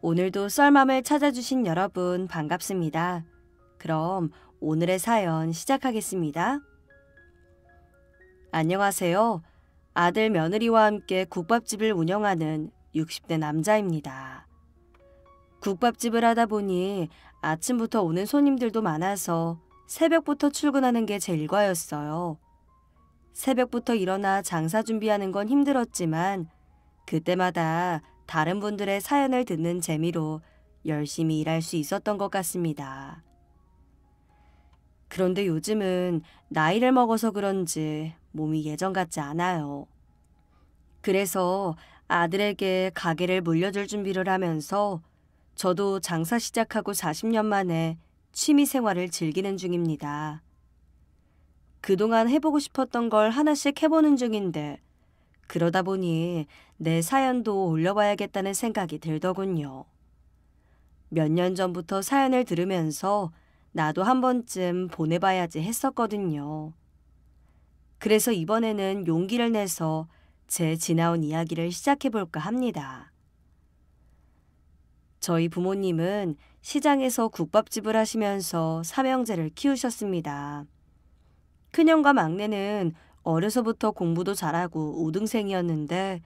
오늘도 썰맘을 찾아주신 여러분 반갑습니다. 그럼 오늘의 사연 시작하겠습니다. 안녕하세요. 아들 며느리와 함께 국밥집을 운영하는 60대 남자입니다. 국밥집을 하다 보니 아침부터 오는 손님들도 많아서 새벽부터 출근하는 게 제 일과였어요. 새벽부터 일어나 장사 준비하는 건 힘들었지만 그때마다 다른 분들의 사연을 듣는 재미로 열심히 일할 수 있었던 것 같습니다. 그런데 요즘은 나이를 먹어서 그런지 몸이 예전 같지 않아요. 그래서 아들에게 가게를 물려줄 준비를 하면서 저도 장사 시작하고 40년 만에 취미 생활을 즐기는 중입니다. 그동안 해보고 싶었던 걸 하나씩 해보는 중인데 그러다 보니 내 사연도 올려봐야겠다는 생각이 들더군요. 몇 년 전부터 사연을 들으면서 나도 한 번쯤 보내봐야지 했었거든요. 그래서 이번에는 용기를 내서 제 지나온 이야기를 시작해볼까 합니다. 저희 부모님은 시장에서 국밥집을 하시면서 삼형제를 키우셨습니다. 큰형과 막내는 어려서부터 공부도 잘하고 5등생이었는데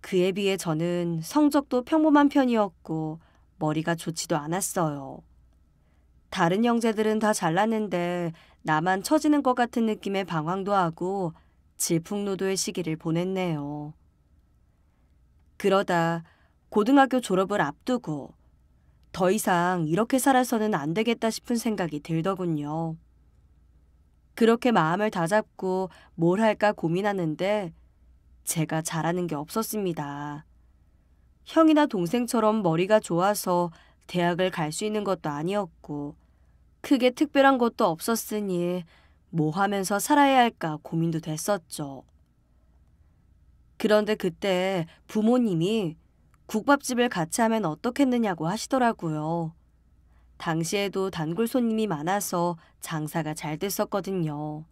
그에 비해 저는 성적도 평범한 편이었고 머리가 좋지도 않았어요. 다른 형제들은 다 잘났는데 나만 처지는 것 같은 느낌의 방황도 하고 질풍노도의 시기를 보냈네요. 그러다 고등학교 졸업을 앞두고 더 이상 이렇게 살아서는 안 되겠다 싶은 생각이 들더군요. 그렇게 마음을 다잡고 뭘 할까 고민하는데 제가 잘하는 게 없었습니다. 형이나 동생처럼 머리가 좋아서 대학을 갈 수 있는 것도 아니었고 크게 특별한 것도 없었으니 뭐 하면서 살아야 할까 고민도 됐었죠. 그런데 그때 부모님이 국밥집을 같이 하면 어떻겠느냐고 하시더라고요. 당시에도 단골 손님이 많아서 장사가 잘 됐었거든요.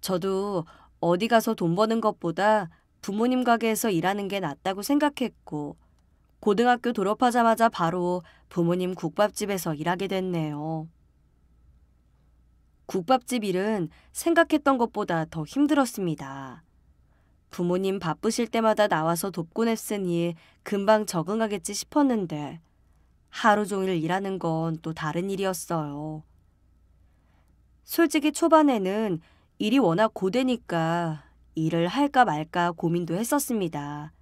저도 어디 가서 돈 버는 것보다 부모님 가게에서 일하는 게 낫다고 생각했고, 고등학교 졸업하자마자 바로 부모님 국밥집에서 일하게 됐네요. 국밥집 일은 생각했던 것보다 더 힘들었습니다. 부모님 바쁘실 때마다 나와서 돕곤 했으니 금방 적응하겠지 싶었는데 하루 종일 일하는 건 또 다른 일이었어요. 솔직히 초반에는 일이 워낙 고되니까 일을 할까 말까 고민도 했었습니다.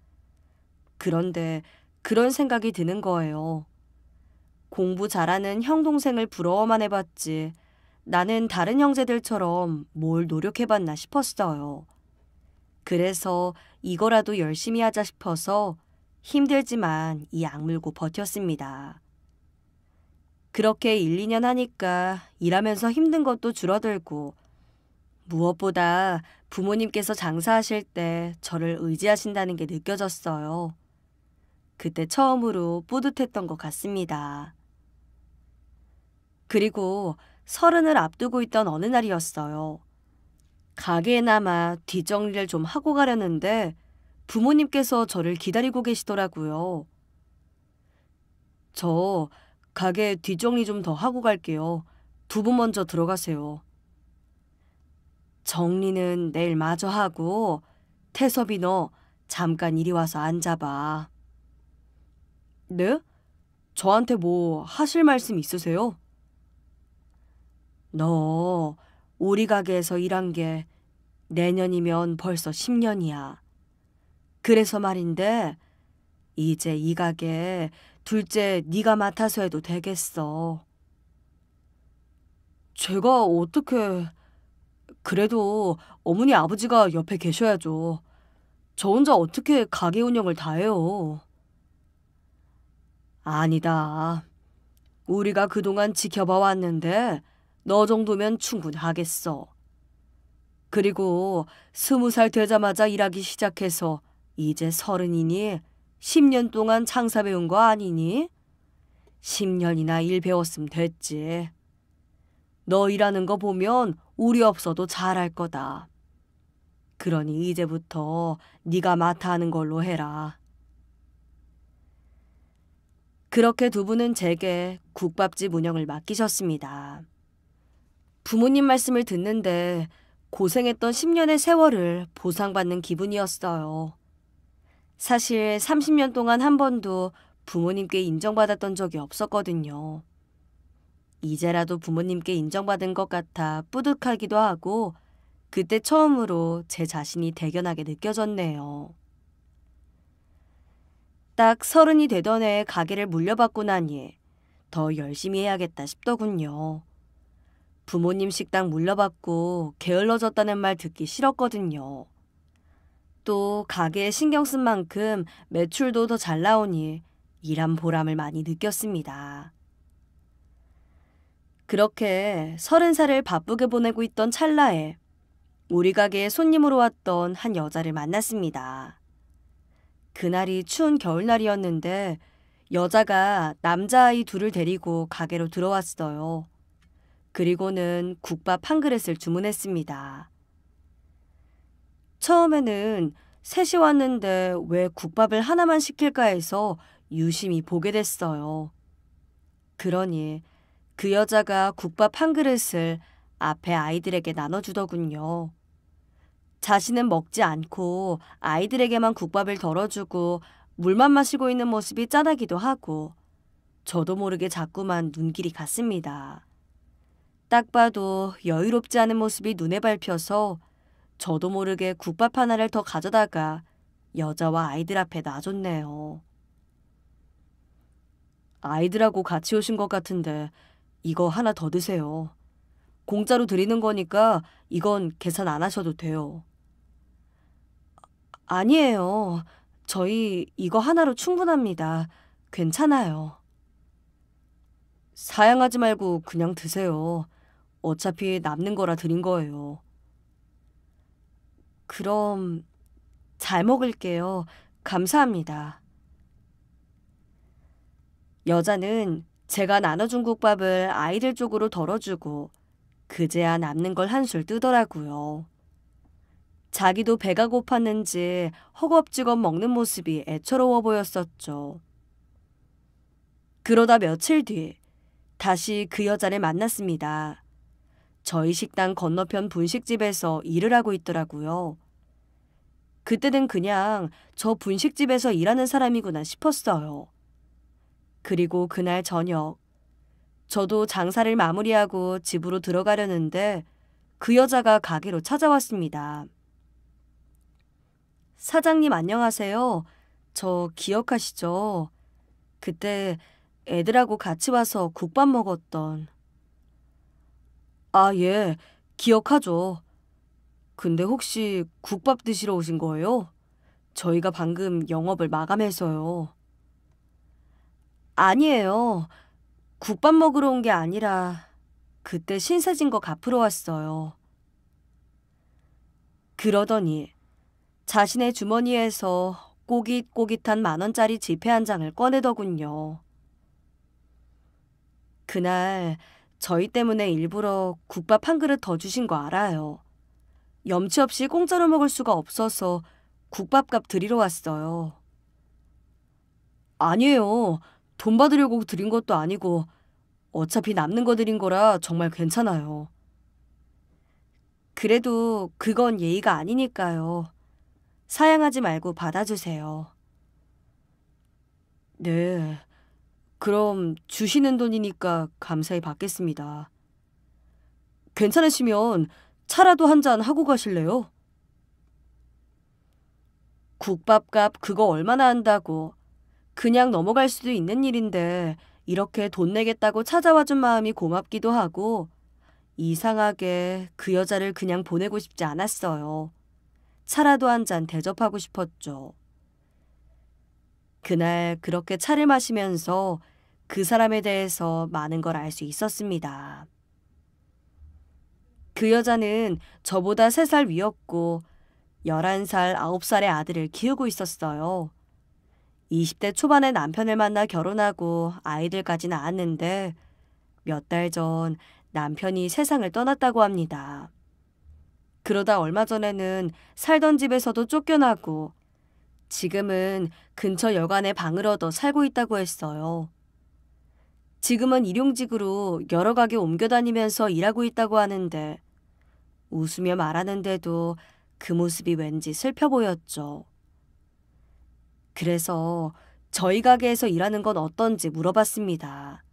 그런데 그런 생각이 드는 거예요. 공부 잘하는 형 동생을 부러워만 해봤지 나는 다른 형제들처럼 뭘 노력해봤나 싶었어요. 그래서 이거라도 열심히 하자 싶어서 힘들지만 이 악물고 버텼습니다. 그렇게 1, 2년 하니까 일하면서 힘든 것도 줄어들고 무엇보다 부모님께서 장사하실 때 저를 의지하신다는 게 느껴졌어요. 그때 처음으로 뿌듯했던 것 같습니다. 그리고 서른을 앞두고 있던 어느 날이었어요. 가게에 남아 뒷정리를 좀 하고 가려는데 부모님께서 저를 기다리고 계시더라고요. 저 가게 뒷정리좀 더 하고 갈게요. 두 분 먼저 들어가세요. 정리는 내일 마저 하고 태섭이 너 잠깐 이리 와서 앉아봐. 네? 저한테 뭐 하실 말씀 있으세요? 너 우리 가게에서 일한 게 내년이면 벌써 10년이야. 그래서 말인데 이제 이 가게 에 둘째 네가 맡아서 해도 되겠어. 제가 어떻게... 그래도 어머니 아버지가 옆에 계셔야죠. 저 혼자 어떻게 가게 운영을 다 해요. 아니다. 우리가 그동안 지켜봐 왔는데 너 정도면 충분하겠어. 그리고 스무 살 되자마자 일하기 시작해서 이제 서른이니 10년 동안 창사 배운 거 아니니? 10년이나 일 배웠으면 됐지. 너 일하는 거 보면 우리 없어도 잘 할 거다. 그러니 이제부터 네가 맡아 하는 걸로 해라. 그렇게 두 분은 제게 국밥집 운영을 맡기셨습니다. 부모님 말씀을 듣는데 고생했던 10년의 세월을 보상받는 기분이었어요. 사실 30년 동안 한 번도 부모님께 인정받았던 적이 없었거든요. 이제라도 부모님께 인정받은 것 같아 뿌듯하기도 하고 그때 처음으로 제 자신이 대견하게 느껴졌네요. 딱 서른이 되던 해에 가게를 물려받고 나니 더 열심히 해야겠다 싶더군요. 부모님 식당 물려받고 게을러졌다는 말 듣기 싫었거든요. 또 가게에 신경 쓴 만큼 매출도 더 잘 나오니 일한 보람을 많이 느꼈습니다. 그렇게 서른 살을 바쁘게 보내고 있던 찰나에 우리 가게에 손님으로 왔던 한 여자를 만났습니다. 그날이 추운 겨울날이었는데 여자가 남자아이 둘을 데리고 가게로 들어왔어요. 그리고는 국밥 한 그릇을 주문했습니다. 처음에는 셋이 왔는데 왜 국밥을 하나만 시킬까 해서 유심히 보게 됐어요. 그러니 그 여자가 국밥 한 그릇을 앞에 아이들에게 나눠주더군요. 자신은 먹지 않고 아이들에게만 국밥을 덜어주고 물만 마시고 있는 모습이 짠하기도 하고 저도 모르게 자꾸만 눈길이 갔습니다. 딱 봐도 여유롭지 않은 모습이 눈에 밟혀서 저도 모르게 국밥 하나를 더 가져다가 여자와 아이들 앞에 놔줬네요. 아이들하고 같이 오신 것 같은데 이거 하나 더 드세요. 공짜로 드리는 거니까 이건 계산 안 하셔도 돼요. 아, 아니에요. 저희 이거 하나로 충분합니다. 괜찮아요. 사양하지 말고 그냥 드세요. 어차피 남는 거라 드린 거예요. 그럼 잘 먹을게요. 감사합니다. 여자는 제가 나눠준 국밥을 아이들 쪽으로 덜어주고 그제야 남는 걸 한술 뜨더라고요. 자기도 배가 고팠는지 허겁지겁 먹는 모습이 애처로워 보였었죠. 그러다 며칠 뒤 다시 그 여자를 만났습니다. 저희 식당 건너편 분식집에서 일을 하고 있더라고요. 그때는 그냥 저 분식집에서 일하는 사람이구나 싶었어요. 그리고 그날 저녁, 저도 장사를 마무리하고 집으로 들어가려는데 그 여자가 가게로 찾아왔습니다. 사장님 안녕하세요. 저 기억하시죠? 그때 애들하고 같이 와서 국밥 먹었던. 아, 예. 기억하죠. 근데 혹시 국밥 드시러 오신 거예요? 저희가 방금 영업을 마감해서요. 아니에요. 국밥 먹으러 온 게 아니라 그때 신세진 거 갚으러 왔어요. 그러더니 자신의 주머니에서 꼬깃꼬깃한 만원짜리 지폐 한 장을 꺼내더군요. 그날 저희 때문에 일부러 국밥 한 그릇 더 주신 거 알아요. 염치 없이 공짜로 먹을 수가 없어서 국밥값 드리러 왔어요. 아니에요. 돈 받으려고 드린 것도 아니고 어차피 남는 거 드린 거라 정말 괜찮아요. 그래도 그건 예의가 아니니까요. 사양하지 말고 받아주세요. 네. 그럼 주시는 돈이니까 감사히 받겠습니다. 괜찮으시면 차라도 한 잔 하고 가실래요? 국밥값 그거 얼마나 한다고. 그냥 넘어갈 수도 있는 일인데 이렇게 돈 내겠다고 찾아와 준 마음이 고맙기도 하고 이상하게 그 여자를 그냥 보내고 싶지 않았어요. 차라도 한 잔 대접하고 싶었죠. 그날 그렇게 차를 마시면서 그 사람에 대해서 많은 걸 알 수 있었습니다. 그 여자는 저보다 3살 위였고 11살, 9살의 아들을 키우고 있었어요. 20대 초반에 남편을 만나 결혼하고 아이들까지 낳았는데 몇 달 전 남편이 세상을 떠났다고 합니다. 그러다 얼마 전에는 살던 집에서도 쫓겨나고 지금은 근처 여관에 방을 얻어 살고 있다고 했어요. 지금은 일용직으로 여러 가게 옮겨 다니면서 일하고 있다고 하는데 웃으며 말하는데도 그 모습이 왠지 슬퍼 보였죠. 그래서 저희 가게에서 일하는 건 어떤지 물어봤습니다.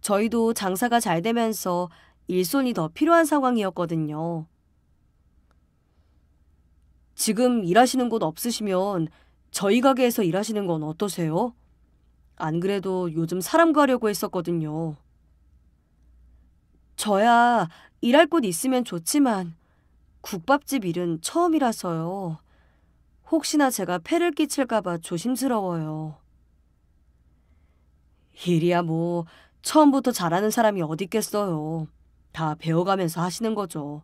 저희도 장사가 잘 되면서 일손이 더 필요한 상황이었거든요. 지금 일하시는 곳 없으시면 저희 가게에서 일하시는 건 어떠세요? 안 그래도 요즘 사람 구하려고 했었거든요. 저야 일할 곳 있으면 좋지만 국밥집 일은 처음이라서요. 혹시나 제가 폐를 끼칠까봐 조심스러워요. 일이야 뭐 처음부터 잘하는 사람이 어디 있겠어요. 다 배워가면서 하시는 거죠.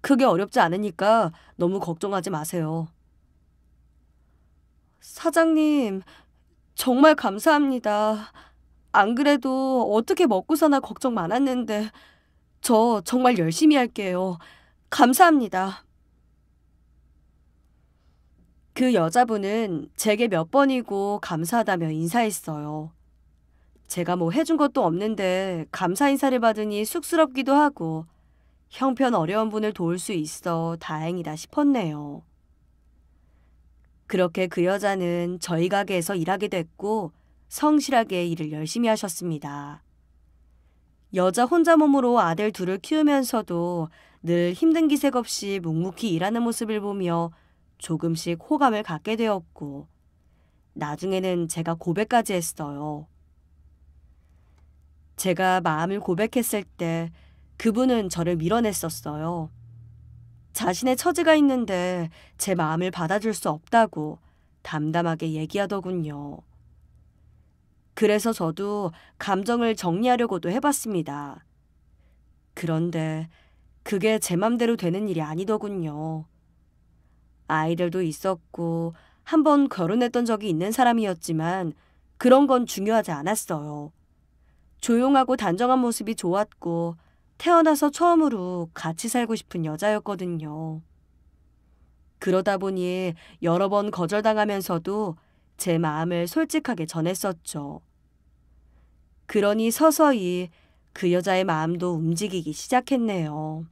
크게 어렵지 않으니까 너무 걱정하지 마세요. 사장님, 정말 감사합니다. 안 그래도 어떻게 먹고 사나 걱정 많았는데 저 정말 열심히 할게요. 감사합니다. 그 여자분은 제게 몇 번이고 감사하다며 인사했어요. 제가 뭐 해준 것도 없는데 감사 인사를 받으니 쑥스럽기도 하고 형편 어려운 분을 도울 수 있어 다행이다 싶었네요. 그렇게 그 여자는 저희 가게에서 일하게 됐고 성실하게 일을 열심히 하셨습니다. 여자 혼자 몸으로 아들 둘을 키우면서도 늘 힘든 기색 없이 묵묵히 일하는 모습을 보며 조금씩 호감을 갖게 되었고 나중에는 제가 고백까지 했어요. 제가 마음을 고백했을 때 그분은 저를 밀어냈었어요. 자신의 처지가 있는데 제 마음을 받아줄 수 없다고 담담하게 얘기하더군요. 그래서 저도 감정을 정리하려고도 해봤습니다. 그런데 그게 제 맘대로 되는 일이 아니더군요. 아이들도 있었고 한번 결혼했던 적이 있는 사람이었지만 그런 건 중요하지 않았어요. 조용하고 단정한 모습이 좋았고 태어나서 처음으로 같이 살고 싶은 여자였거든요. 그러다 보니 여러 번 거절당하면서도 제 마음을 솔직하게 전했었죠. 그러니 서서히 그 여자의 마음도 움직이기 시작했네요.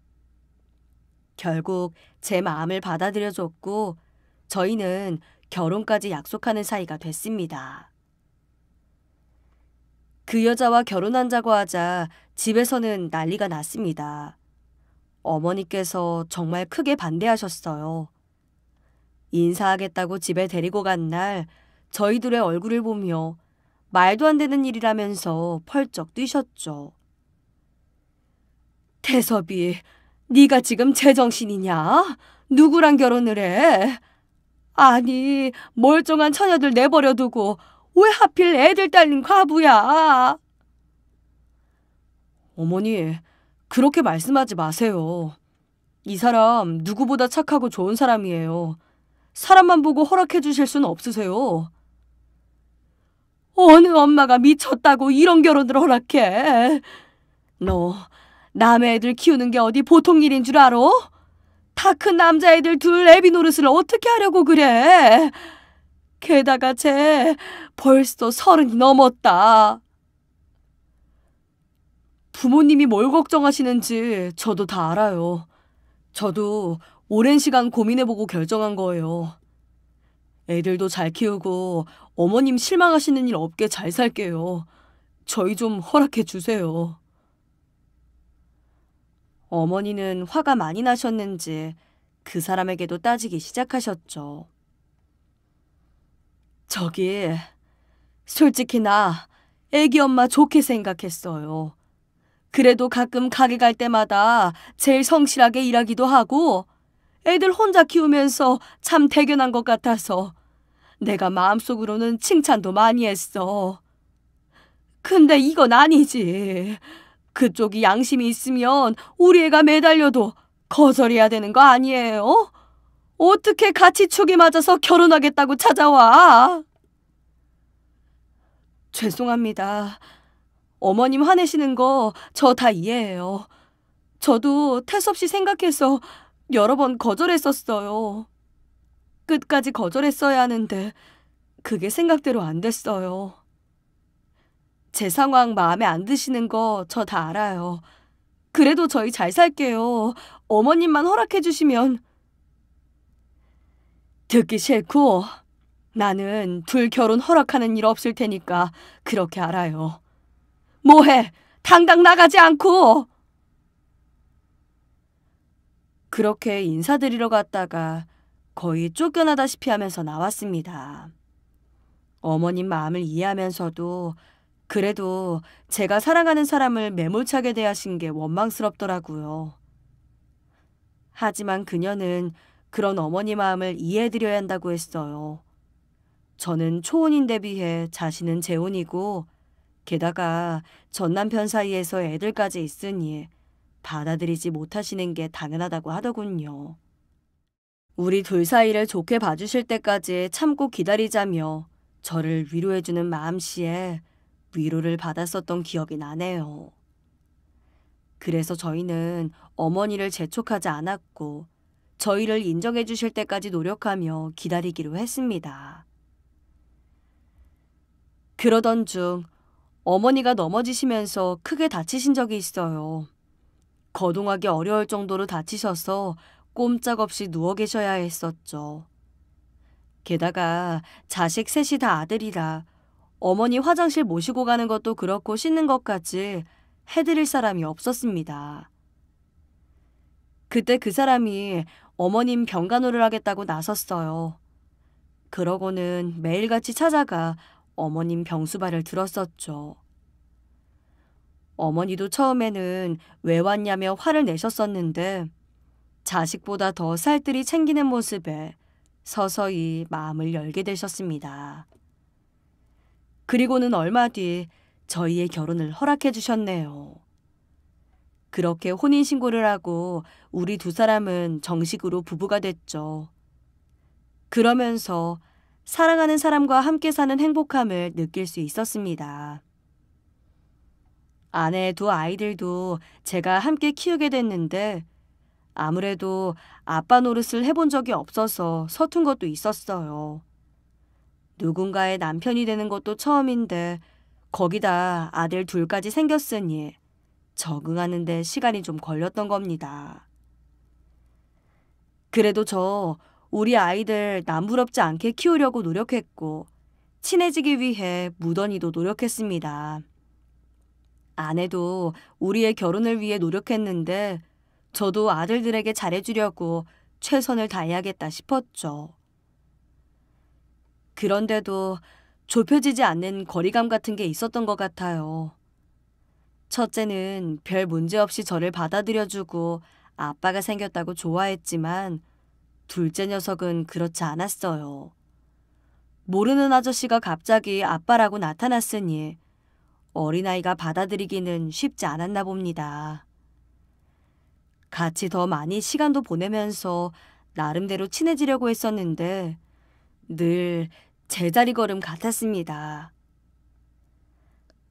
결국 제 마음을 받아들여줬고 저희는 결혼까지 약속하는 사이가 됐습니다. 그 여자와 결혼한다고 하자 집에서는 난리가 났습니다. 어머니께서 정말 크게 반대하셨어요. 인사하겠다고 집에 데리고 간 날 저희들의 얼굴을 보며 말도 안 되는 일이라면서 펄쩍 뛰셨죠. 태섭이, 네가 지금 제정신이냐? 누구랑 결혼을 해? 아니, 멀쩡한 처녀들 내버려두고 왜 하필 애들 딸린 과부야? 어머니, 그렇게 말씀하지 마세요. 이 사람 누구보다 착하고 좋은 사람이에요. 사람만 보고 허락해 주실 순 없으세요. 어느 엄마가 미쳤다고 이런 결혼을 허락해. 너 남의 애들 키우는 게 어디 보통 일인 줄 알아? 다 큰 남자애들 둘 애비 노릇을 어떻게 하려고 그래? 게다가 쟤 벌써 서른이 넘었다. 부모님이 뭘 걱정하시는지 저도 다 알아요. 저도 오랜 시간 고민해보고 결정한 거예요. 애들도 잘 키우고 어머님 실망하시는 일 없게 잘 살게요. 저희 좀 허락해 주세요. 어머니는 화가 많이 나셨는지 그 사람에게도 따지기 시작하셨죠. 저기, 솔직히 나 애기 엄마 좋게 생각했어요. 그래도 가끔 가게 갈 때마다 제일 성실하게 일하기도 하고 애들 혼자 키우면서 참 대견한 것 같아서 내가 마음속으로는 칭찬도 많이 했어. 근데 이건 아니지. 그쪽이 양심이 있으면 우리 애가 매달려도 거절해야 되는 거 아니에요? 어떻게 같이 축이 맞아서 결혼하겠다고 찾아와? 죄송합니다. 어머님 화내시는 거 저 다 이해해요. 저도 태섭씨 생각해서 여러 번 거절했었어요. 끝까지 거절했어야 하는데 그게 생각대로 안 됐어요. 제 상황 마음에 안 드시는 거 저 다 알아요. 그래도 저희 잘 살게요. 어머님만 허락해 주시면. 듣기 싫고 나는 둘 결혼 허락하는 일 없을 테니까 그렇게 알아요. 뭐해? 당장 나가지 않고! 그렇게 인사드리러 갔다가 거의 쫓겨나다시피 하면서 나왔습니다. 어머님 마음을 이해하면서도 그래도 제가 사랑하는 사람을 매몰차게 대하신 게 원망스럽더라고요. 하지만 그녀는 그런 어머니 마음을 이해해드려야 한다고 했어요. 저는 초혼인 대비해 자신은 재혼이고 게다가 전 남편 사이에서 애들까지 있으니 받아들이지 못하시는 게 당연하다고 하더군요. 우리 둘 사이를 좋게 봐주실 때까지 참고 기다리자며 저를 위로해주는 마음씨에 위로를 받았었던 기억이 나네요. 그래서 저희는 어머니를 재촉하지 않았고 저희를 인정해 주실 때까지 노력하며 기다리기로 했습니다. 그러던 중 어머니가 넘어지시면서 크게 다치신 적이 있어요. 거동하기 어려울 정도로 다치셔서 꼼짝없이 누워 계셔야 했었죠. 게다가 자식 셋이 다 아들이라 어머니 화장실 모시고 가는 것도 그렇고 씻는 것까지 해드릴 사람이 없었습니다. 그때 그 사람이 어머님 병간호를 하겠다고 나섰어요. 그러고는 매일같이 찾아가 어머님 병수발을 들었었죠. 어머니도 처음에는 왜 왔냐며 화를 내셨었는데 자식보다 더 살뜰히 챙기는 모습에 서서히 마음을 열게 되셨습니다. 그리고는 얼마 뒤 저희의 결혼을 허락해 주셨네요. 그렇게 혼인신고를 하고 우리 두 사람은 정식으로 부부가 됐죠. 그러면서 사랑하는 사람과 함께 사는 행복함을 느낄 수 있었습니다. 아내두 아이들도 제가 함께 키우게 됐는데 아무래도 아빠 노릇을 해본 적이 없어서 서툰 것도 있었어요. 누군가의 남편이 되는 것도 처음인데 거기다 아들 둘까지 생겼으니 적응하는데 시간이 좀 걸렸던 겁니다. 그래도 저 우리 아이들 남부럽지 않게 키우려고 노력했고 친해지기 위해 무던히도 노력했습니다. 아내도 우리의 결혼을 위해 노력했는데 저도 아들들에게 잘해주려고 최선을 다해야겠다 싶었죠. 그런데도 좁혀지지 않는 거리감 같은 게 있었던 것 같아요. 첫째는 별 문제 없이 저를 받아들여주고 아빠가 생겼다고 좋아했지만 둘째 녀석은 그렇지 않았어요. 모르는 아저씨가 갑자기 아빠라고 나타났으니 어린아이가 받아들이기는 쉽지 않았나 봅니다. 같이 더 많이 시간도 보내면서 나름대로 친해지려고 했었는데 늘 제자리 걸음 같았습니다.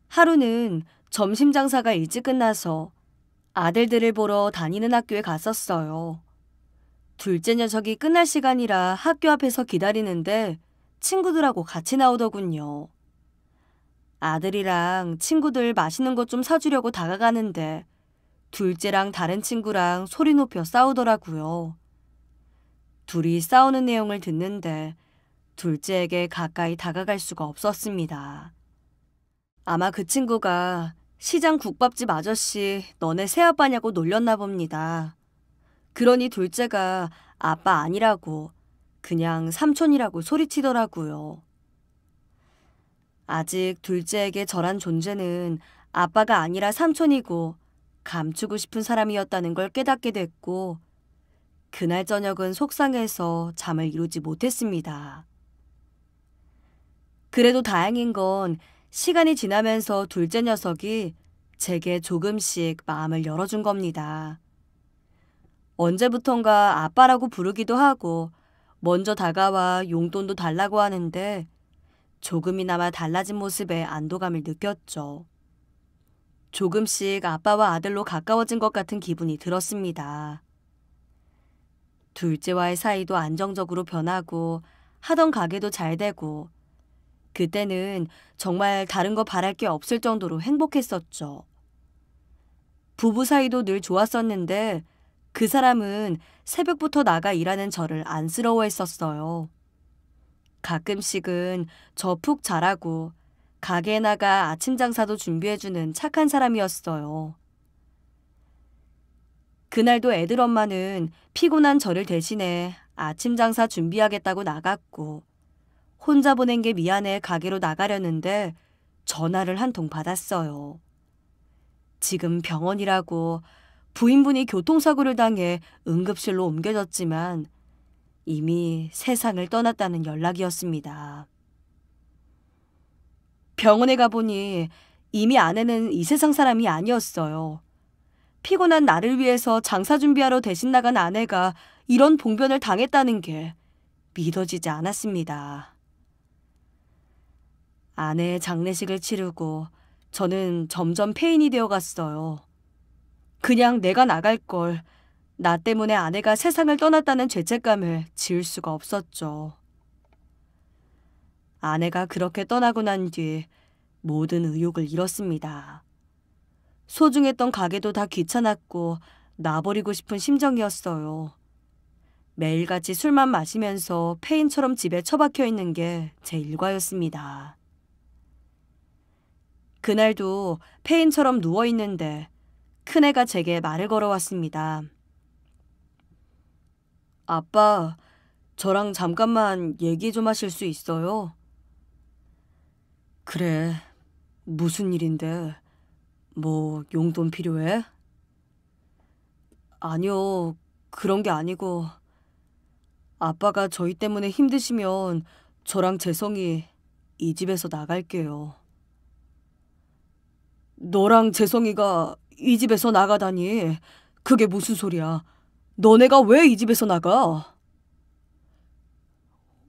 하루는 점심 장사가 일찍 끝나서 아들들을 보러 다니는 학교에 갔었어요. 둘째 녀석이 끝날 시간이라 학교 앞에서 기다리는데 친구들하고 같이 나오더군요. 아들이랑 친구들 맛있는 것 좀 사주려고 다가가는데 둘째랑 다른 친구랑 소리 높여 싸우더라고요. 둘이 싸우는 내용을 듣는데 둘째에게 가까이 다가갈 수가 없었습니다. 아마 그 친구가 시장 국밥집 아저씨 너네 새아빠냐고 놀렸나 봅니다. 그러니 둘째가 아빠 아니라고 그냥 삼촌이라고 소리치더라고요. 아직 둘째에게 저란 존재는 아빠가 아니라 삼촌이고 감추고 싶은 사람이었다는 걸 깨닫게 됐고 그날 저녁은 속상해서 잠을 이루지 못했습니다. 그래도 다행인 건 시간이 지나면서 둘째 녀석이 제게 조금씩 마음을 열어준 겁니다. 언제부턴가 아빠라고 부르기도 하고 먼저 다가와 용돈도 달라고 하는데 조금이나마 달라진 모습에 안도감을 느꼈죠. 조금씩 아빠와 아들로 가까워진 것 같은 기분이 들었습니다. 둘째와의 사이도 안정적으로 변하고 하던 가게도 잘 되고 그때는 정말 다른 거 바랄 게 없을 정도로 행복했었죠. 부부 사이도 늘 좋았었는데 그 사람은 새벽부터 나가 일하는 저를 안쓰러워했었어요. 가끔씩은 저 푹 자라고 가게에 나가 아침 장사도 준비해주는 착한 사람이었어요. 그날도 애들 엄마는 피곤한 저를 대신해 아침 장사 준비하겠다고 나갔고 혼자 보낸 게 미안해 가게로 나가려는데 전화를 한 통 받았어요. 지금 병원이라고 부인분이 교통사고를 당해 응급실로 옮겨졌지만 이미 세상을 떠났다는 연락이었습니다. 병원에 가보니 이미 아내는 이 세상 사람이 아니었어요. 피곤한 나를 위해서 장사 준비하러 대신 나간 아내가 이런 봉변을 당했다는 게 믿어지지 않았습니다. 아내의 장례식을 치르고 저는 점점 폐인이 되어 갔어요. 그냥 내가 나갈 걸. 나 때문에 아내가 세상을 떠났다는 죄책감을 지울 수가 없었죠. 아내가 그렇게 떠나고 난 뒤 모든 의욕을 잃었습니다. 소중했던 가게도 다 귀찮았고 나버리고 싶은 심정이었어요. 매일같이 술만 마시면서 폐인처럼 집에 처박혀 있는 게 제 일과였습니다. 그날도 폐인처럼 누워있는데 큰애가 제게 말을 걸어왔습니다. 아빠, 저랑 잠깐만 얘기 좀 하실 수 있어요? 그래, 무슨 일인데? 뭐 용돈 필요해? 아니요, 그런 게 아니고 아빠가 저희 때문에 힘드시면 저랑 재성이 이 집에서 나갈게요. 너랑 재성이가 이 집에서 나가다니. 그게 무슨 소리야. 너네가 왜 이 집에서 나가?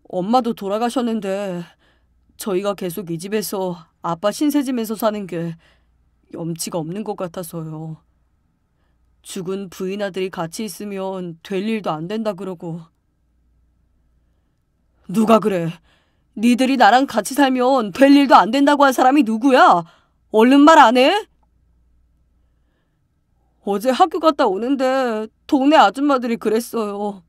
엄마도 돌아가셨는데 저희가 계속 이 집에서 아빠 신세지에서 사는 게 염치가 없는 것 같아서요. 죽은 부인 아들이 같이 있으면 될 일도 안 된다 그러고. 누가 그래? 니들이 나랑 같이 살면 될 일도 안 된다고 한 사람이 누구야? 얼른 말 안 해? 어제 학교 갔다 오는데 동네 아줌마들이 그랬어요.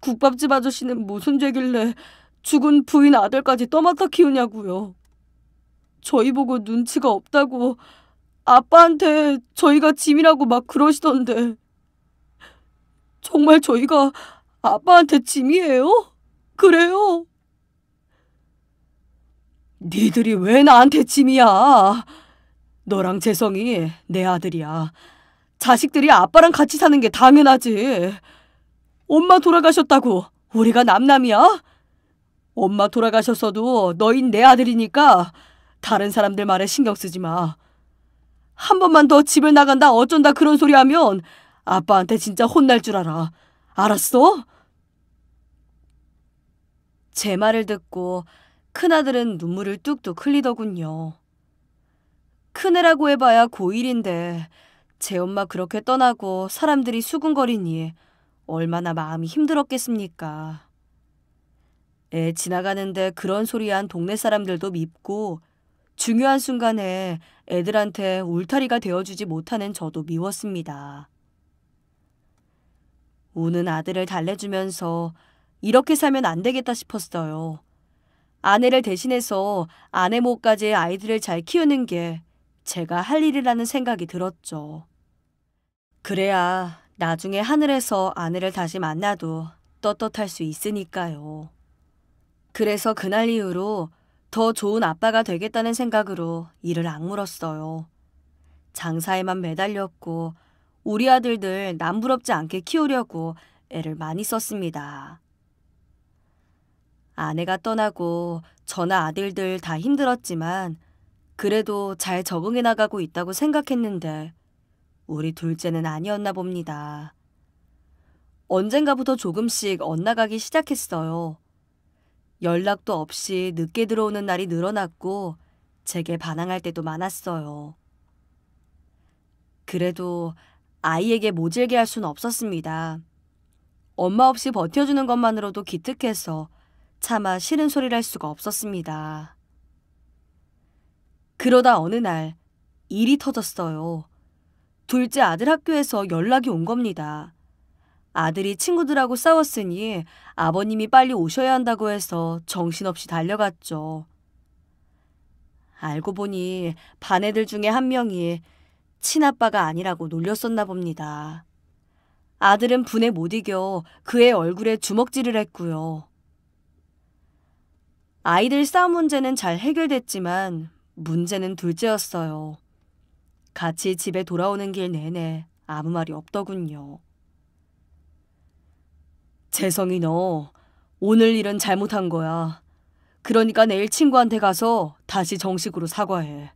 국밥집 아저씨는 무슨 죄길래 죽은 부인 아들까지 떠맡아 키우냐고요. 저희 보고 눈치가 없다고 아빠한테 저희가 짐이라고 막 그러시던데 정말 저희가 아빠한테 짐이에요? 그래요? 니들이 왜 나한테 짐이야? 너랑 재성이 내 아들이야. 자식들이 아빠랑 같이 사는 게 당연하지. 엄마 돌아가셨다고 우리가 남남이야? 엄마 돌아가셨어도 너인 내 아들이니까 다른 사람들 말에 신경 쓰지 마. 한 번만 더 집을 나간다 어쩐다 그런 소리 하면 아빠한테 진짜 혼날 줄 알아. 알았어? 제 말을 듣고 큰아들은 눈물을 뚝뚝 흘리더군요. 큰애라고 해봐야 고1인데 제 엄마 그렇게 떠나고 사람들이 수군거리니 얼마나 마음이 힘들었겠습니까. 애 지나가는데 그런 소리한 동네 사람들도 밉고 중요한 순간에 애들한테 울타리가 되어주지 못하는 저도 미웠습니다. 우는 아들을 달래주면서 이렇게 살면 안 되겠다 싶었어요. 아내를 대신해서 아내 몫까지 아이들을 잘 키우는 게 제가 할 일이라는 생각이 들었죠. 그래야 나중에 하늘에서 아내를 다시 만나도 떳떳할 수 있으니까요. 그래서 그날 이후로 더 좋은 아빠가 되겠다는 생각으로 일을 악물었어요. 장사에만 매달렸고 우리 아들들 남부럽지 않게 키우려고 애를 많이 썼습니다. 아내가 떠나고 저나 아들들 다 힘들었지만 그래도 잘 적응해 나가고 있다고 생각했는데 우리 둘째는 아니었나 봅니다. 언젠가부터 조금씩 엇나가기 시작했어요. 연락도 없이 늦게 들어오는 날이 늘어났고 제게 반항할 때도 많았어요. 그래도 아이에게 모질게 할 순 없었습니다. 엄마 없이 버텨주는 것만으로도 기특해서 차마 싫은 소리를 할 수가 없었습니다. 그러다 어느 날 일이 터졌어요. 둘째 아들 학교에서 연락이 온 겁니다. 아들이 친구들하고 싸웠으니 아버님이 빨리 오셔야 한다고 해서 정신없이 달려갔죠. 알고 보니 반 애들 중에 한 명이 친아빠가 아니라고 놀렸었나 봅니다. 아들은 분에 못 이겨 그의 얼굴에 주먹질을 했고요. 아이들 싸움 문제는 잘 해결됐지만 문제는 둘째였어요. 같이 집에 돌아오는 길 내내 아무 말이 없더군요. 재성이 너 오늘 일은 잘못한 거야. 그러니까 내일 친구한테 가서 다시 정식으로 사과해.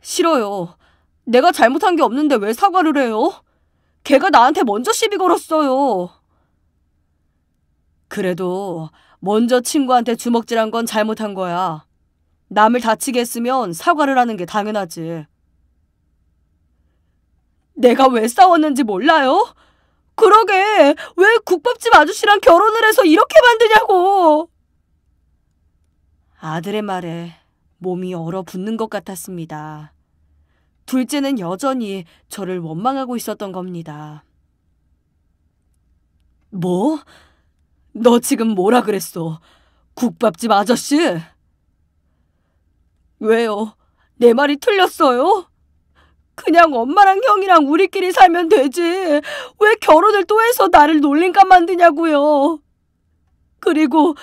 싫어요. 내가 잘못한 게 없는데 왜 사과를 해요? 걔가 나한테 먼저 시비 걸었어요. 그래도 먼저 친구한테 주먹질한 건 잘못한 거야. 남을 다치게 했으면 사과를 하는 게 당연하지. 내가 왜 싸웠는지 몰라요? 그러게 왜 국밥집 아저씨랑 결혼을 해서 이렇게 만드냐고. 아들의 말에 몸이 얼어붙는 것 같았습니다. 둘째는 여전히 저를 원망하고 있었던 겁니다. 뭐? 너 지금 뭐라 그랬어? 국밥집 아저씨? 왜요? 내 말이 틀렸어요? 그냥 엄마랑 형이랑 우리끼리 살면 되지. 왜 결혼을 또 해서 나를 놀림감 만드냐고요. 그리고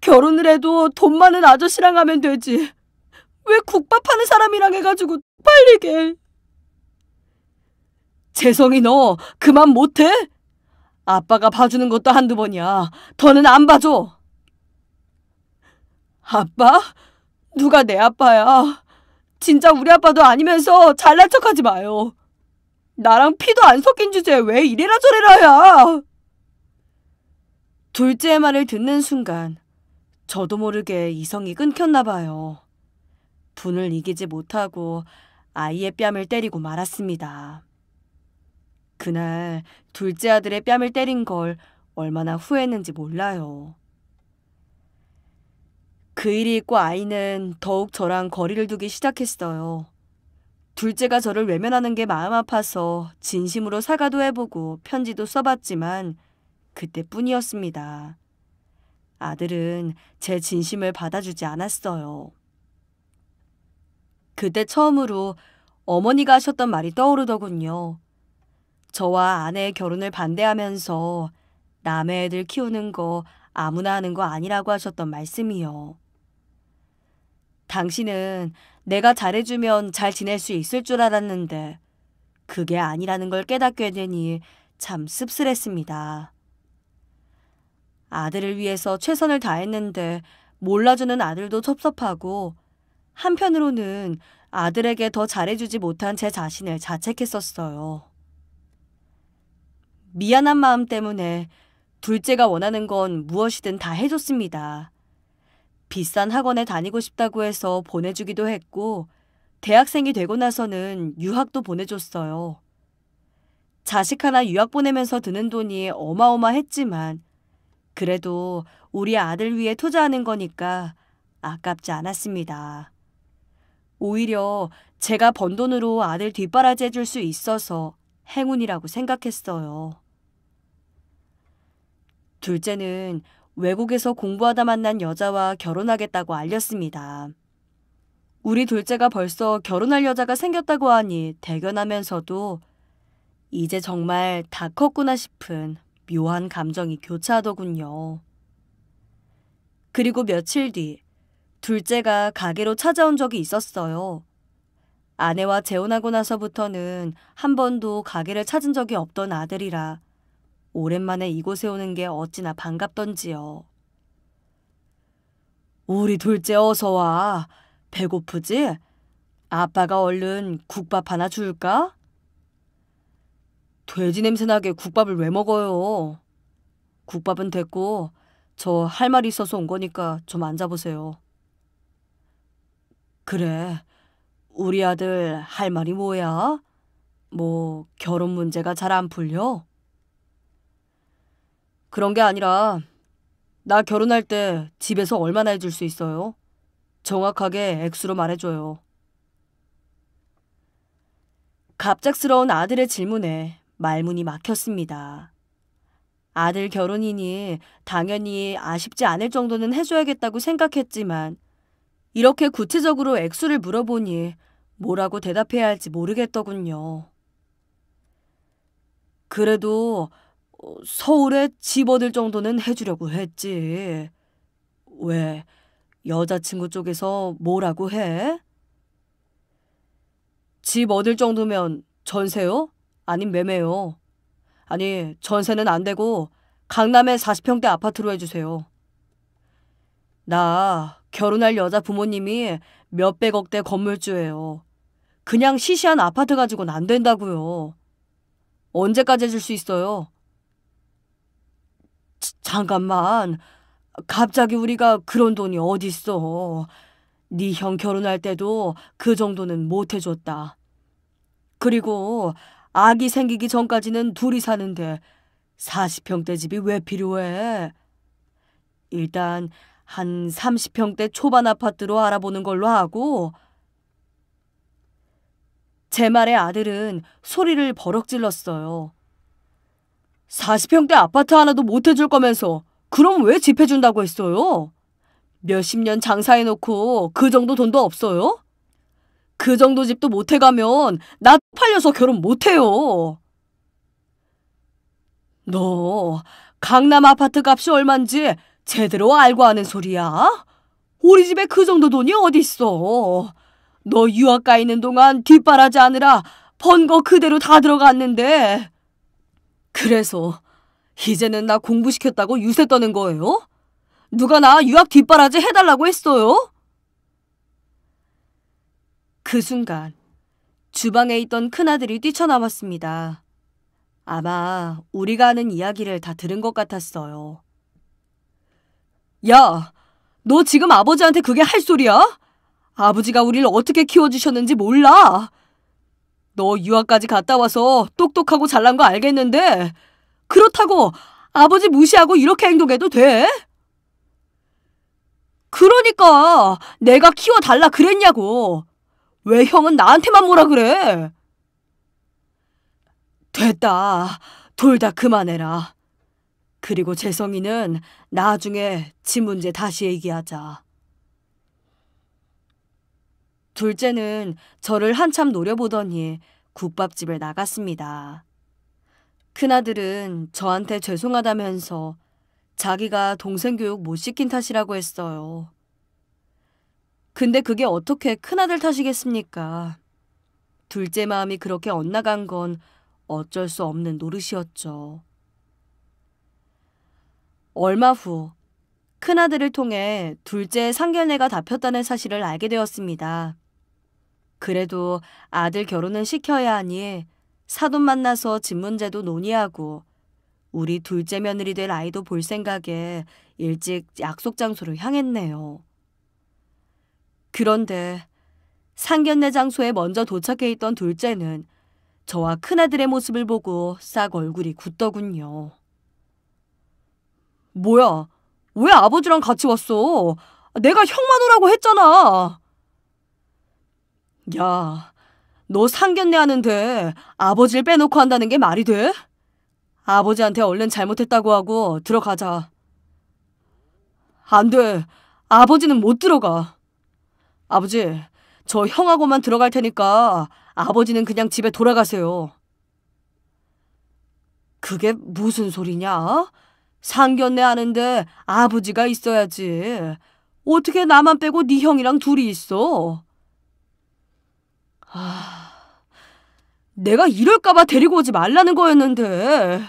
결혼을 해도 돈 많은 아저씨랑 하면 되지. 왜 국밥하는 사람이랑 해가지고 빨리게. 재성이 너 그만 못해? 아빠가 봐주는 것도 한두 번이야. 더는 안 봐줘. 아빠? 누가 내 아빠야. 진짜 우리 아빠도 아니면서 잘난 척하지 마요. 나랑 피도 안 섞인 주제에 왜 이래라 저래라야. 둘째의 말을 듣는 순간 저도 모르게 이성이 끊겼나 봐요. 분을 이기지 못하고 아이의 뺨을 때리고 말았습니다. 그날 둘째 아들의 뺨을 때린 걸 얼마나 후회했는지 몰라요. 그 일이 있고 아이는 더욱 저랑 거리를 두기 시작했어요. 둘째가 저를 외면하는 게 마음 아파서 진심으로 사과도 해보고 편지도 써봤지만 그때뿐이었습니다. 아들은 제 진심을 받아주지 않았어요. 그때 처음으로 어머니가 하셨던 말이 떠오르더군요. 저와 아내의 결혼을 반대하면서 남의 애들 키우는 거 아무나 하는 거 아니라고 하셨던 말씀이요. 당신은 내가 잘해주면 잘 지낼 수 있을 줄 알았는데 그게 아니라는 걸 깨닫게 되니 참 씁쓸했습니다. 아들을 위해서 최선을 다했는데 몰라주는 아들도 섭섭하고 한편으로는 아들에게 더 잘해주지 못한 제 자신을 자책했었어요. 미안한 마음 때문에 둘째가 원하는 건 무엇이든 다 해줬습니다. 비싼 학원에 다니고 싶다고 해서 보내주기도 했고, 대학생이 되고 나서는 유학도 보내줬어요. 자식 하나 유학 보내면서 드는 돈이 어마어마했지만, 그래도 우리 아들 위해 투자하는 거니까 아깝지 않았습니다. 오히려 제가 번 돈으로 아들 뒷바라지 해줄 수 있어서 행운이라고 생각했어요. 둘째는 외국에서 공부하다 만난 여자와 결혼하겠다고 알렸습니다. 우리 둘째가 벌써 결혼할 여자가 생겼다고 하니 대견하면서도 이제 정말 다 컸구나 싶은 묘한 감정이 교차하더군요. 그리고 며칠 뒤 둘째가 가게로 찾아온 적이 있었어요. 아내와 재혼하고 나서부터는 한 번도 가게를 찾은 적이 없던 아들이라 오랜만에 이곳에 오는 게 어찌나 반갑던지요. 우리 둘째 어서 와. 배고프지? 아빠가 얼른 국밥 하나 줄까? 돼지 냄새나게 국밥을 왜 먹어요? 국밥은 됐고 저 할 말이 있어서 온 거니까 좀 앉아보세요. 그래, 우리 아들 할 말이 뭐야? 뭐 결혼 문제가 잘 안 풀려? 그런 게 아니라 나 결혼할 때 집에서 얼마나 해줄 수 있어요? 정확하게 액수로 말해줘요. 갑작스러운 아들의 질문에 말문이 막혔습니다. 아들 결혼이니 당연히 아쉽지 않을 정도는 해줘야겠다고 생각했지만 이렇게 구체적으로 액수를 물어보니 뭐라고 대답해야 할지 모르겠더군요. 그래도 서울에 집어들 정도는 해주려고 했지. 왜 여자친구 쪽에서 뭐라고 해? 집 얻을 정도면 전세요? 아님 매매요? 아니 전세는 안 되고 강남에 40평대 아파트로 해주세요. 나 결혼할 여자 부모님이 몇백억대 건물주예요. 그냥 시시한 아파트 가지고는 안 된다고요. 언제까지 해줄 수 있어요? 잠깐만. 갑자기 우리가 그런 돈이 어딨어. 네 형 결혼할 때도 그 정도는 못 해줬다. 그리고 아기 생기기 전까지는 둘이 사는데 40평대 집이 왜 필요해? 일단 한 30평대 초반 아파트로 알아보는 걸로 하고 제 말에 아들은 소리를 버럭 질렀어요. 40평대 아파트 하나도 못 해줄 거면서 그럼 왜 집 해준다고 했어요? 몇십 년 장사해놓고 그 정도 돈도 없어요? 그 정도 집도 못 해가면 나 팔려서 결혼 못해요. 너 강남 아파트 값이 얼만지 제대로 알고 하는 소리야? 우리 집에 그 정도 돈이 어딨어. 너 유학 가 있는 동안 뒷바라지 하느라번 거 그대로 다 들어갔는데 그래서 이제는 나 공부시켰다고 유세 떠는 거예요? 누가 나 유학 뒷바라지 해달라고 했어요? 그 순간 주방에 있던 큰아들이 뛰쳐나왔습니다. 아마 우리가 하는 이야기를 다 들은 것 같았어요. 야, 너 지금 아버지한테 그게 할 소리야? 아버지가 우리를 어떻게 키워주셨는지 몰라. 너 유학까지 갔다 와서 똑똑하고 잘난 거 알겠는데 그렇다고 아버지 무시하고 이렇게 행동해도 돼? 그러니까 내가 키워달라 그랬냐고. 왜 형은 나한테만 뭐라 그래? 됐다. 둘 다 그만해라. 그리고 재성이는 나중에 지 문제 다시 얘기하자. 둘째는 저를 한참 노려보더니 국밥집을 나갔습니다. 큰아들은 저한테 죄송하다면서 자기가 동생 교육 못 시킨 탓이라고 했어요. 근데 그게 어떻게 큰아들 탓이겠습니까? 둘째 마음이 그렇게 엇나간 건 어쩔 수 없는 노릇이었죠. 얼마 후 큰아들을 통해 둘째 의 상견례가 다 폈다는 사실을 알게 되었습니다. 그래도 아들 결혼은 시켜야 하니 사돈 만나서 집 문제도 논의하고 우리 둘째 며느리 될 아이도 볼 생각에 일찍 약속 장소로 향했네요. 그런데 상견례 장소에 먼저 도착해 있던 둘째는 저와 큰아들의 모습을 보고 싹 얼굴이 굳더군요. 뭐야? 왜 아버지랑 같이 왔어? 내가 형만 오라고 했잖아. 야, 너 상견례 하는데 아버지를 빼놓고 한다는 게 말이 돼? 아버지한테 얼른 잘못했다고 하고 들어가자. 안 돼. 아버지는 못 들어가. 아버지, 저 형하고만 들어갈 테니까 아버지는 그냥 집에 돌아가세요. 그게 무슨 소리냐? 상견례 하는데 아버지가 있어야지. 어떻게 나만 빼고 네 형이랑 둘이 있어? 아, 내가 이럴까봐 데리고 오지 말라는 거였는데.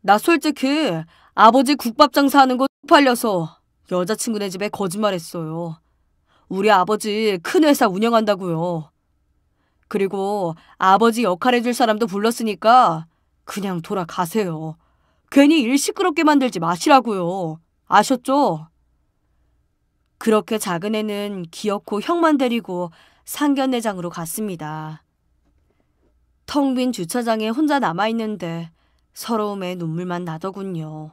나 솔직히 아버지 국밥 장사하는 거 팔려서 여자친구네 집에 거짓말했어요. 우리 아버지 큰 회사 운영한다고요. 그리고 아버지 역할 해줄 사람도 불렀으니까 그냥 돌아가세요. 괜히 일 시끄럽게 만들지 마시라고요. 아셨죠? 그렇게 작은 애는 귀엽고 형만 데리고 상견례장으로 갔습니다. 텅 빈 주차장에 혼자 남아있는데 서러움에 눈물만 나더군요.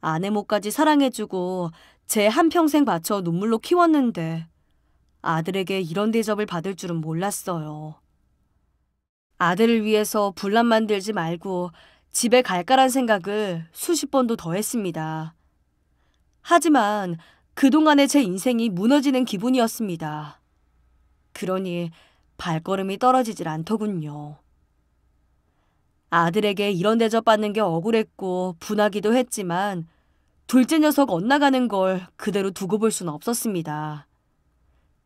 아내 몫까지 사랑해주고 제 한평생 바쳐 눈물로 키웠는데 아들에게 이런 대접을 받을 줄은 몰랐어요. 아들을 위해서 불란 만들지 말고 집에 갈까란 생각을 수십 번도 더 했습니다. 하지만 그동안의 제 인생이 무너지는 기분이었습니다. 그러니 발걸음이 떨어지질 않더군요. 아들에게 이런 대접받는 게 억울했고 분하기도 했지만 둘째 녀석 엇나가는 걸 그대로 두고 볼 수는 없었습니다.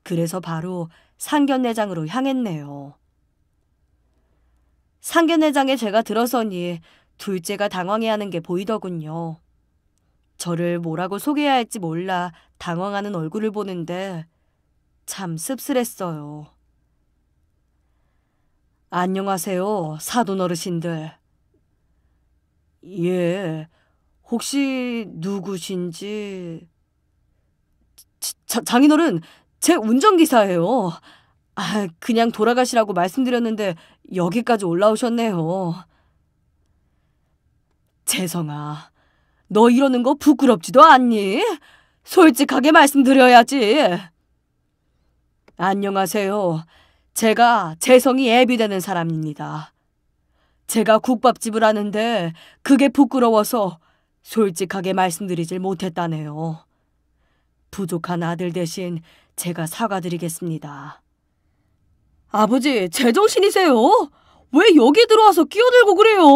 그래서 바로 상견례장으로 향했네요. 상견례장에 제가 들어서니 둘째가 당황해하는 게 보이더군요. 저를 뭐라고 소개해야 할지 몰라 당황하는 얼굴을 보는데 참 씁쓸했어요. 안녕하세요, 사돈 어르신들. 예, 혹시 누구신지... 자, 장인어른, 제 운전기사예요. 아, 그냥 돌아가시라고 말씀드렸는데 여기까지 올라오셨네요. 재성아, 너 이러는 거 부끄럽지도 않니? 솔직하게 말씀드려야지. 안녕하세요. 제가 재성이 앱이 되는 사람입니다. 제가 국밥집을 하는데 그게 부끄러워서 솔직하게 말씀드리질 못했다네요. 부족한 아들 대신 제가 사과드리겠습니다. 아버지, 제정신이세요? 왜 여기 들어와서 끼어들고 그래요?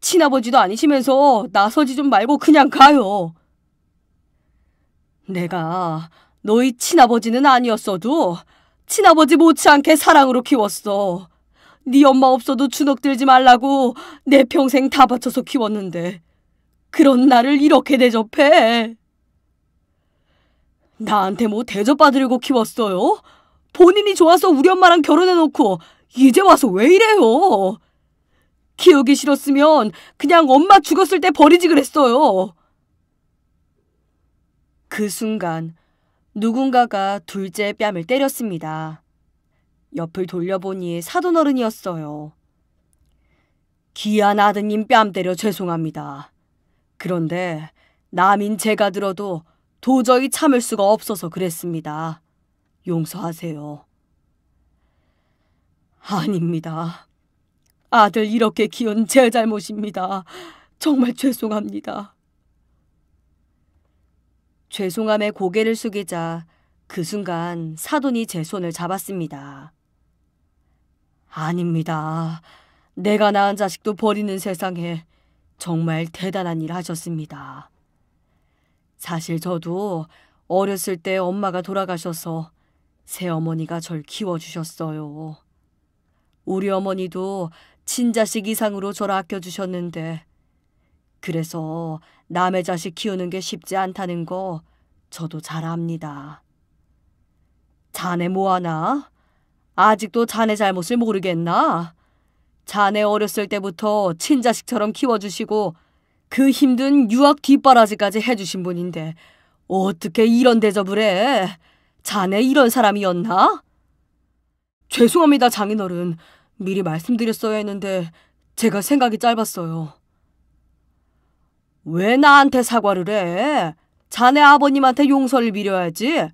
친아버지도 아니시면서 나서지 좀 말고 그냥 가요. 내가 너희 친아버지는 아니었어도 친아버지 못지않게 사랑으로 키웠어. 네 엄마 없어도 주눅들지 말라고 내 평생 다 바쳐서 키웠는데 그런 나를 이렇게 대접해. 나한테 뭐 대접받으려고 키웠어요? 본인이 좋아서 우리 엄마랑 결혼해놓고 이제 와서 왜 이래요? 키우기 싫었으면 그냥 엄마 죽었을 때 버리지 그랬어요. 그 순간 누군가가 둘째 뺨을 때렸습니다. 옆을 돌려보니 사돈어른이었어요. 귀한 아드님 뺨 때려 죄송합니다. 그런데 남인 제가 들어도 도저히 참을 수가 없어서 그랬습니다. 용서하세요. 아닙니다. 아들 이렇게 키운 제 잘못입니다. 정말 죄송합니다. 죄송함에 고개를 숙이자 그 순간 사돈이 제 손을 잡았습니다. 아닙니다. 내가 낳은 자식도 버리는 세상에 정말 대단한 일 하셨습니다. 사실 저도 어렸을 때 엄마가 돌아가셔서 새어머니가 절 키워주셨어요. 우리 어머니도 친자식 이상으로 절 아껴주셨는데 그래서 남의 자식 키우는 게 쉽지 않다는 거 저도 잘 압니다. 자네 뭐하나? 아직도 자네 잘못을 모르겠나? 자네 어렸을 때부터 친자식처럼 키워주시고 그 힘든 유학 뒷바라지까지 해주신 분인데 어떻게 이런 대접을 해? 자네 이런 사람이었나? 죄송합니다, 장인어른. 미리 말씀드렸어야 했는데 제가 생각이 짧았어요. 왜 나한테 사과를 해? 자네 아버님한테 용서를 빌어야지.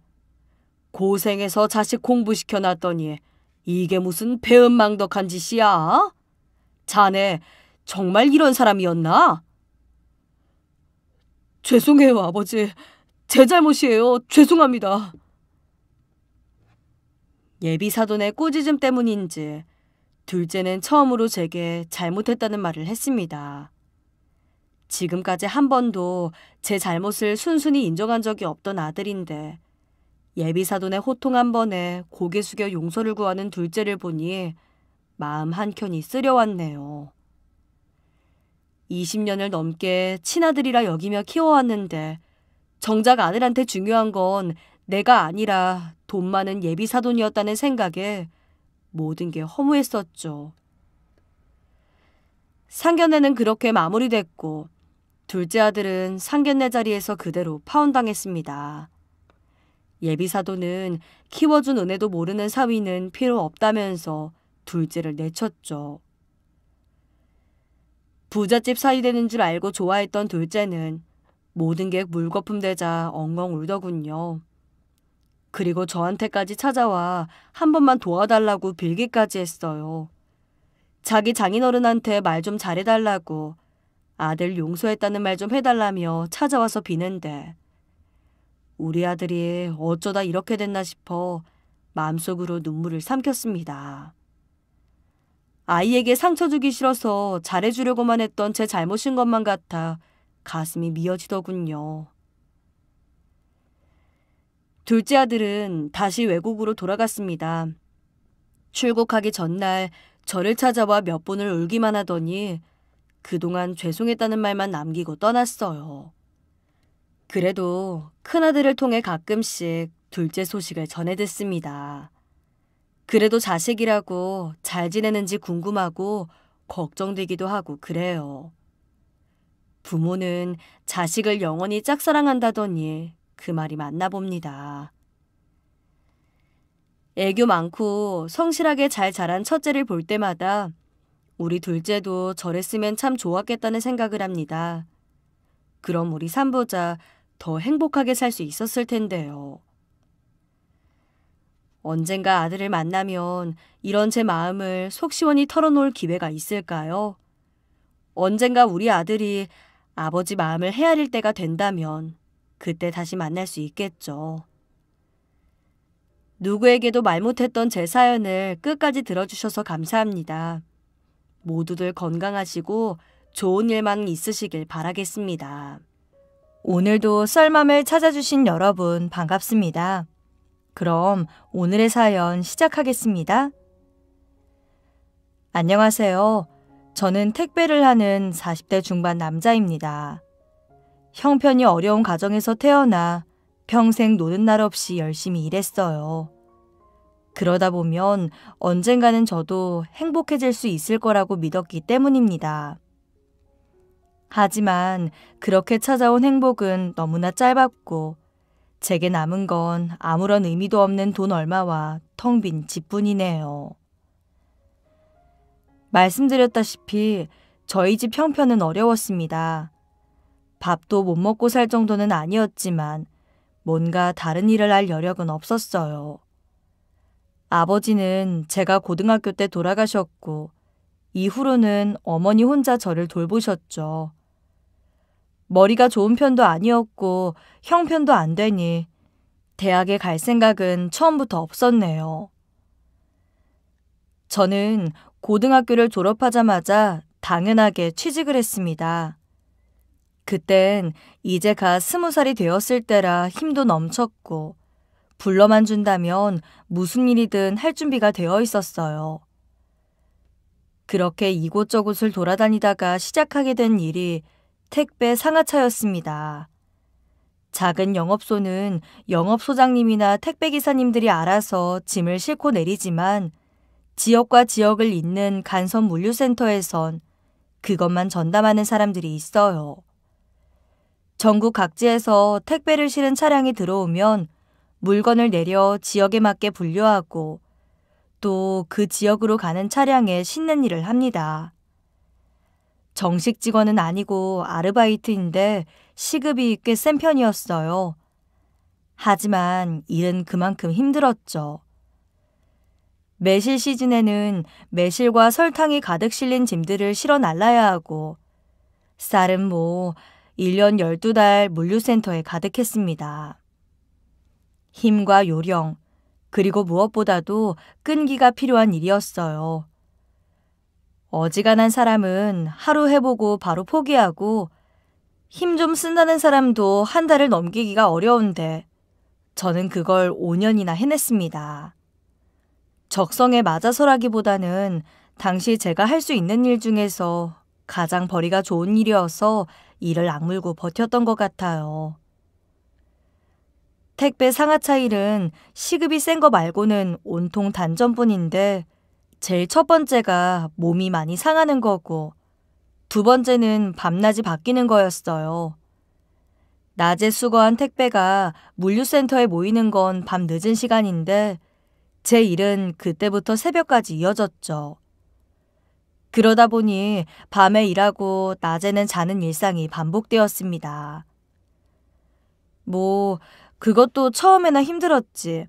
고생해서 자식 공부시켜놨더니 이게 무슨 배은망덕한 짓이야? 자네 정말 이런 사람이었나? 죄송해요, 아버지. 제 잘못이에요. 죄송합니다. 예비사돈의 꼬지즘 때문인지 둘째는 처음으로 제게 잘못했다는 말을 했습니다. 지금까지 한 번도 제 잘못을 순순히 인정한 적이 없던 아들인데 예비사돈의 호통 한 번에 고개 숙여 용서를 구하는 둘째를 보니 마음 한켠이 쓰려왔네요. 20년을 넘게 친아들이라 여기며 키워왔는데 정작 아들한테 중요한 건 내가 아니라 돈 많은 예비사돈이었다는 생각에 모든 게 허무했었죠. 상견례는 그렇게 마무리됐고 둘째 아들은 상견례 자리에서 그대로 파혼당했습니다. 예비사도는 키워준 은혜도 모르는 사위는 필요 없다면서 둘째를 내쳤죠. 부잣집 사위 되는 줄 알고 좋아했던 둘째는 모든 게 물거품 되자 엉엉 울더군요. 그리고 저한테까지 찾아와 한 번만 도와달라고 빌기까지 했어요. 자기 장인어른한테 말 좀 잘해달라고 아들 용서했다는 말 좀 해달라며 찾아와서 비는데 우리 아들이 어쩌다 이렇게 됐나 싶어 마음속으로 눈물을 삼켰습니다. 아이에게 상처 주기 싫어서 잘해주려고만 했던 제 잘못인 것만 같아 가슴이 미어지더군요. 둘째 아들은 다시 외국으로 돌아갔습니다. 출국하기 전날 저를 찾아와 몇번을 울기만 하더니 그동안 죄송했다는 말만 남기고 떠났어요. 그래도 큰아들을 통해 가끔씩 둘째 소식을 전해 듣습니다. 그래도 자식이라고 잘 지내는지 궁금하고 걱정되기도 하고 그래요. 부모는 자식을 영원히 짝사랑한다더니 그 말이 맞나 봅니다. 애교 많고 성실하게 잘 자란 첫째를 볼 때마다 우리 둘째도 저랬으면 참 좋았겠다는 생각을 합니다. 그럼 우리 삼보자 더 행복하게 살 수 있었을 텐데요. 언젠가 아들을 만나면 이런 제 마음을 속 시원히 털어놓을 기회가 있을까요? 언젠가 우리 아들이 아버지 마음을 헤아릴 때가 된다면 그때 다시 만날 수 있겠죠. 누구에게도 말 못했던 제 사연을 끝까지 들어주셔서 감사합니다. 모두들 건강하시고 좋은 일만 있으시길 바라겠습니다. 오늘도 썰맘을 찾아주신 여러분 반갑습니다. 그럼 오늘의 사연 시작하겠습니다. 안녕하세요. 저는 택배를 하는 40대 중반 남자입니다. 형편이 어려운 가정에서 태어나 평생 노는 날 없이 열심히 일했어요. 그러다 보면 언젠가는 저도 행복해질 수 있을 거라고 믿었기 때문입니다. 하지만 그렇게 찾아온 행복은 너무나 짧았고 제게 남은 건 아무런 의미도 없는 돈 얼마와 텅 빈 집뿐이네요. 말씀드렸다시피 저희 집 형편은 어려웠습니다. 밥도 못 먹고 살 정도는 아니었지만 뭔가 다른 일을 할 여력은 없었어요. 아버지는 제가 고등학교 때 돌아가셨고 이후로는 어머니 혼자 저를 돌보셨죠. 머리가 좋은 편도 아니었고 형편도 안 되니 대학에 갈 생각은 처음부터 없었네요. 저는 고등학교를 졸업하자마자 당연하게 취직을 했습니다. 그땐 이제 가 스무 살이 되었을 때라 힘도 넘쳤고 불러만 준다면 무슨 일이든 할 준비가 되어 있었어요. 그렇게 이곳저곳을 돌아다니다가 시작하게 된 일이 택배 상하차였습니다. 작은 영업소는 영업소장님이나 택배기사님들이 알아서 짐을 싣고 내리지만 지역과 지역을 잇는 간선 물류센터에선 그것만 전담하는 사람들이 있어요. 전국 각지에서 택배를 실은 차량이 들어오면 물건을 내려 지역에 맞게 분류하고 또 그 지역으로 가는 차량에 싣는 일을 합니다. 정식 직원은 아니고 아르바이트인데 시급이 꽤 센 편이었어요. 하지만 일은 그만큼 힘들었죠. 매실 시즌에는 매실과 설탕이 가득 실린 짐들을 실어 날라야 하고 쌀은 뭐 1년 12달 물류센터에 가득했습니다. 힘과 요령, 그리고 무엇보다도 끈기가 필요한 일이었어요. 어지간한 사람은 하루 해보고 바로 포기하고 힘 좀 쓴다는 사람도 한 달을 넘기기가 어려운데 저는 그걸 5년이나 해냈습니다. 적성에 맞아서라기보다는 당시 제가 할 수 있는 일 중에서 가장 벌이가 좋은 일이어서 이를 악물고 버텼던 것 같아요. 택배 상하 차일은 시급이 센 거 말고는 온통 단점뿐인데 제일 첫 번째가 몸이 많이 상하는 거고 두 번째는 밤낮이 바뀌는 거였어요. 낮에 수거한 택배가 물류센터에 모이는 건 밤 늦은 시간인데 제 일은 그때부터 새벽까지 이어졌죠. 그러다 보니 밤에 일하고 낮에는 자는 일상이 반복되었습니다. 뭐, 그것도 처음에는 힘들었지.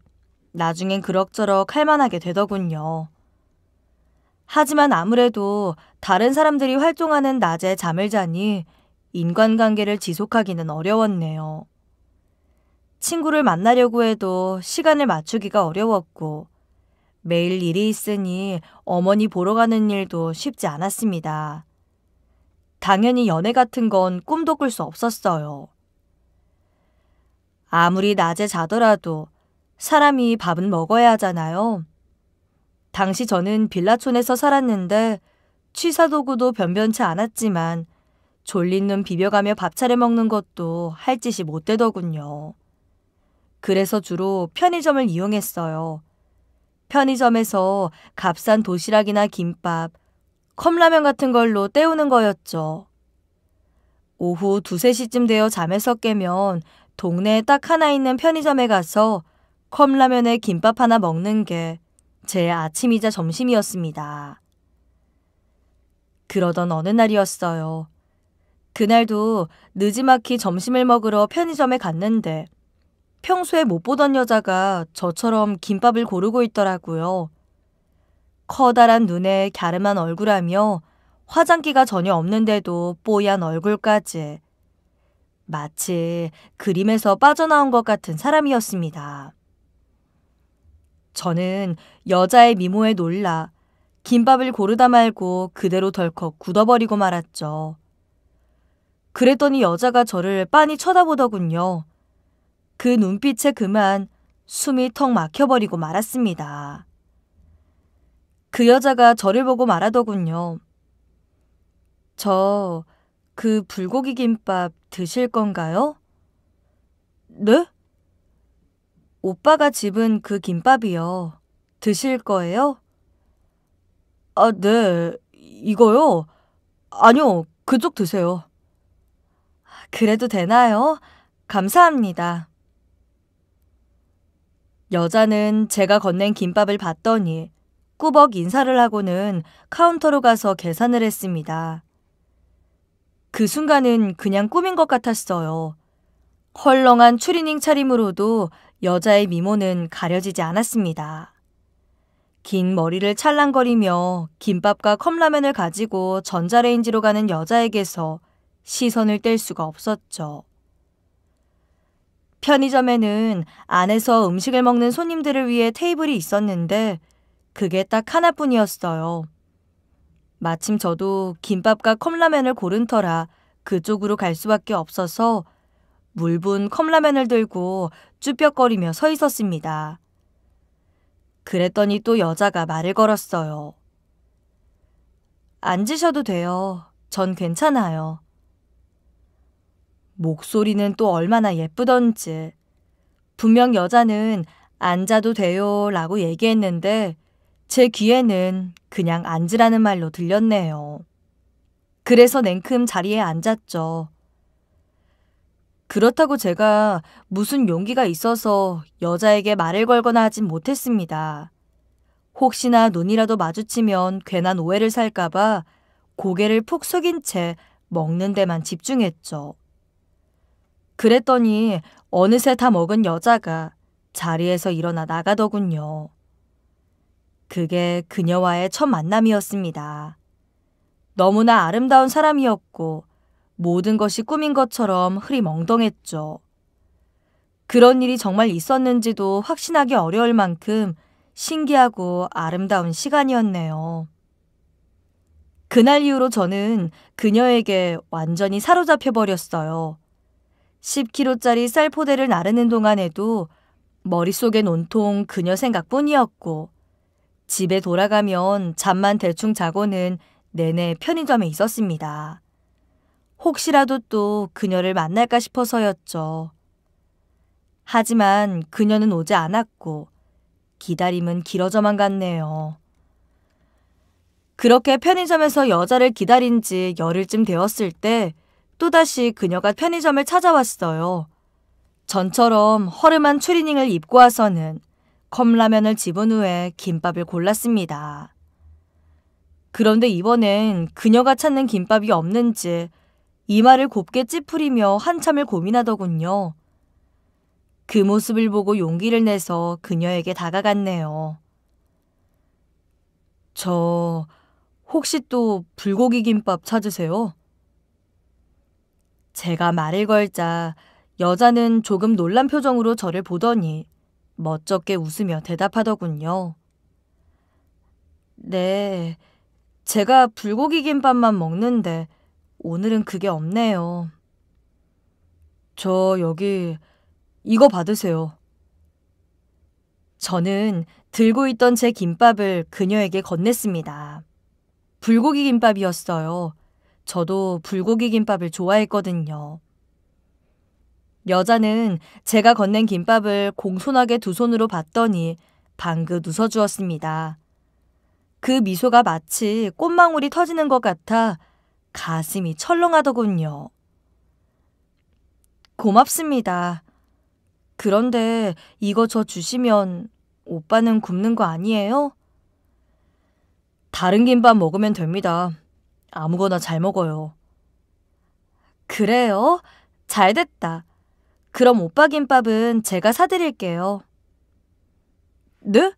나중엔 그럭저럭 할만하게 되더군요. 하지만 아무래도 다른 사람들이 활동하는 낮에 잠을 자니 인간관계를 지속하기는 어려웠네요. 친구를 만나려고 해도 시간을 맞추기가 어려웠고 매일 일이 있으니 어머니 보러 가는 일도 쉽지 않았습니다. 당연히 연애 같은 건 꿈도 꿀 수 없었어요. 아무리 낮에 자더라도 사람이 밥은 먹어야 하잖아요. 당시 저는 빌라촌에서 살았는데 취사도구도 변변치 않았지만 졸린 눈 비벼가며 밥 차려 먹는 것도 할 짓이 못 되더군요. 그래서 주로 편의점을 이용했어요. 편의점에서 값싼 도시락이나 김밥, 컵라면 같은 걸로 때우는 거였죠. 오후 두세 시쯤 되어 잠에서 깨면 동네에 딱 하나 있는 편의점에 가서 컵라면에 김밥 하나 먹는 게 제 아침이자 점심이었습니다. 그러던 어느 날이었어요. 그날도 늦지막히 점심을 먹으러 편의점에 갔는데 평소에 못 보던 여자가 저처럼 김밥을 고르고 있더라고요. 커다란 눈에 갸름한 얼굴하며 화장기가 전혀 없는데도 뽀얀 얼굴까지 마치 그림에서 빠져나온 것 같은 사람이었습니다. 저는 여자의 미모에 놀라 김밥을 고르다 말고 그대로 덜컥 굳어버리고 말았죠. 그랬더니 여자가 저를 빤히 쳐다보더군요. 그 눈빛에 그만 숨이 턱 막혀버리고 말았습니다. 그 여자가 저를 보고 말하더군요. 저 그 불고기 김밥 드실 건가요? 네? 오빠가 집은 그 김밥이요. 드실 거예요? 아, 네. 이거요? 아니요. 그쪽 드세요. 그래도 되나요? 감사합니다. 여자는 제가 건넨 김밥을 봤더니 꾸벅 인사를 하고는 카운터로 가서 계산을 했습니다. 그 순간은 그냥 꿈인 것 같았어요. 헐렁한 추리닝 차림으로도 여자의 미모는 가려지지 않았습니다. 긴 머리를 찰랑거리며 김밥과 컵라면을 가지고 전자레인지로 가는 여자에게서 시선을 뗄 수가 없었죠. 편의점에는 안에서 음식을 먹는 손님들을 위해 테이블이 있었는데 그게 딱 하나뿐이었어요. 마침 저도 김밥과 컵라면을 고른 터라 그쪽으로 갈 수밖에 없어서 물분 컵라면을 들고 쭈뼛거리며 서 있었습니다. 그랬더니 또 여자가 말을 걸었어요. 앉으셔도 돼요. 전 괜찮아요. 목소리는 또 얼마나 예쁘던지. 분명 여자는 앉아도 돼요 라고 얘기했는데 제 귀에는 그냥 앉으라는 말로 들렸네요. 그래서 냉큼 자리에 앉았죠. 그렇다고 제가 무슨 용기가 있어서 여자에게 말을 걸거나 하진 못했습니다. 혹시나 눈이라도 마주치면 괜한 오해를 살까봐 고개를 푹 숙인 채 먹는 데만 집중했죠. 그랬더니 어느새 다 먹은 여자가 자리에서 일어나 나가더군요. 그게 그녀와의 첫 만남이었습니다. 너무나 아름다운 사람이었고 모든 것이 꿈인 것처럼 흐리멍덩했죠. 그런 일이 정말 있었는지도 확신하기 어려울 만큼 신기하고 아름다운 시간이었네요. 그날 이후로 저는 그녀에게 완전히 사로잡혀 버렸어요. 10kg짜리 쌀포대를 나르는 동안에도 머릿속엔 온통 그녀 생각뿐이었고 집에 돌아가면 잠만 대충 자고는 내내 편의점에 있었습니다. 혹시라도 또 그녀를 만날까 싶어서였죠. 하지만 그녀는 오지 않았고 기다림은 길어져만 갔네요. 그렇게 편의점에서 여자를 기다린 지 열흘쯤 되었을 때 또다시 그녀가 편의점을 찾아왔어요. 전처럼 허름한 추리닝을 입고 와서는 컵라면을 집은 후에 김밥을 골랐습니다. 그런데 이번엔 그녀가 찾는 김밥이 없는지 이마를 곱게 찌푸리며 한참을 고민하더군요. 그 모습을 보고 용기를 내서 그녀에게 다가갔네요. 저 혹시 또 불고기 김밥 찾으세요? 제가 말을 걸자 여자는 조금 놀란 표정으로 저를 보더니 멋쩍게 웃으며 대답하더군요. 네, 제가 불고기 김밥만 먹는데 오늘은 그게 없네요. 저 여기 이거 받으세요. 저는 들고 있던 제 김밥을 그녀에게 건넸습니다. 불고기 김밥이었어요. 저도 불고기 김밥을 좋아했거든요. 여자는 제가 건넨 김밥을 공손하게 두 손으로 받더니 방긋 웃어주었습니다. 그 미소가 마치 꽃망울이 터지는 것 같아 가슴이 철렁하더군요. 고맙습니다. 그런데 이거 저 주시면 오빠는 굶는 거 아니에요? 다른 김밥 먹으면 됩니다. 아무거나 잘 먹어요. 그래요? 잘 됐다. 그럼 오빠 김밥은 제가 사드릴게요. 네?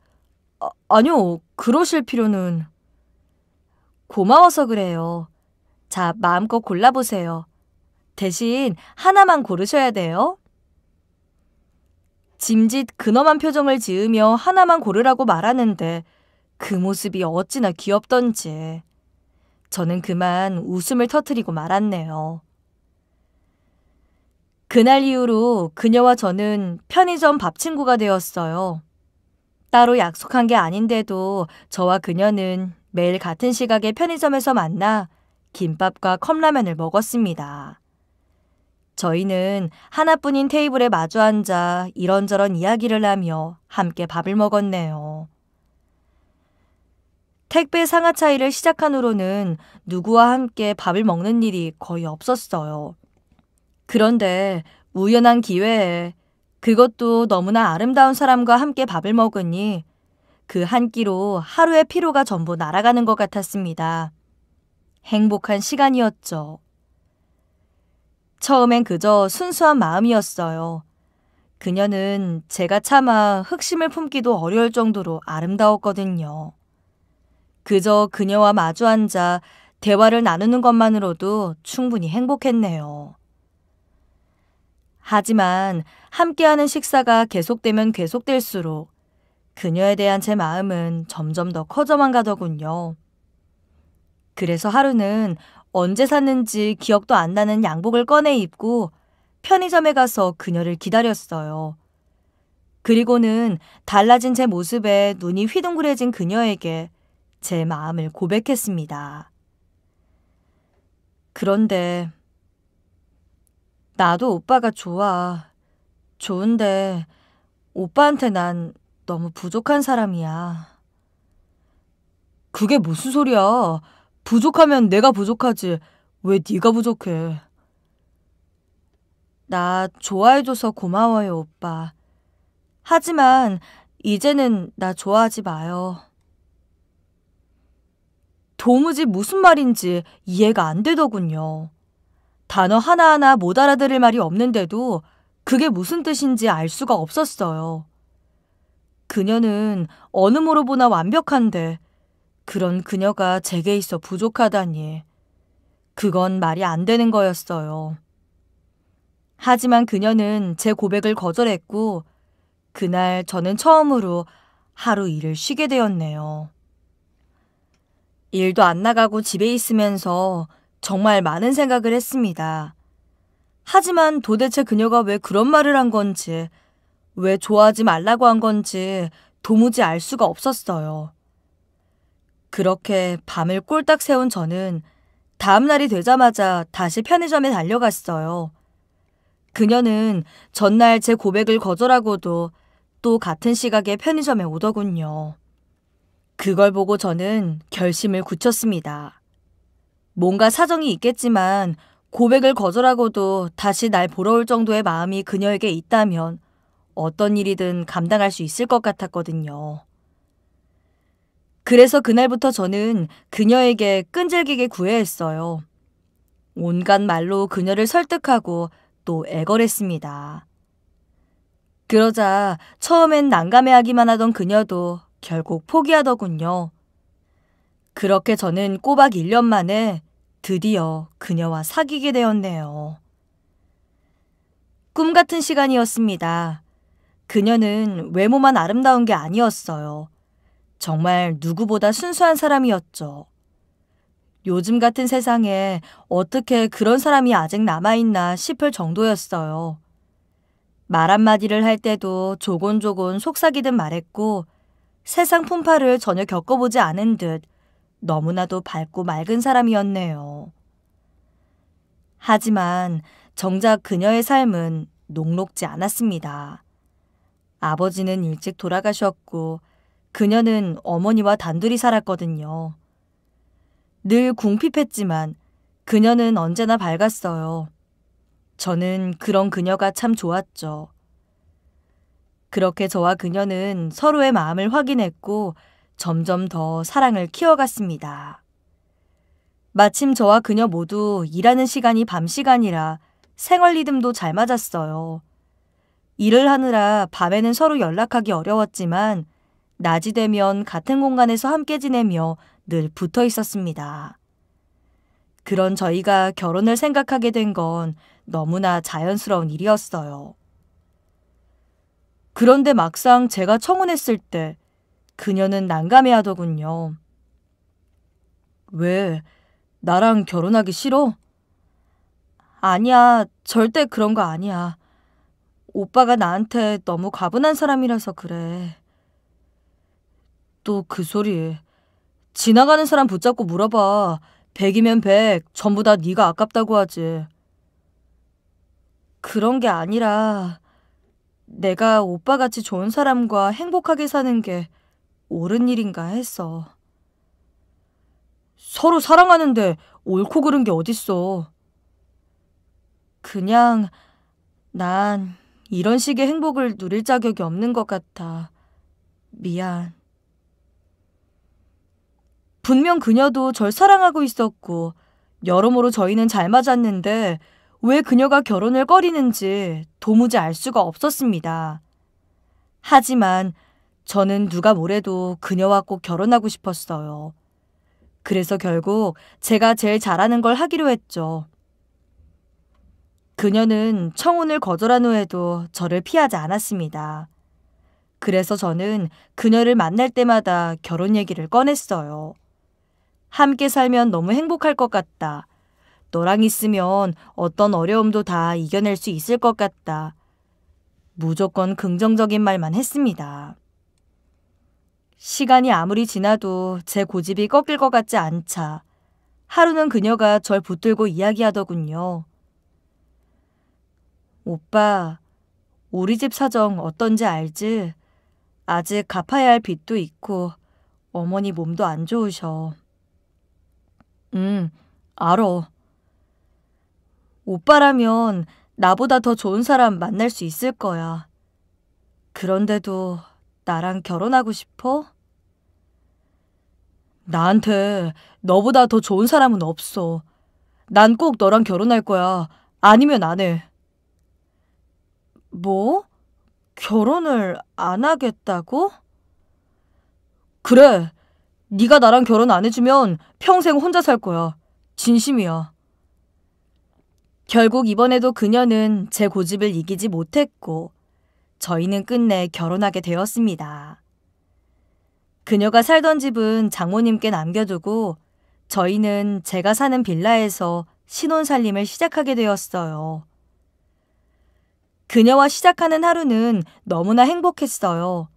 아, 아니요, 그러실 필요는. 고마워서 그래요. 자, 마음껏 골라보세요. 대신 하나만 고르셔야 돼요. 짐짓 근엄한 표정을 지으며 하나만 고르라고 말하는데 그 모습이 어찌나 귀엽던지. 저는 그만 웃음을 터트리고 말았네요. 그날 이후로 그녀와 저는 편의점 밥 친구가 되었어요. 따로 약속한 게 아닌데도 저와 그녀는 매일 같은 시각에 편의점에서 만나 김밥과 컵라면을 먹었습니다. 저희는 하나뿐인 테이블에 마주 앉아 이런저런 이야기를 하며 함께 밥을 먹었네요. 택배 상하 차이를 시작한 후로는 누구와 함께 밥을 먹는 일이 거의 없었어요. 그런데 우연한 기회에 그것도 너무나 아름다운 사람과 함께 밥을 먹으니 그 한 끼로 하루의 피로가 전부 날아가는 것 같았습니다. 행복한 시간이었죠. 처음엔 그저 순수한 마음이었어요. 그녀는 제가 차마 흑심을 품기도 어려울 정도로 아름다웠거든요. 그저 그녀와 마주 앉아 대화를 나누는 것만으로도 충분히 행복했네요. 하지만 함께하는 식사가 계속되면 계속될수록 그녀에 대한 제 마음은 점점 더 커져만 가더군요. 그래서 하루는 언제 샀는지 기억도 안 나는 양복을 꺼내 입고 편의점에 가서 그녀를 기다렸어요. 그리고는 달라진 제 모습에 눈이 휘둥그레진 그녀에게 제 마음을 고백했습니다. 그런데 나도 오빠가 좋아. 좋은데 오빠한테 난 너무 부족한 사람이야. 그게 무슨 소리야? 부족하면 내가 부족하지. 왜 네가 부족해? 나 좋아해줘서 고마워요, 오빠. 하지만 이제는 나 좋아하지 마요. 도무지 무슨 말인지 이해가 안 되더군요. 단어 하나하나 못 알아들을 말이 없는데도 그게 무슨 뜻인지 알 수가 없었어요. 그녀는 어느 모로 보나 완벽한데 그런 그녀가 제게 있어 부족하다니. 그건 말이 안 되는 거였어요. 하지만 그녀는 제 고백을 거절했고 그날 저는 처음으로 하루 일을 쉬게 되었네요. 일도 안 나가고 집에 있으면서 정말 많은 생각을 했습니다. 하지만 도대체 그녀가 왜 그런 말을 한 건지, 왜 좋아하지 말라고 한 건지 도무지 알 수가 없었어요. 그렇게 밤을 꼴딱 세운 저는 다음날이 되자마자 다시 편의점에 달려갔어요. 그녀는 전날 제 고백을 거절하고도 또 같은 시각에 편의점에 오더군요. 그걸 보고 저는 결심을 굳혔습니다. 뭔가 사정이 있겠지만 고백을 거절하고도 다시 날 보러 올 정도의 마음이 그녀에게 있다면 어떤 일이든 감당할 수 있을 것 같았거든요. 그래서 그날부터 저는 그녀에게 끈질기게 구애했어요. 온갖 말로 그녀를 설득하고 또 애걸했습니다. 그러자 처음엔 난감해하기만 하던 그녀도 결국 포기하더군요. 그렇게 저는 꼬박 1년 만에 드디어 그녀와 사귀게 되었네요. 꿈 같은 시간이었습니다. 그녀는 외모만 아름다운 게 아니었어요. 정말 누구보다 순수한 사람이었죠. 요즘 같은 세상에 어떻게 그런 사람이 아직 남아있나 싶을 정도였어요. 말 한마디를 할 때도 조곤조곤 속삭이듯 말했고 세상 풍파를 전혀 겪어보지 않은 듯 너무나도 밝고 맑은 사람이었네요. 하지만 정작 그녀의 삶은 녹록지 않았습니다. 아버지는 일찍 돌아가셨고 그녀는 어머니와 단둘이 살았거든요. 늘 궁핍했지만 그녀는 언제나 밝았어요. 저는 그런 그녀가 참 좋았죠. 그렇게 저와 그녀는 서로의 마음을 확인했고 점점 더 사랑을 키워갔습니다. 마침 저와 그녀 모두 일하는 시간이 밤 시간이라 생활 리듬도 잘 맞았어요. 일을 하느라 밤에는 서로 연락하기 어려웠지만 낮이 되면 같은 공간에서 함께 지내며 늘 붙어 있었습니다. 그런 저희가 결혼을 생각하게 된 건 너무나 자연스러운 일이었어요. 그런데 막상 제가 청혼했을 때 그녀는 난감해하더군요. 왜? 나랑 결혼하기 싫어? 아니야, 절대 그런 거 아니야. 오빠가 나한테 너무 과분한 사람이라서 그래. 또 그 소리. 지나가는 사람 붙잡고 물어봐. 백이면 백, 전부 다 네가 아깝다고 하지. 그런 게 아니라 내가 오빠같이 좋은 사람과 행복하게 사는 게 옳은 일인가 했어. 서로 사랑하는데 옳고 그른 게 어딨어. 그냥 난 이런 식의 행복을 누릴 자격이 없는 것 같아. 미안. 분명 그녀도 절 사랑하고 있었고, 여러모로 저희는 잘 맞았는데, 왜 그녀가 결혼을 꺼리는지 도무지 알 수가 없었습니다. 하지만 저는 누가 뭐래도 그녀와 꼭 결혼하고 싶었어요. 그래서 결국 제가 제일 잘하는 걸 하기로 했죠. 그녀는 청혼을 거절한 후에도 저를 피하지 않았습니다. 그래서 저는 그녀를 만날 때마다 결혼 얘기를 꺼냈어요. 함께 살면 너무 행복할 것 같다. 너랑 있으면 어떤 어려움도 다 이겨낼 수 있을 것 같다. 무조건 긍정적인 말만 했습니다. 시간이 아무리 지나도 제 고집이 꺾일 것 같지 않자 하루는 그녀가 절 붙들고 이야기하더군요. 오빠, 우리 집 사정 어떤지 알지? 아직 갚아야 할 빚도 있고 어머니 몸도 안 좋으셔. 응, 알어. 오빠라면 나보다 더 좋은 사람 만날 수 있을 거야. 그런데도 나랑 결혼하고 싶어? 나한테 너보다 더 좋은 사람은 없어. 난 꼭 너랑 결혼할 거야. 아니면 안 해. 뭐? 결혼을 안 하겠다고? 그래. 네가 나랑 결혼 안 해주면 평생 혼자 살 거야. 진심이야. 결국 이번에도 그녀는 제 고집을 이기지 못했고 저희는 끝내 결혼하게 되었습니다. 그녀가 살던 집은 장모님께 남겨두고 저희는 제가 사는 빌라에서 신혼 살림을 시작하게 되었어요. 그녀와 시작하는 하루는 너무나 행복했어요.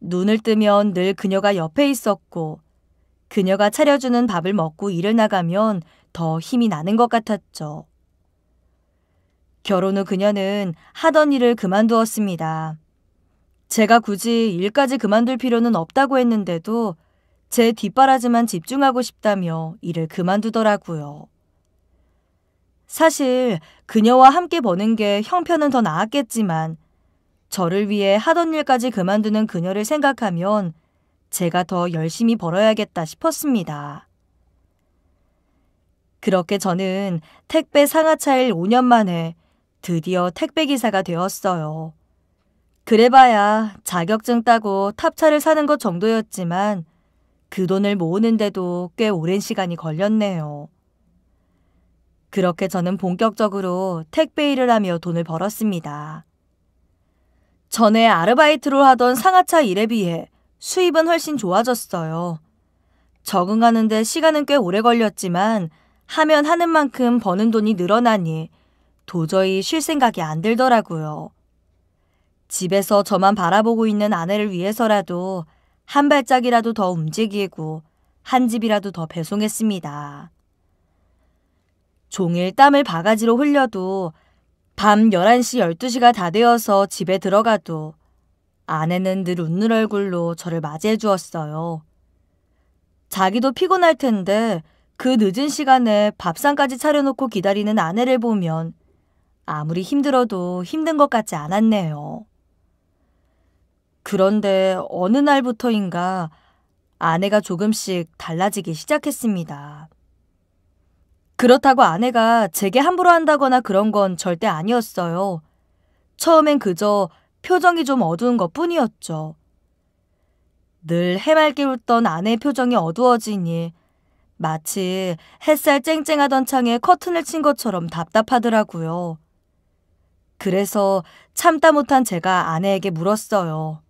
눈을 뜨면 늘 그녀가 옆에 있었고, 그녀가 차려주는 밥을 먹고 일을 나가면 더 힘이 나는 것 같았죠. 결혼 후 그녀는 하던 일을 그만두었습니다. 제가 굳이 일까지 그만둘 필요는 없다고 했는데도 제 뒷바라지만 집중하고 싶다며 일을 그만두더라고요. 사실 그녀와 함께 버는 게 형편은 더 나았겠지만 저를 위해 하던 일까지 그만두는 그녀를 생각하면 제가 더 열심히 벌어야겠다 싶었습니다. 그렇게 저는 택배 상하차일 5년 만에 드디어 택배기사가 되었어요. 그래봐야 자격증 따고 탑차를 사는 것 정도였지만 그 돈을 모으는데도 꽤 오랜 시간이 걸렸네요. 그렇게 저는 본격적으로 택배 일을 하며 돈을 벌었습니다. 전에 아르바이트로 하던 상하차 일에 비해 수입은 훨씬 좋아졌어요. 적응하는데 시간은 꽤 오래 걸렸지만 하면 하는 만큼 버는 돈이 늘어나니 도저히 쉴 생각이 안 들더라고요. 집에서 저만 바라보고 있는 아내를 위해서라도 한 발짝이라도 더 움직이고 한 집이라도 더 배송했습니다. 종일 땀을 바가지로 흘려도 밤 11시 12시가 다 되어서 집에 들어가도 아내는 늘 웃는 얼굴로 저를 맞이해 주었어요. 자기도 피곤할 텐데 그 늦은 시간에 밥상까지 차려놓고 기다리는 아내를 보면 아무리 힘들어도 힘든 것 같지 않았네요. 그런데 어느 날부터인가 아내가 조금씩 달라지기 시작했습니다. 그렇다고 아내가 제게 함부로 한다거나 그런 건 절대 아니었어요. 처음엔 그저 표정이 좀 어두운 것 뿐이었죠. 늘 해맑게 웃던 아내의 표정이 어두워지니 마치 햇살 쨍쨍하던 창에 커튼을 친 것처럼 답답하더라고요. 그래서 참다 못한 제가 아내에게 물었어요.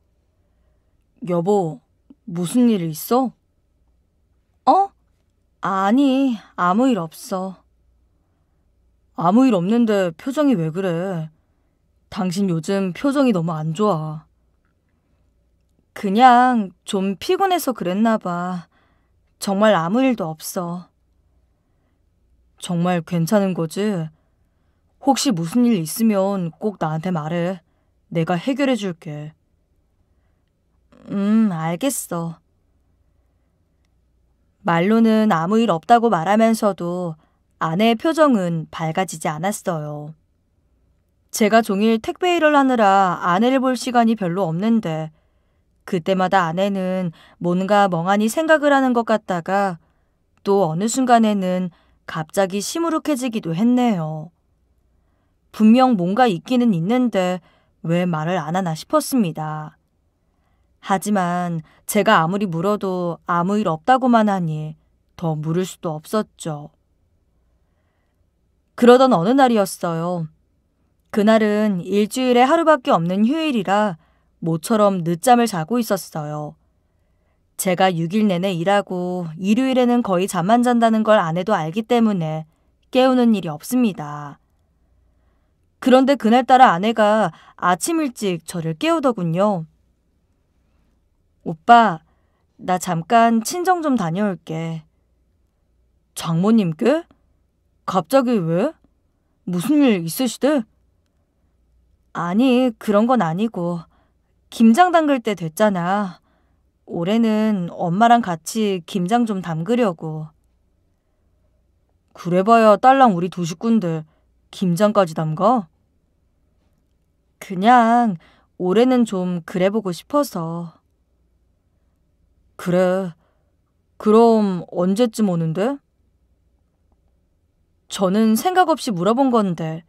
여보, 무슨 일 있어? 어? 아니, 아무 일 없어. 아무 일 없는데 표정이 왜 그래? 당신 요즘 표정이 너무 안 좋아. 그냥 좀 피곤해서 그랬나 봐. 정말 아무 일도 없어. 정말 괜찮은 거지? 혹시 무슨 일 있으면 꼭 나한테 말해. 내가 해결해 줄게. 음, 알겠어. 말로는 아무 일 없다고 말하면서도 아내의 표정은 밝아지지 않았어요. 제가 종일 택배 일을 하느라 아내를 볼 시간이 별로 없는데 그때마다 아내는 뭔가 멍하니 생각을 하는 것 같다가 또 어느 순간에는 갑자기 시무룩해지기도 했네요. 분명 뭔가 있기는 있는데 왜 말을 안 하나 싶었습니다. 하지만 제가 아무리 물어도 아무 일 없다고만 하니 더 물을 수도 없었죠. 그러던 어느 날이었어요. 그날은 일주일에 하루밖에 없는 휴일이라 모처럼 늦잠을 자고 있었어요. 제가 6일 내내 일하고 일요일에는 거의 잠만 잔다는 걸 아내도 알기 때문에 깨우는 일이 없습니다. 그런데 그날따라 아내가 아침 일찍 저를 깨우더군요. 오빠, 나 잠깐 친정 좀 다녀올게. 장모님께? 갑자기 왜? 무슨 일 있으시대? 아니, 그런 건 아니고. 김장 담글 때 됐잖아. 올해는 엄마랑 같이 김장 좀 담그려고. 그래봐야 딸랑 우리 두 식구인데 김장까지 담가? 그냥 올해는 좀 그래보고 싶어서. 그래. 그럼 언제쯤 오는데? 저는 생각 없이 물어본 건데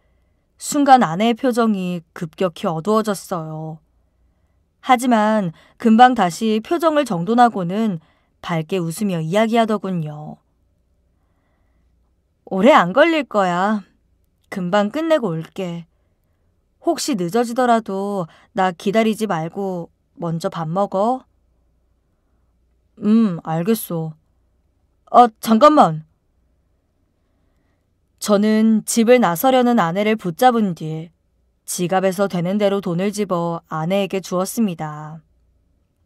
순간 아내의 표정이 급격히 어두워졌어요. 하지만 금방 다시 표정을 정돈하고는 밝게 웃으며 이야기하더군요. 오래 안 걸릴 거야. 금방 끝내고 올게. 혹시 늦어지더라도 나 기다리지 말고 먼저 밥 먹어. 음, 알겠어. 아, 잠깐만. 저는 집을 나서려는 아내를 붙잡은 뒤 지갑에서 되는 대로 돈을 집어 아내에게 주었습니다.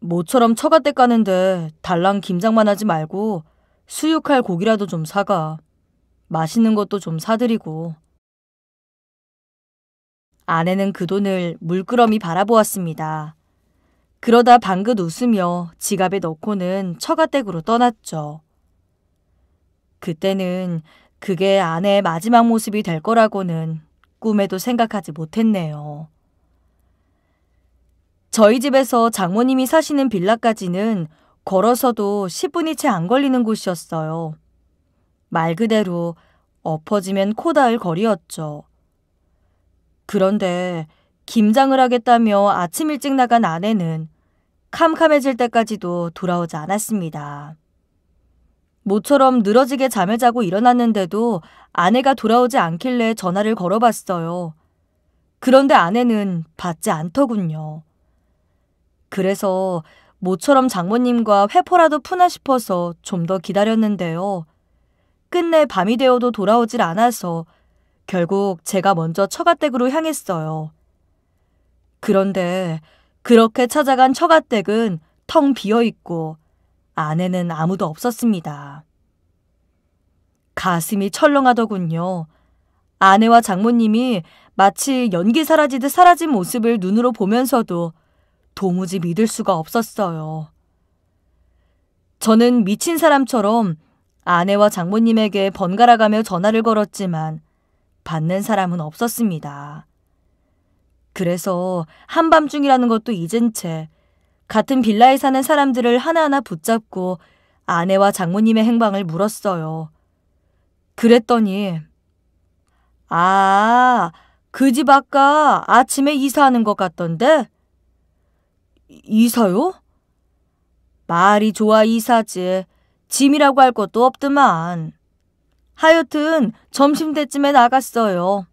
모처럼 처갓댁 가는데 달랑 김장만 하지 말고 수육할 고기라도 좀 사가. 맛있는 것도 좀 사드리고. 아내는 그 돈을 물끄러미 바라보았습니다. 그러다 방긋 웃으며 지갑에 넣고는 처가댁으로 떠났죠. 그때는 그게 아내의 마지막 모습이 될 거라고는 꿈에도 생각하지 못했네요. 저희 집에서 장모님이 사시는 빌라까지는 걸어서도 10분이 채 안 걸리는 곳이었어요. 말 그대로 엎어지면 코다을 거리였죠. 그런데 김장을 하겠다며 아침 일찍 나간 아내는 캄캄해질 때까지도 돌아오지 않았습니다. 모처럼 늘어지게 잠을 자고 일어났는데도 아내가 돌아오지 않길래 전화를 걸어봤어요. 그런데 아내는 받지 않더군요. 그래서 모처럼 장모님과 회포라도 푸나 싶어서 좀 더 기다렸는데요. 끝내 밤이 되어도 돌아오질 않아서 결국 제가 먼저 처가댁으로 향했어요. 그런데 그렇게 찾아간 처갓댁은 텅 비어 있고 안에는 아무도 없었습니다. 가슴이 철렁하더군요. 아내와 장모님이 마치 연기 사라지듯 사라진 모습을 눈으로 보면서도 도무지 믿을 수가 없었어요. 저는 미친 사람처럼 아내와 장모님에게 번갈아가며 전화를 걸었지만 받는 사람은 없었습니다. 그래서 한밤중이라는 것도 잊은 채 같은 빌라에 사는 사람들을 하나하나 붙잡고 아내와 장모님의 행방을 물었어요. 그랬더니 아, 그 집 아까 아침에 이사하는 것 같던데? 이사요? 말이 좋아 이사지. 짐이라고 할 것도 없더만. 하여튼 점심 때쯤에 나갔어요.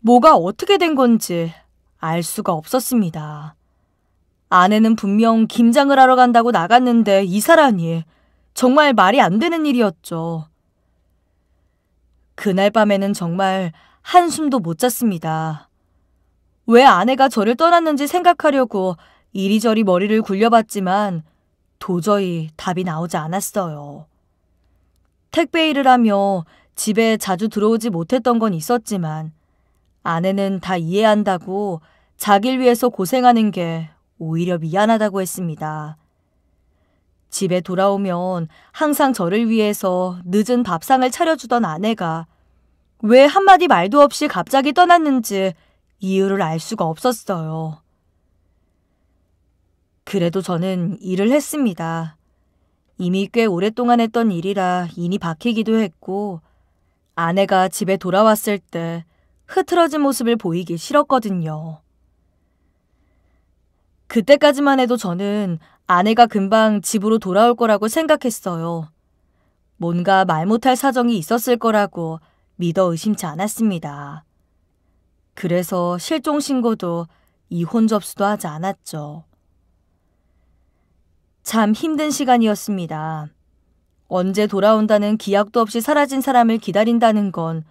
뭐가 어떻게 된 건지 알 수가 없었습니다. 아내는 분명 김장을 하러 간다고 나갔는데 이사라니 정말 말이 안 되는 일이었죠. 그날 밤에는 정말 한숨도 못 잤습니다. 왜 아내가 저를 떠났는지 생각하려고 이리저리 머리를 굴려봤지만 도저히 답이 나오지 않았어요. 택배 일을 하며 집에 자주 들어오지 못했던 건 있었지만 아내는 다 이해한다고 자길 위해서 고생하는 게 오히려 미안하다고 했습니다. 집에 돌아오면 항상 저를 위해서 늦은 밥상을 차려주던 아내가 왜 한마디 말도 없이 갑자기 떠났는지 이유를 알 수가 없었어요. 그래도 저는 일을 했습니다. 이미 꽤 오랫동안 했던 일이라 인이 박히기도 했고, 아내가 집에 돌아왔을 때 흐트러진 모습을 보이기 싫었거든요. 그때까지만 해도 저는 아내가 금방 집으로 돌아올 거라고 생각했어요. 뭔가 말 못할 사정이 있었을 거라고 믿어 의심치 않았습니다. 그래서 실종신고도 이혼 접수도 하지 않았죠. 참 힘든 시간이었습니다. 언제 돌아온다는 기약도 없이 사라진 사람을 기다린다는 건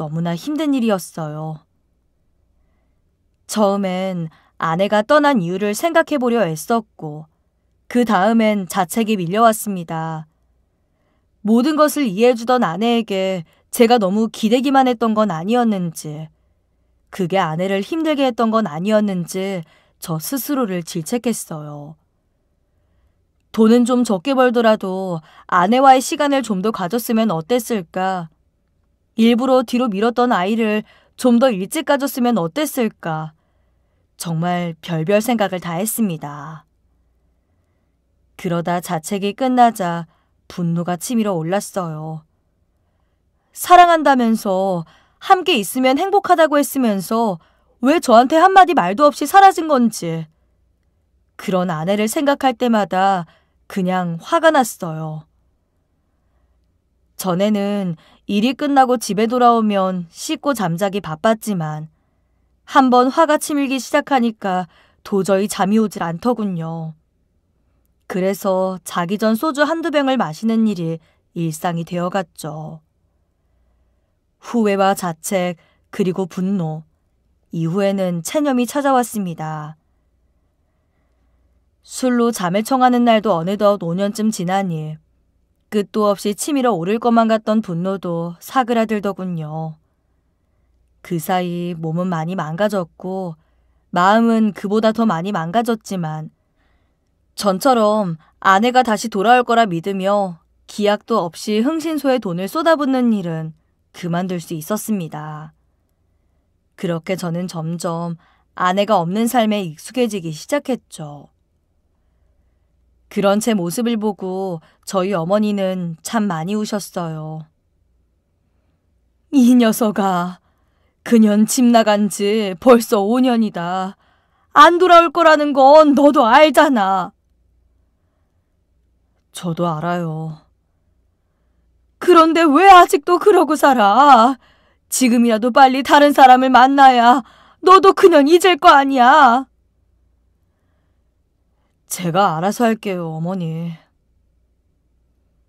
너무나 힘든 일이었어요. 처음엔 아내가 떠난 이유를 생각해 보려 애썼고, 그 다음엔 자책이 밀려왔습니다. 모든 것을 이해해주던 아내에게 제가 너무 기대기만 했던 건 아니었는지, 그게 아내를 힘들게 했던 건 아니었는지 저 스스로를 질책했어요. 돈은 좀 적게 벌더라도 아내와의 시간을 좀 더 가졌으면 어땠을까 일부러 뒤로 밀었던 아이를 좀 더 일찍 가졌으면 어땠을까. 정말 별별 생각을 다 했습니다. 그러다 자책이 끝나자 분노가 치밀어 올랐어요. 사랑한다면서 함께 있으면 행복하다고 했으면서 왜 저한테 한마디 말도 없이 사라진 건지. 그런 아내를 생각할 때마다 그냥 화가 났어요. 전에는 일이 끝나고 집에 돌아오면 씻고 잠자기 바빴지만 한번 화가 치밀기 시작하니까 도저히 잠이 오질 않더군요. 그래서 자기 전 소주 한두 병을 마시는 일이 일상이 되어갔죠. 후회와 자책, 그리고 분노, 이후에는 체념이 찾아왔습니다. 술로 잠을 청하는 날도 어느덧 5년쯤 지나니 끝도 없이 치밀어 오를 것만 같던 분노도 사그라들더군요. 그 사이 몸은 많이 망가졌고 마음은 그보다 더 많이 망가졌지만 전처럼 아내가 다시 돌아올 거라 믿으며 기약도 없이 흥신소에 돈을 쏟아붓는 일은 그만둘 수 있었습니다. 그렇게 저는 점점 아내가 없는 삶에 익숙해지기 시작했죠. 그런 제 모습을 보고 저희 어머니는 참 많이 우셨어요. 이 녀석아, 그년 집 나간 지 벌써 5년이다. 안 돌아올 거라는 건 너도 알잖아. 저도 알아요. 그런데 왜 아직도 그러고 살아? 지금이라도 빨리 다른 사람을 만나야 너도 그년 잊을 거 아니야. 제가 알아서 할게요, 어머니.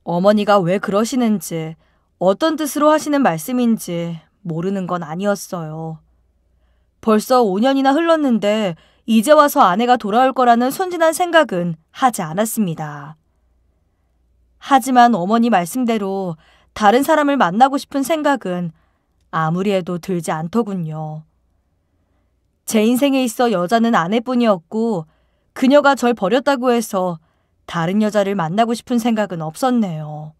어머니가 왜 그러시는지, 어떤 뜻으로 하시는 말씀인지 모르는 건 아니었어요. 벌써 5년이나 흘렀는데 이제 와서 아내가 돌아올 거라는 순진한 생각은 하지 않았습니다. 하지만 어머니 말씀대로 다른 사람을 만나고 싶은 생각은 아무리 해도 들지 않더군요. 제 인생에 있어 여자는 아내뿐이었고 그녀가 절 버렸다고 해서 다른 여자를 만나고 싶은 생각은 없었네요.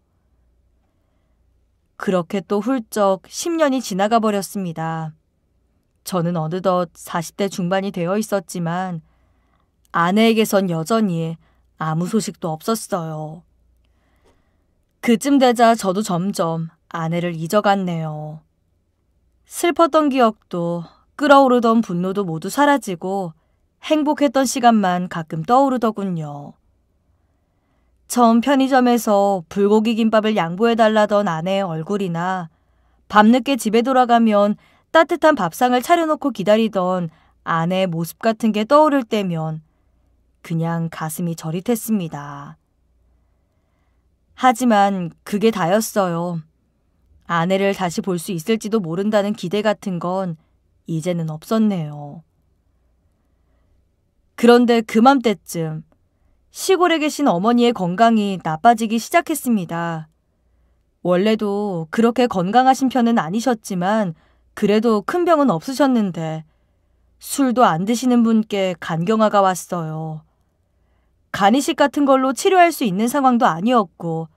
그렇게 또 훌쩍 10년이 지나가 버렸습니다. 저는 어느덧 40대 중반이 되어 있었지만 아내에게선 여전히 아무 소식도 없었어요. 그쯤 되자 저도 점점 아내를 잊어갔네요. 슬펐던 기억도 끓어오르던 분노도 모두 사라지고 행복했던 시간만 가끔 떠오르더군요. 처음 편의점에서 불고기 김밥을 양보해달라던 아내의 얼굴이나 밤늦게 집에 돌아가면 따뜻한 밥상을 차려놓고 기다리던 아내의 모습 같은 게 떠오를 때면 그냥 가슴이 저릿했습니다. 하지만 그게 다였어요. 아내를 다시 볼 수 있을지도 모른다는 기대 같은 건 이제는 없었네요. 그런데 그맘때쯤 시골에 계신 어머니의 건강이 나빠지기 시작했습니다. 원래도 그렇게 건강하신 편은 아니셨지만 그래도 큰 병은 없으셨는데 술도 안 드시는 분께 간경화가 왔어요. 간이식 같은 걸로 치료할 수 있는 상황도 아니었고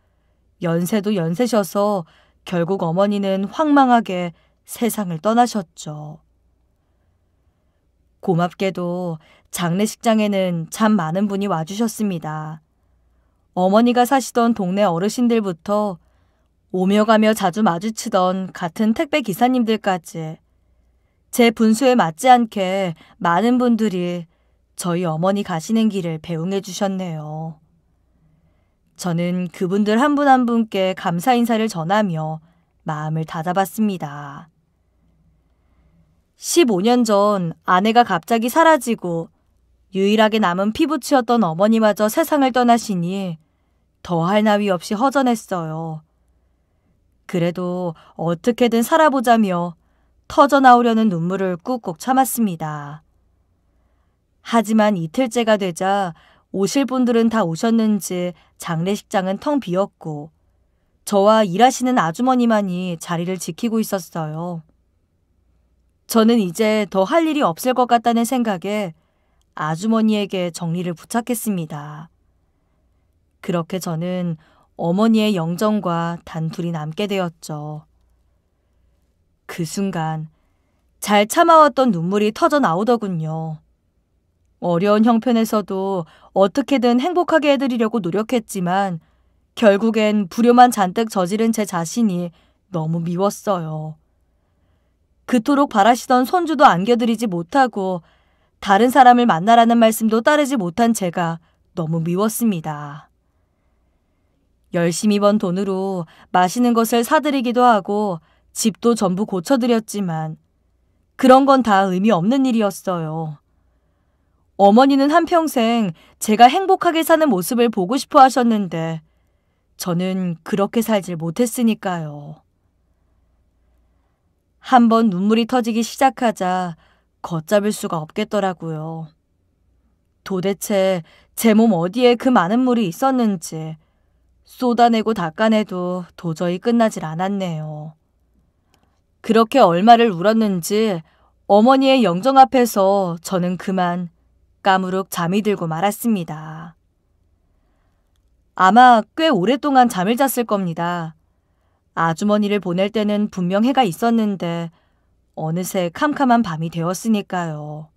연세도 연세셔서 결국 어머니는 황망하게 세상을 떠나셨죠. 고맙게도 장례식장에는 참 많은 분이 와주셨습니다. 어머니가 사시던 동네 어르신들부터 오며 가며 자주 마주치던 같은 택배 기사님들까지 제 분수에 맞지 않게 많은 분들이 저희 어머니 가시는 길을 배웅해 주셨네요. 저는 그분들 한 분한 한 분께 감사 인사를 전하며 마음을 닫아봤습니다 15년 전 아내가 갑자기 사라지고 유일하게 남은 피부치였던 어머니마저 세상을 떠나시니 더할 나위 없이 허전했어요. 그래도 어떻게든 살아보자며 터져나오려는 눈물을 꾹꾹 참았습니다. 하지만 이틀째가 되자 오실 분들은 다 오셨는지 장례식장은 텅 비었고 저와 일하시는 아주머니만이 자리를 지키고 있었어요. 저는 이제 더 할 일이 없을 것 같다는 생각에 아주머니에게 정리를 부탁했습니다. 그렇게 저는 어머니의 영정과 단둘이 남게 되었죠. 그 순간 잘 참아왔던 눈물이 터져 나오더군요. 어려운 형편에서도 어떻게든 행복하게 해드리려고 노력했지만 결국엔 불효만 잔뜩 저지른 제 자신이 너무 미웠어요. 그토록 바라시던 손주도 안겨드리지 못하고 다른 사람을 만나라는 말씀도 따르지 못한 제가 너무 미웠습니다. 열심히 번 돈으로 마시는 것을 사드리기도 하고 집도 전부 고쳐드렸지만 그런 건 다 의미 없는 일이었어요. 어머니는 한평생 제가 행복하게 사는 모습을 보고 싶어 하셨는데 저는 그렇게 살질 못했으니까요. 한번 눈물이 터지기 시작하자 걷잡을 수가 없겠더라고요. 도대체 제 몸 어디에 그 많은 물이 있었는지 쏟아내고 닦아내도 도저히 끝나질 않았네요. 그렇게 얼마를 울었는지 어머니의 영정 앞에서 저는 그만 까무룩 잠이 들고 말았습니다. 아마 꽤 오랫동안 잠을 잤을 겁니다. 아주머니를 보낼 때는 분명 해가 있었는데 어느새 캄캄한 밤이 되었으니까요.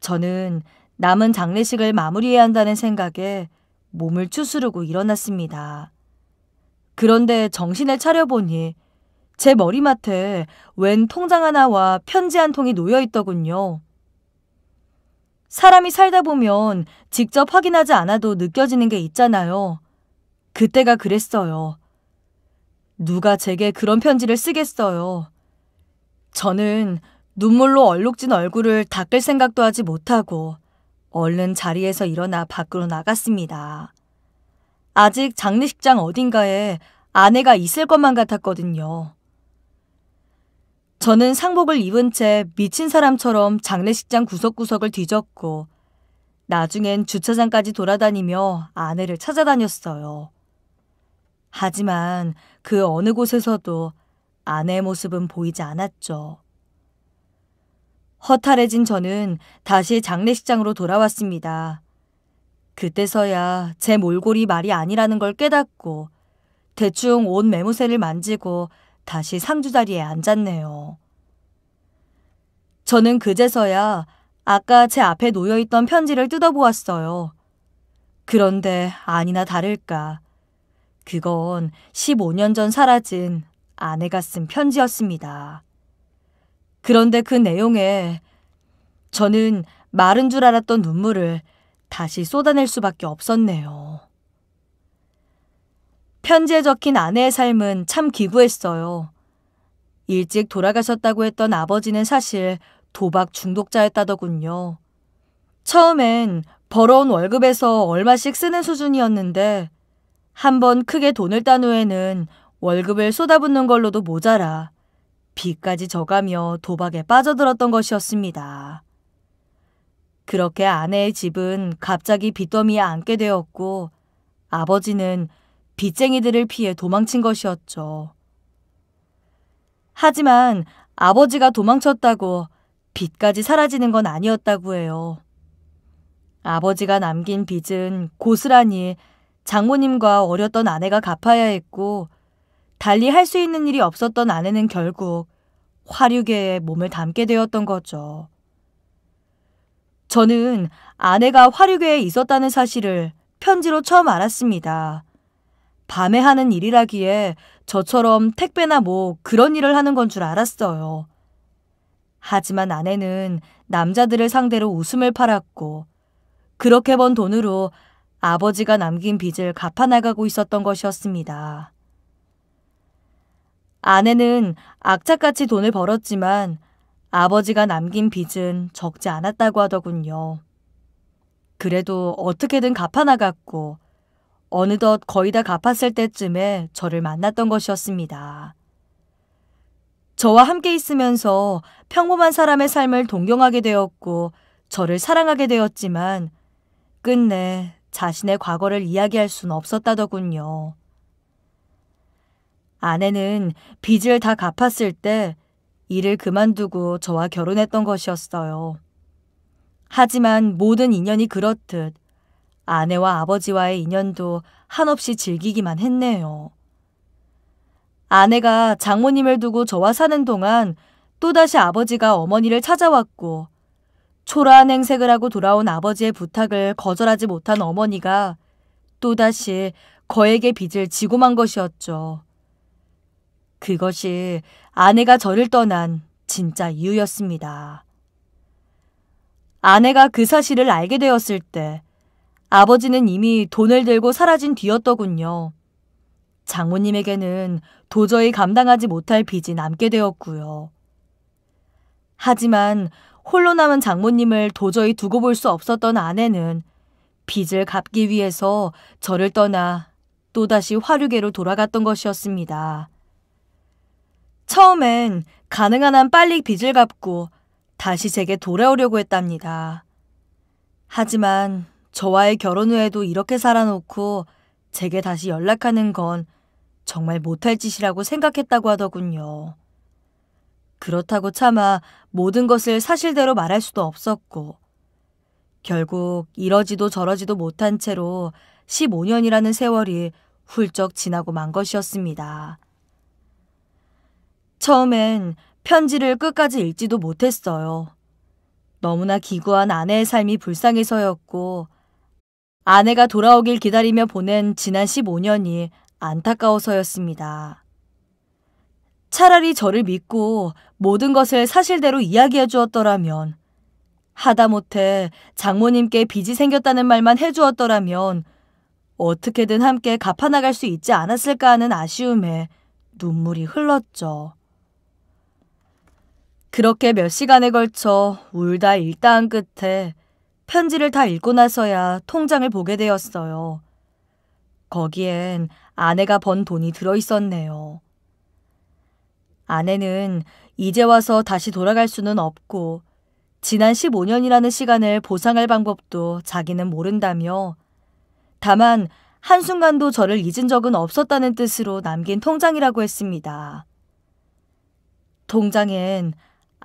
저는 남은 장례식을 마무리해야 한다는 생각에 몸을 추스르고 일어났습니다. 그런데 정신을 차려보니 제 머리맡에 웬 통장 하나와 편지 한 통이 놓여 있더군요. 사람이 살다 보면 직접 확인하지 않아도 느껴지는 게 있잖아요. 그때가 그랬어요. 누가 제게 그런 편지를 쓰겠어요. 저는 눈물로 얼룩진 얼굴을 닦을 생각도 하지 못하고 얼른 자리에서 일어나 밖으로 나갔습니다. 아직 장례식장 어딘가에 아내가 있을 것만 같았거든요. 저는 상복을 입은 채 미친 사람처럼 장례식장 구석구석을 뒤졌고 나중엔 주차장까지 돌아다니며 아내를 찾아다녔어요. 하지만 그 어느 곳에서도 아내의 모습은 보이지 않았죠. 허탈해진 저는 다시 장례식장으로 돌아왔습니다. 그때서야 제 몰골이 말이 아니라는 걸 깨닫고 대충 온 매무새를 만지고 다시 상주자리에 앉았네요. 저는 그제서야 아까 제 앞에 놓여있던 편지를 뜯어보았어요. 그런데 아니나 다를까. 그건 15년 전 사라진 아내가 쓴 편지였습니다. 그런데 그 내용에 저는 마른 줄 알았던 눈물을 다시 쏟아낼 수밖에 없었네요. 편지에 적힌 아내의 삶은 참 기구했어요. 일찍 돌아가셨다고 했던 아버지는 사실 도박 중독자였다더군요. 처음엔 벌어온 월급에서 얼마씩 쓰는 수준이었는데 한 번 크게 돈을 딴 후에는 월급을 쏟아붓는 걸로도 모자라 빚까지 져가며 도박에 빠져들었던 것이었습니다. 그렇게 아내의 집은 갑자기 빚더미에 앉게 되었고 아버지는 빚쟁이들을 피해 도망친 것이었죠. 하지만 아버지가 도망쳤다고 빚까지 사라지는 건 아니었다고 해요. 아버지가 남긴 빚은 고스란히 장모님과 어렸던 아내가 갚아야 했고 달리 할 수 있는 일이 없었던 아내는 결국 화류계에 몸을 담게 되었던 거죠. 저는 아내가 화류계에 있었다는 사실을 편지로 처음 알았습니다. 밤에 하는 일이라기에 저처럼 택배나 뭐 그런 일을 하는 건 줄 알았어요. 하지만 아내는 남자들을 상대로 웃음을 팔았고 그렇게 번 돈으로 아버지가 남긴 빚을 갚아나가고 있었던 것이었습니다. 아내는 악착같이 돈을 벌었지만 아버지가 남긴 빚은 적지 않았다고 하더군요. 그래도 어떻게든 갚아나갔고 어느덧 거의 다 갚았을 때쯤에 저를 만났던 것이었습니다. 저와 함께 있으면서 평범한 사람의 삶을 동경하게 되었고 저를 사랑하게 되었지만 끝내 자신의 과거를 이야기할 순 없었다더군요. 아내는 빚을 다 갚았을 때 일을 그만두고 저와 결혼했던 것이었어요. 하지만 모든 인연이 그렇듯 아내와 아버지와의 인연도 한없이 즐기기만 했네요. 아내가 장모님을 두고 저와 사는 동안 또다시 아버지가 어머니를 찾아왔고 초라한 행색을 하고 돌아온 아버지의 부탁을 거절하지 못한 어머니가 또다시 거액의 빚을 지고 만 것이었죠. 그것이 아내가 저를 떠난 진짜 이유였습니다. 아내가 그 사실을 알게 되었을 때 아버지는 이미 돈을 들고 사라진 뒤였더군요. 장모님에게는 도저히 감당하지 못할 빚이 남게 되었고요. 하지만 홀로 남은 장모님을 도저히 두고 볼 수 없었던 아내는 빚을 갚기 위해서 저를 떠나 또다시 화류계로 돌아갔던 것이었습니다. 처음엔 가능한 한 빨리 빚을 갚고 다시 제게 돌아오려고 했답니다. 하지만 저와의 결혼 후에도 이렇게 살아놓고 제게 다시 연락하는 건 정말 못할 짓이라고 생각했다고 하더군요. 그렇다고 차마 모든 것을 사실대로 말할 수도 없었고, 결국 이러지도 저러지도 못한 채로 15년이라는 세월이 훌쩍 지나고 만 것이었습니다. 처음엔 편지를 끝까지 읽지도 못했어요. 너무나 기구한 아내의 삶이 불쌍해서였고 아내가 돌아오길 기다리며 보낸 지난 15년이 안타까워서였습니다. 차라리 저를 믿고 모든 것을 사실대로 이야기해 주었더라면 하다못해 장모님께 빚이 생겼다는 말만 해주었더라면 어떻게든 함께 갚아나갈 수 있지 않았을까 하는 아쉬움에 눈물이 흘렀죠. 그렇게 몇 시간에 걸쳐 울다 일다한 끝에 편지를 다 읽고 나서야 통장을 보게 되었어요. 거기엔 아내가 번 돈이 들어있었네요. 아내는 이제 와서 다시 돌아갈 수는 없고, 지난 15년이라는 시간을 보상할 방법도 자기는 모른다며, 다만 한순간도 저를 잊은 적은 없었다는 뜻으로 남긴 통장이라고 했습니다. 통장엔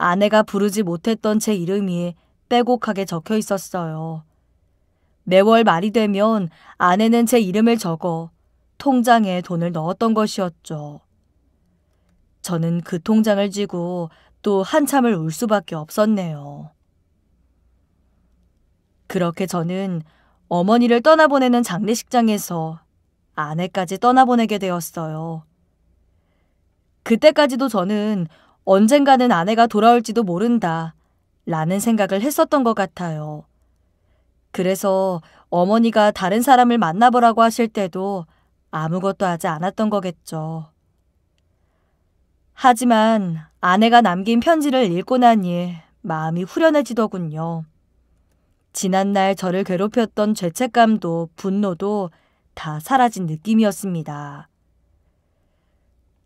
아내가 부르지 못했던 제 이름이 빼곡하게 적혀 있었어요. 매월 말이 되면 아내는 제 이름을 적어 통장에 돈을 넣었던 것이었죠. 저는 그 통장을 쥐고 또 한참을 울 수밖에 없었네요. 그렇게 저는 어머니를 떠나보내는 장례식장에서 아내까지 떠나보내게 되었어요. 그때까지도 저는 언젠가는 아내가 돌아올지도 모른다. 라는 생각을 했었던 것 같아요. 그래서 어머니가 다른 사람을 만나보라고 하실 때도 아무것도 하지 않았던 거겠죠. 하지만 아내가 남긴 편지를 읽고 나니 마음이 후련해지더군요. 지난날 저를 괴롭혔던 죄책감도 분노도 다 사라진 느낌이었습니다.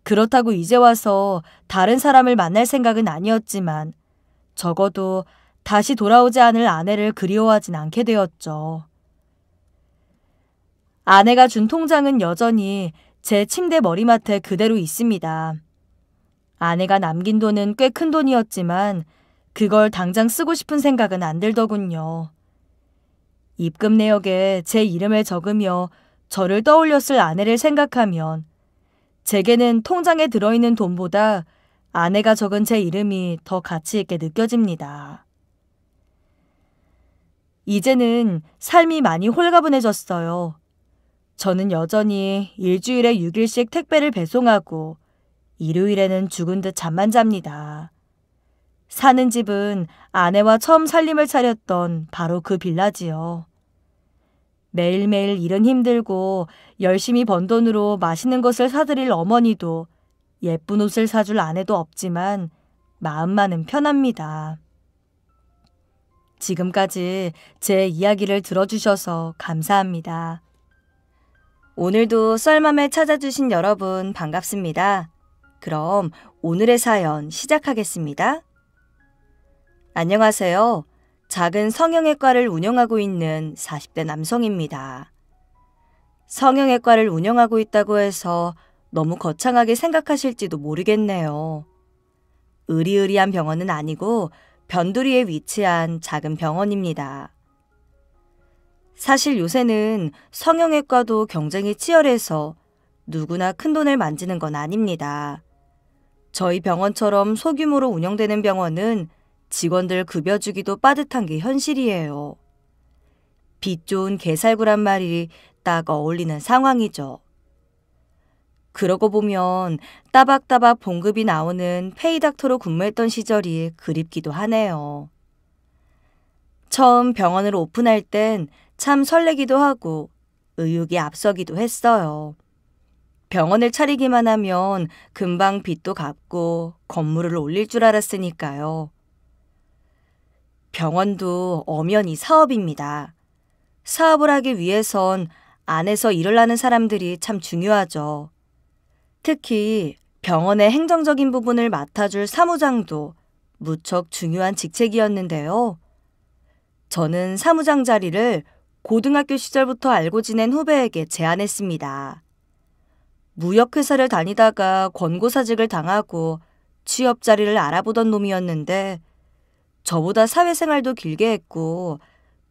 그렇다고 이제 와서 다른 사람을 만날 생각은 아니었지만 적어도 다시 돌아오지 않을 아내를 그리워하진 않게 되었죠. 아내가 준 통장은 여전히 제 침대 머리맡에 그대로 있습니다. 아내가 남긴 돈은 꽤 큰 돈이었지만 그걸 당장 쓰고 싶은 생각은 안 들더군요. 입금 내역에 제 이름을 적으며 저를 떠올렸을 아내를 생각하면 제게는 통장에 들어있는 돈보다 아내가 적은 제 이름이 더 가치있게 느껴집니다. 이제는 삶이 많이 홀가분해졌어요. 저는 여전히 일주일에 6일씩 택배를 배송하고 일요일에는 죽은 듯 잠만 잡니다. 사는 집은 아내와 처음 살림을 차렸던 바로 그 빌라지요. 매일매일 일은 힘들고 열심히 번 돈으로 맛있는 것을 사드릴 어머니도 예쁜 옷을 사줄 아내도 없지만 마음만은 편합니다. 지금까지 제 이야기를 들어주셔서 감사합니다. 오늘도 썰맘을 찾아주신 여러분 반갑습니다. 그럼 오늘의 사연 시작하겠습니다. 안녕하세요. 작은 성형외과를 운영하고 있는 40대 남성입니다. 성형외과를 운영하고 있다고 해서 너무 거창하게 생각하실지도 모르겠네요. 으리으리한 병원은 아니고 변두리에 위치한 작은 병원입니다. 사실 요새는 성형외과도 경쟁이 치열해서 누구나 큰 돈을 만지는 건 아닙니다. 저희 병원처럼 소규모로 운영되는 병원은 직원들 급여 주기도 빠듯한 게 현실이에요. 빛 좋은 개살구란 말이 딱 어울리는 상황이죠. 그러고 보면 따박따박 봉급이 나오는 페이닥터로 근무했던 시절이 그립기도 하네요. 처음 병원을 오픈할 땐 참 설레기도 하고 의욕이 앞서기도 했어요. 병원을 차리기만 하면 금방 빚도 갚고 건물을 올릴 줄 알았으니까요. 병원도 엄연히 사업입니다. 사업을 하기 위해선 안에서 일을 하는 사람들이 참 중요하죠. 특히 병원의 행정적인 부분을 맡아줄 사무장도 무척 중요한 직책이었는데요. 저는 사무장 자리를 고등학교 시절부터 알고 지낸 후배에게 제안했습니다. 무역회사를 다니다가 권고사직을 당하고 취업 자리를 알아보던 놈이었는데 저보다 사회생활도 길게 했고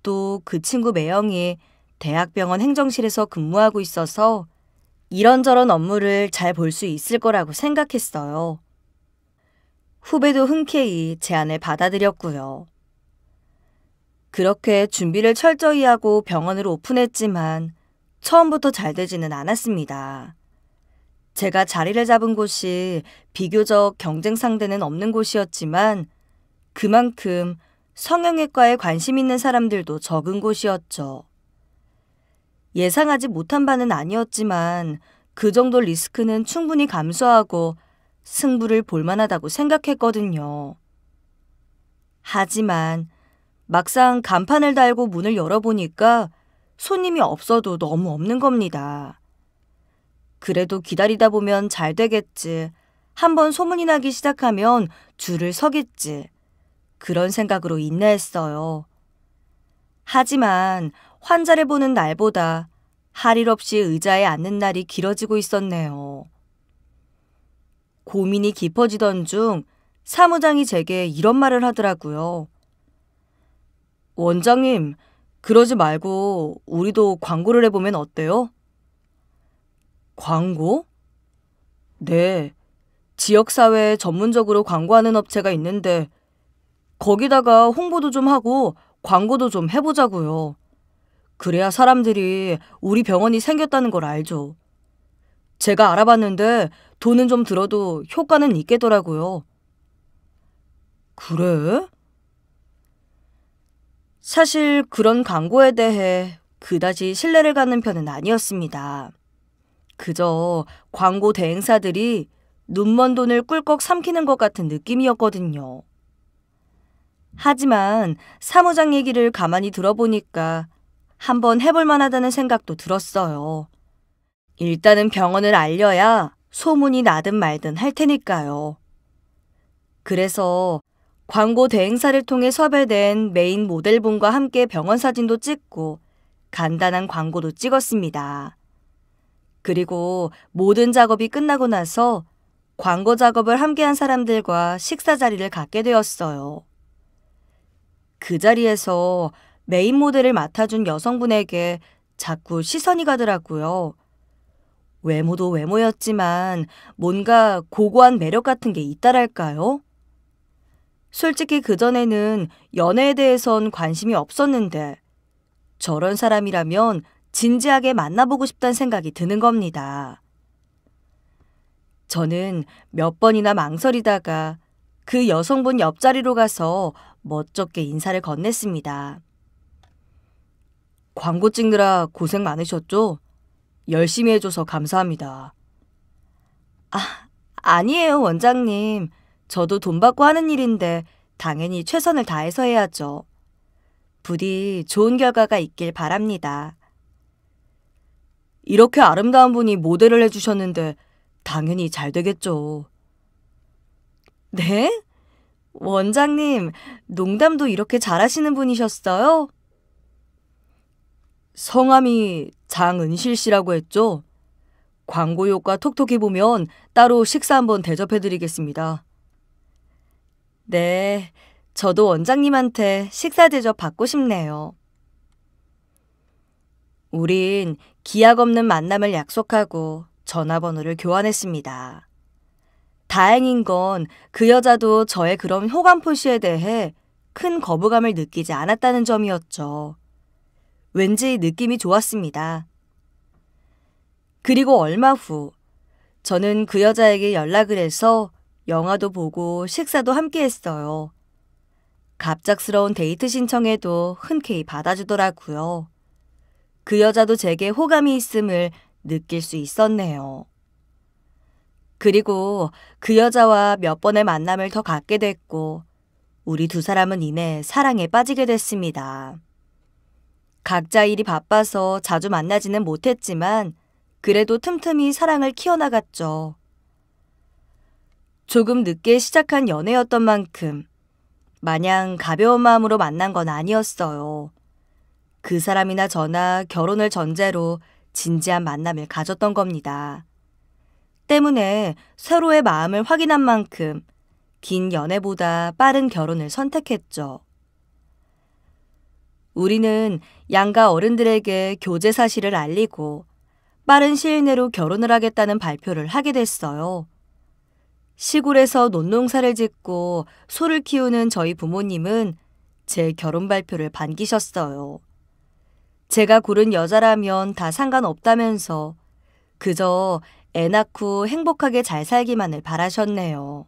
또 그 친구 매형이 대학병원 행정실에서 근무하고 있어서 이런저런 업무를 잘 볼 수 있을 거라고 생각했어요. 후배도 흔쾌히 제안을 받아들였고요. 그렇게 준비를 철저히 하고 병원을 오픈했지만 처음부터 잘 되지는 않았습니다. 제가 자리를 잡은 곳이 비교적 경쟁 상대는 없는 곳이었지만 그만큼 성형외과에 관심 있는 사람들도 적은 곳이었죠. 예상하지 못한 바는 아니었지만 그 정도 리스크는 충분히 감수하고 승부를 볼만하다고 생각했거든요. 하지만 막상 간판을 달고 문을 열어보니까 손님이 없어도 너무 없는 겁니다. 그래도 기다리다 보면 잘 되겠지. 한번 소문이 나기 시작하면 줄을 서겠지. 그런 생각으로 인내했어요. 하지만 환자를 보는 날보다 할 일 없이 의자에 앉는 날이 길어지고 있었네요. 고민이 깊어지던 중 사무장이 제게 이런 말을 하더라고요. 원장님, 그러지 말고 우리도 광고를 해보면 어때요? 광고? 네. 지역사회에 전문적으로 광고하는 업체가 있는데 거기다가 홍보도 좀 하고 광고도 좀 해보자고요. 그래야 사람들이 우리 병원이 생겼다는 걸 알죠. 제가 알아봤는데 돈은 좀 들어도 효과는 있겠더라고요. 그래? 사실 그런 광고에 대해 그다지 신뢰를 갖는 편은 아니었습니다. 그저 광고 대행사들이 눈먼 돈을 꿀꺽 삼키는 것 같은 느낌이었거든요. 하지만 사무장 얘기를 가만히 들어보니까 한 번 해볼 만하다는 생각도 들었어요. 일단은 병원을 알려야 소문이 나든 말든 할 테니까요. 그래서 광고 대행사를 통해 섭외된 메인 모델분과 함께 병원 사진도 찍고 간단한 광고도 찍었습니다. 그리고 모든 작업이 끝나고 나서 광고 작업을 함께한 사람들과 식사 자리를 갖게 되었어요. 그 자리에서 메인 모델을 맡아준 여성분에게 자꾸 시선이 가더라고요. 외모도 외모였지만 뭔가 고고한 매력 같은 게 있다랄까요? 솔직히 그전에는 연애에 대해선 관심이 없었는데 저런 사람이라면 진지하게 만나보고 싶다는 생각이 드는 겁니다. 저는 몇 번이나 망설이다가 그 여성분 옆자리로 가서 멋쩍게 인사를 건넸습니다. 광고 찍느라 고생 많으셨죠? 열심히 해줘서 감사합니다. 아, 아니에요, 원장님. 저도 돈 받고 하는 일인데 당연히 최선을 다해서 해야죠. 부디 좋은 결과가 있길 바랍니다. 이렇게 아름다운 분이 모델을 해주셨는데 당연히 잘 되겠죠. 네? 원장님, 농담도 이렇게 잘하시는 분이셨어요? 성함이 장은실 씨라고 했죠? 광고 효과 톡톡히 보면 따로 식사 한번 대접해드리겠습니다. 네, 저도 원장님한테 식사 대접 받고 싶네요. 우린 기약 없는 만남을 약속하고 전화번호를 교환했습니다. 다행인 건 그 여자도 저의 그런 호감 표시에 대해 큰 거부감을 느끼지 않았다는 점이었죠. 왠지 느낌이 좋았습니다. 그리고 얼마 후 저는 그 여자에게 연락을 해서 영화도 보고 식사도 함께 했어요. 갑작스러운 데이트 신청에도 흔쾌히 받아주더라고요. 그 여자도 제게 호감이 있음을 느낄 수 있었네요. 그리고 그 여자와 몇 번의 만남을 더 갖게 됐고 우리 두 사람은 이내 사랑에 빠지게 됐습니다. 각자 일이 바빠서 자주 만나지는 못했지만 그래도 틈틈이 사랑을 키워나갔죠. 조금 늦게 시작한 연애였던 만큼 마냥 가벼운 마음으로 만난 건 아니었어요. 그 사람이나 저나 결혼을 전제로 진지한 만남을 가졌던 겁니다. 때문에 서로의 마음을 확인한 만큼 긴 연애보다 빠른 결혼을 선택했죠. 우리는 양가 어른들에게 교제 사실을 알리고 빠른 시일 내로 결혼을 하겠다는 발표를 하게 됐어요. 시골에서 논농사를 짓고 소를 키우는 저희 부모님은 제 결혼 발표를 반기셨어요. 제가 고른 여자라면 다 상관없다면서 그저 애 낳고 행복하게 잘 살기만을 바라셨네요.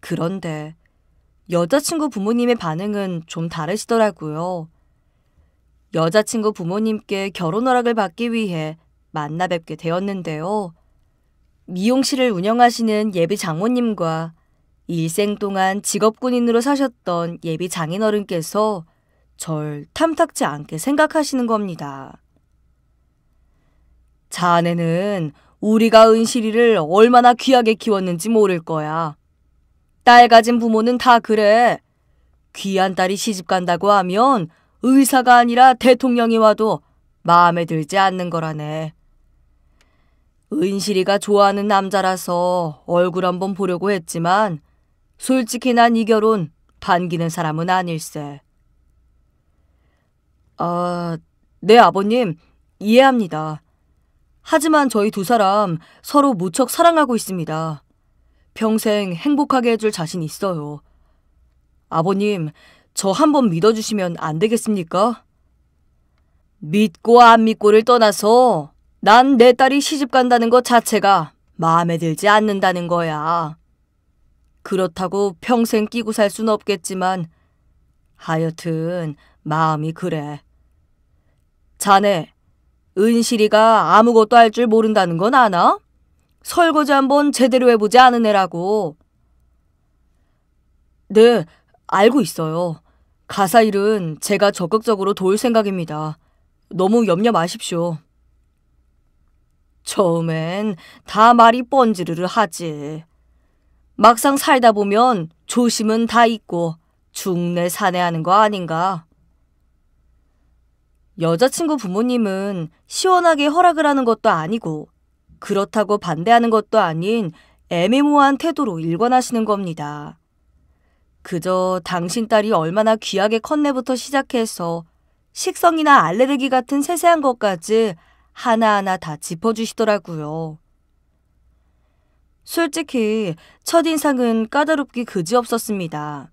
그런데 여자친구 부모님의 반응은 좀 다르시더라고요. 여자친구 부모님께 결혼 허락을 받기 위해 만나 뵙게 되었는데요. 미용실을 운영하시는 예비 장모님과 일생 동안 직업군인으로 사셨던 예비 장인어른께서 절 탐탁지 않게 생각하시는 겁니다. 자네는 우리가 은실이를 얼마나 귀하게 키웠는지 모를 거야. 딸 가진 부모는 다 그래. 귀한 딸이 시집 간다고 하면 의사가 아니라 대통령이 와도 마음에 들지 않는 거라네. 은실이가 좋아하는 남자라서 얼굴 한번 보려고 했지만 솔직히 난 이 결혼 반기는 사람은 아닐세. 아, 네 아버님 이해합니다. 하지만 저희 두 사람 서로 무척 사랑하고 있습니다. 평생 행복하게 해줄 자신 있어요. 아버님, 저 한 번 믿어주시면 안 되겠습니까? 믿고 안 믿고를 떠나서 난 내 딸이 시집 간다는 것 자체가 마음에 들지 않는다는 거야. 그렇다고 평생 끼고 살 순 없겠지만 하여튼 마음이 그래. 자네, 은실이가 아무것도 할 줄 모른다는 건 아나? 설거지 한번 제대로 해보지 않은 애라고. 네, 알고 있어요. 가사 일은 제가 적극적으로 도울 생각입니다. 너무 염려 마십시오. 처음엔 다 말이 뻔지르르 하지. 막상 살다 보면 조심은 다 있고 죽내사내 하는 거 아닌가. 여자친구 부모님은 시원하게 허락을 하는 것도 아니고 그렇다고 반대하는 것도 아닌 애매모호한 태도로 일관하시는 겁니다. 그저 당신 딸이 얼마나 귀하게 컸네부터 시작해서 식성이나 알레르기 같은 세세한 것까지 하나하나 다 짚어주시더라고요. 솔직히 첫인상은 까다롭기 그지없었습니다.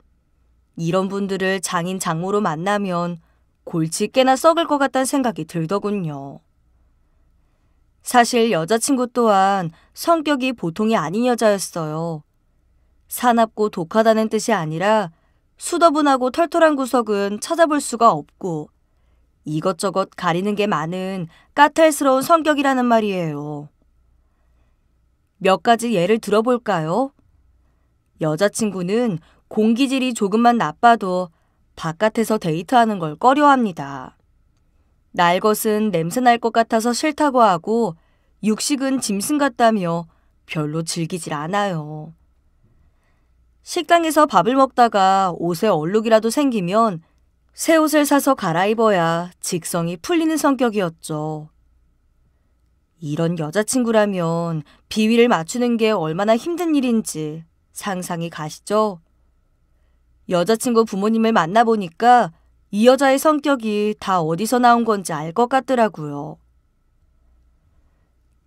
이런 분들을 장인 장모로 만나면 골치 꽤나 썩을 것 같다는 생각이 들더군요. 사실 여자친구 또한 성격이 보통이 아닌 여자였어요. 사납고 독하다는 뜻이 아니라 수더분하고 털털한 구석은 찾아볼 수가 없고 이것저것 가리는 게 많은 까탈스러운 성격이라는 말이에요. 몇 가지 예를 들어볼까요? 여자친구는 공기질이 조금만 나빠도 바깥에서 데이트하는 걸 꺼려합니다. 날 것은 냄새날 것 같아서 싫다고 하고 육식은 짐승 같다며 별로 즐기질 않아요. 식당에서 밥을 먹다가 옷에 얼룩이라도 생기면 새 옷을 사서 갈아입어야 직성이 풀리는 성격이었죠. 이런 여자친구라면 비위를 맞추는 게 얼마나 힘든 일인지 상상이 가시죠? 여자친구 부모님을 만나보니까 이 여자의 성격이 다 어디서 나온 건지 알 것 같더라고요.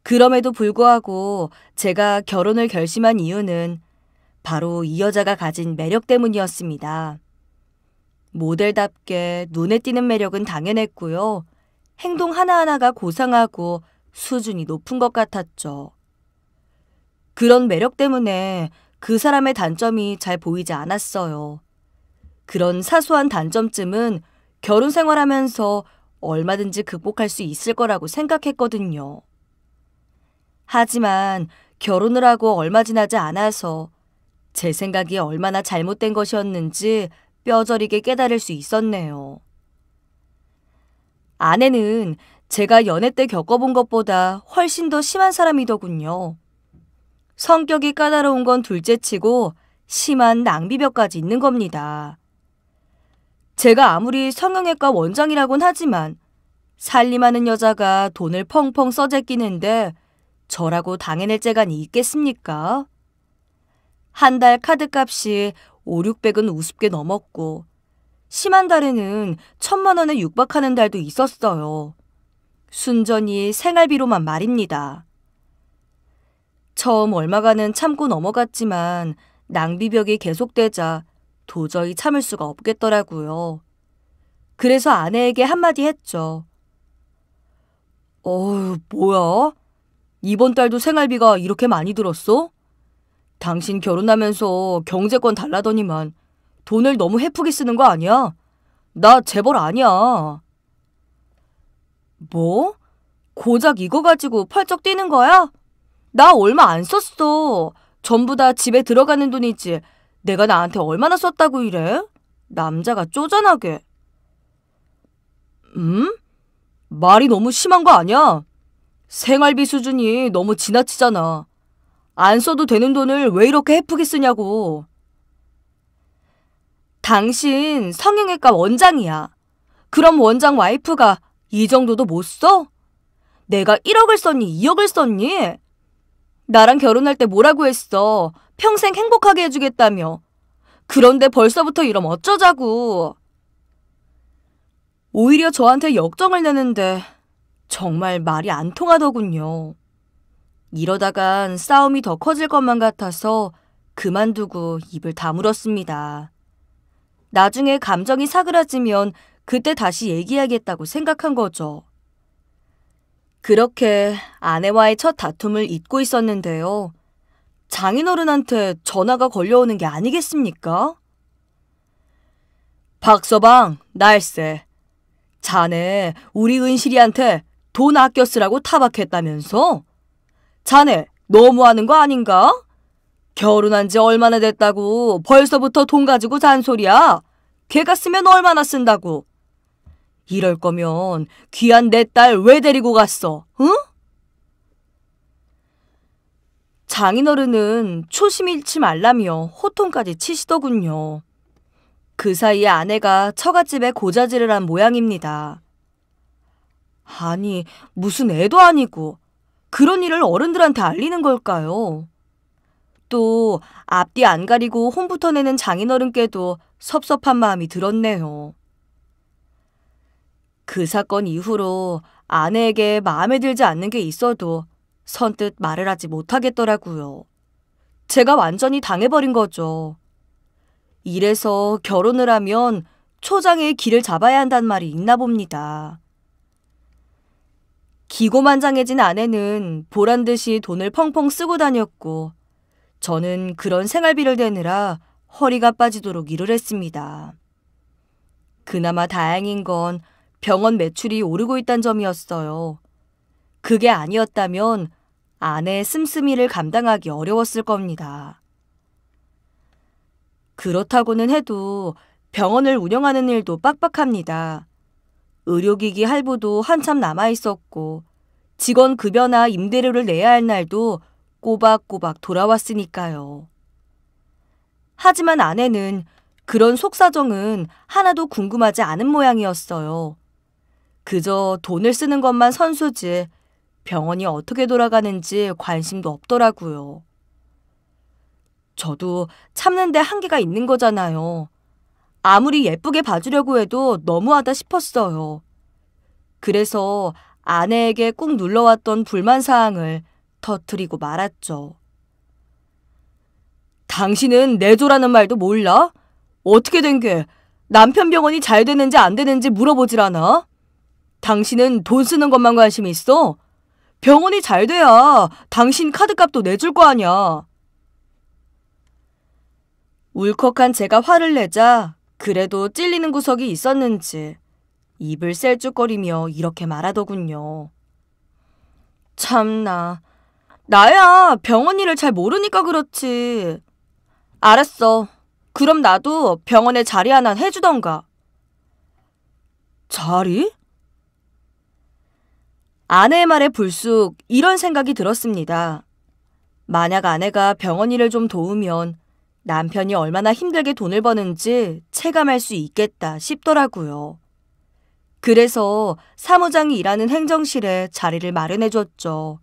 그럼에도 불구하고 제가 결혼을 결심한 이유는 바로 이 여자가 가진 매력 때문이었습니다. 모델답게 눈에 띄는 매력은 당연했고요. 행동 하나하나가 고상하고 수준이 높은 것 같았죠. 그런 매력 때문에 그 사람의 단점이 잘 보이지 않았어요. 그런 사소한 단점쯤은 결혼 생활하면서 얼마든지 극복할 수 있을 거라고 생각했거든요. 하지만 결혼을 하고 얼마 지나지 않아서 제 생각이 얼마나 잘못된 것이었는지 뼈저리게 깨달을 수 있었네요. 아내는 제가 연애 때 겪어본 것보다 훨씬 더 심한 사람이더군요. 성격이 까다로운 건 둘째치고 심한 낭비벽까지 있는 겁니다. 제가 아무리 성형외과 원장이라곤 하지만 살림하는 여자가 돈을 펑펑 써재끼는데 저라고 당해낼 재간이 있겠습니까? 한 달 카드값이 5, 600은 우습게 넘었고 심한 달에는 천만 원에 육박하는 달도 있었어요. 순전히 생활비로만 말입니다. 처음 얼마가는 참고 넘어갔지만 낭비벽이 계속되자 도저히 참을 수가 없겠더라고요. 그래서 아내에게 한마디 했죠. 어휴, 뭐야? 이번 달도 생활비가 이렇게 많이 들었어? 당신 결혼하면서 경제권 달라더니만 돈을 너무 헤프게 쓰는 거 아니야? 나 재벌 아니야. 뭐? 고작 이거 가지고 펄쩍 뛰는 거야? 나 얼마 안 썼어. 전부 다 집에 들어가는 돈이지. 내가 나한테 얼마나 썼다고 이래? 남자가 쪼잔하게. 음? 말이 너무 심한 거 아니야? 생활비 수준이 너무 지나치잖아. 안 써도 되는 돈을 왜 이렇게 헤프게 쓰냐고. 당신 성형외과 원장이야. 그럼 원장 와이프가 이 정도도 못 써? 내가 1억을 썼니 2억을 썼니? 나랑 결혼할 때 뭐라고 했어? 평생 행복하게 해주겠다며. 그런데 벌써부터 이러면 어쩌자고. 오히려 저한테 역정을 내는데 정말 말이 안 통하더군요. 이러다간 싸움이 더 커질 것만 같아서 그만두고 입을 다물었습니다. 나중에 감정이 사그라지면 그때 다시 얘기하겠다고 생각한 거죠. 그렇게 아내와의 첫 다툼을 잊고 있었는데요. 장인어른한테 전화가 걸려오는 게 아니겠습니까? 박서방, 날세. 자네 우리 은실이한테 돈 아껴 쓰라고 타박했다면서? 자네 너무하는 거 아닌가? 결혼한 지 얼마나 됐다고 벌써부터 돈 가지고 잔소리야. 걔가 쓰면 얼마나 쓴다고. 이럴 거면 귀한 내 딸 왜 데리고 갔어? 응? 장인어른은 초심 잃지 말라며 호통까지 치시더군요. 그 사이에 아내가 처갓집에 고자질을 한 모양입니다. 아니, 무슨 애도 아니고 그런 일을 어른들한테 알리는 걸까요? 또 앞뒤 안 가리고 혼부터 내는 장인어른께도 섭섭한 마음이 들었네요. 그 사건 이후로 아내에게 마음에 들지 않는 게 있어도 선뜻 말을 하지 못하겠더라고요. 제가 완전히 당해버린 거죠. 이래서 결혼을 하면 초장의 길을 잡아야 한단 말이 있나 봅니다. 기고만장해진 아내는 보란 듯이 돈을 펑펑 쓰고 다녔고, 저는 그런 생활비를 대느라 허리가 빠지도록 일을 했습니다. 그나마 다행인 건 병원 매출이 오르고 있다는 점이었어요. 그게 아니었다면 아내의 씀씀이를 감당하기 어려웠을 겁니다. 그렇다고는 해도 병원을 운영하는 일도 빡빡합니다. 의료기기 할부도 한참 남아 있었고 직원 급여나 임대료를 내야 할 날도 꼬박꼬박 돌아왔으니까요. 하지만 아내는 그런 속사정은 하나도 궁금하지 않은 모양이었어요. 그저 돈을 쓰는 것만 선수지 병원이 어떻게 돌아가는지 관심도 없더라고요. 저도 참는데 한계가 있는 거잖아요. 아무리 예쁘게 봐주려고 해도 너무하다 싶었어요. 그래서 아내에게 꾹 눌러왔던 불만사항을 터트리고 말았죠. 당신은 내조라는 말도 몰라? 어떻게 된 게 남편 병원이 잘 되는지 안 되는지 물어보질 않아? 당신은 돈 쓰는 것만 관심 있어? 병원이 잘 돼야 당신 카드값도 내줄 거 아냐. 울컥한 제가 화를 내자 그래도 찔리는 구석이 있었는지 입을 셀쭉거리며 이렇게 말하더군요. 참나. 나야 병원 일을 잘 모르니까 그렇지. 알았어. 그럼 나도 병원에 자리 하나 해주던가. 자리? 아내의 말에 불쑥 이런 생각이 들었습니다. 만약 아내가 병원 일을 좀 도우면 남편이 얼마나 힘들게 돈을 버는지 체감할 수 있겠다 싶더라고요. 그래서 사무장이 일하는 행정실에 자리를 마련해줬죠.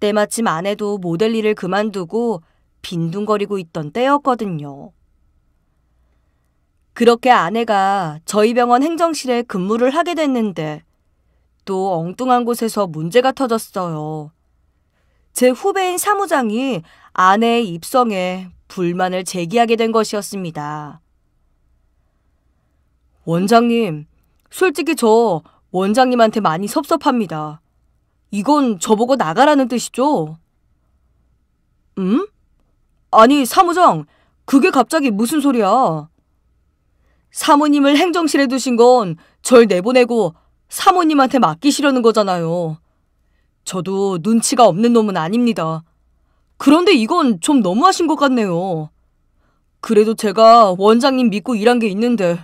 때마침 아내도 모델 일을 그만두고 빈둥거리고 있던 때였거든요. 그렇게 아내가 저희 병원 행정실에 근무를 하게 됐는데 또 엉뚱한 곳에서 문제가 터졌어요. 제 후배인 사무장이 아내의 입성에 불만을 제기하게 된 것이었습니다. 원장님, 솔직히 저 원장님한테 많이 섭섭합니다. 이건 저보고 나가라는 뜻이죠? 응? 음? 아니, 사무장, 그게 갑자기 무슨 소리야? 사모님을 행정실에 두신 건 절 내보내고 사모님한테 맡기시려는 거잖아요. 저도 눈치가 없는 놈은 아닙니다. 그런데 이건 좀 너무하신 것 같네요. 그래도 제가 원장님 믿고 일한 게 있는데.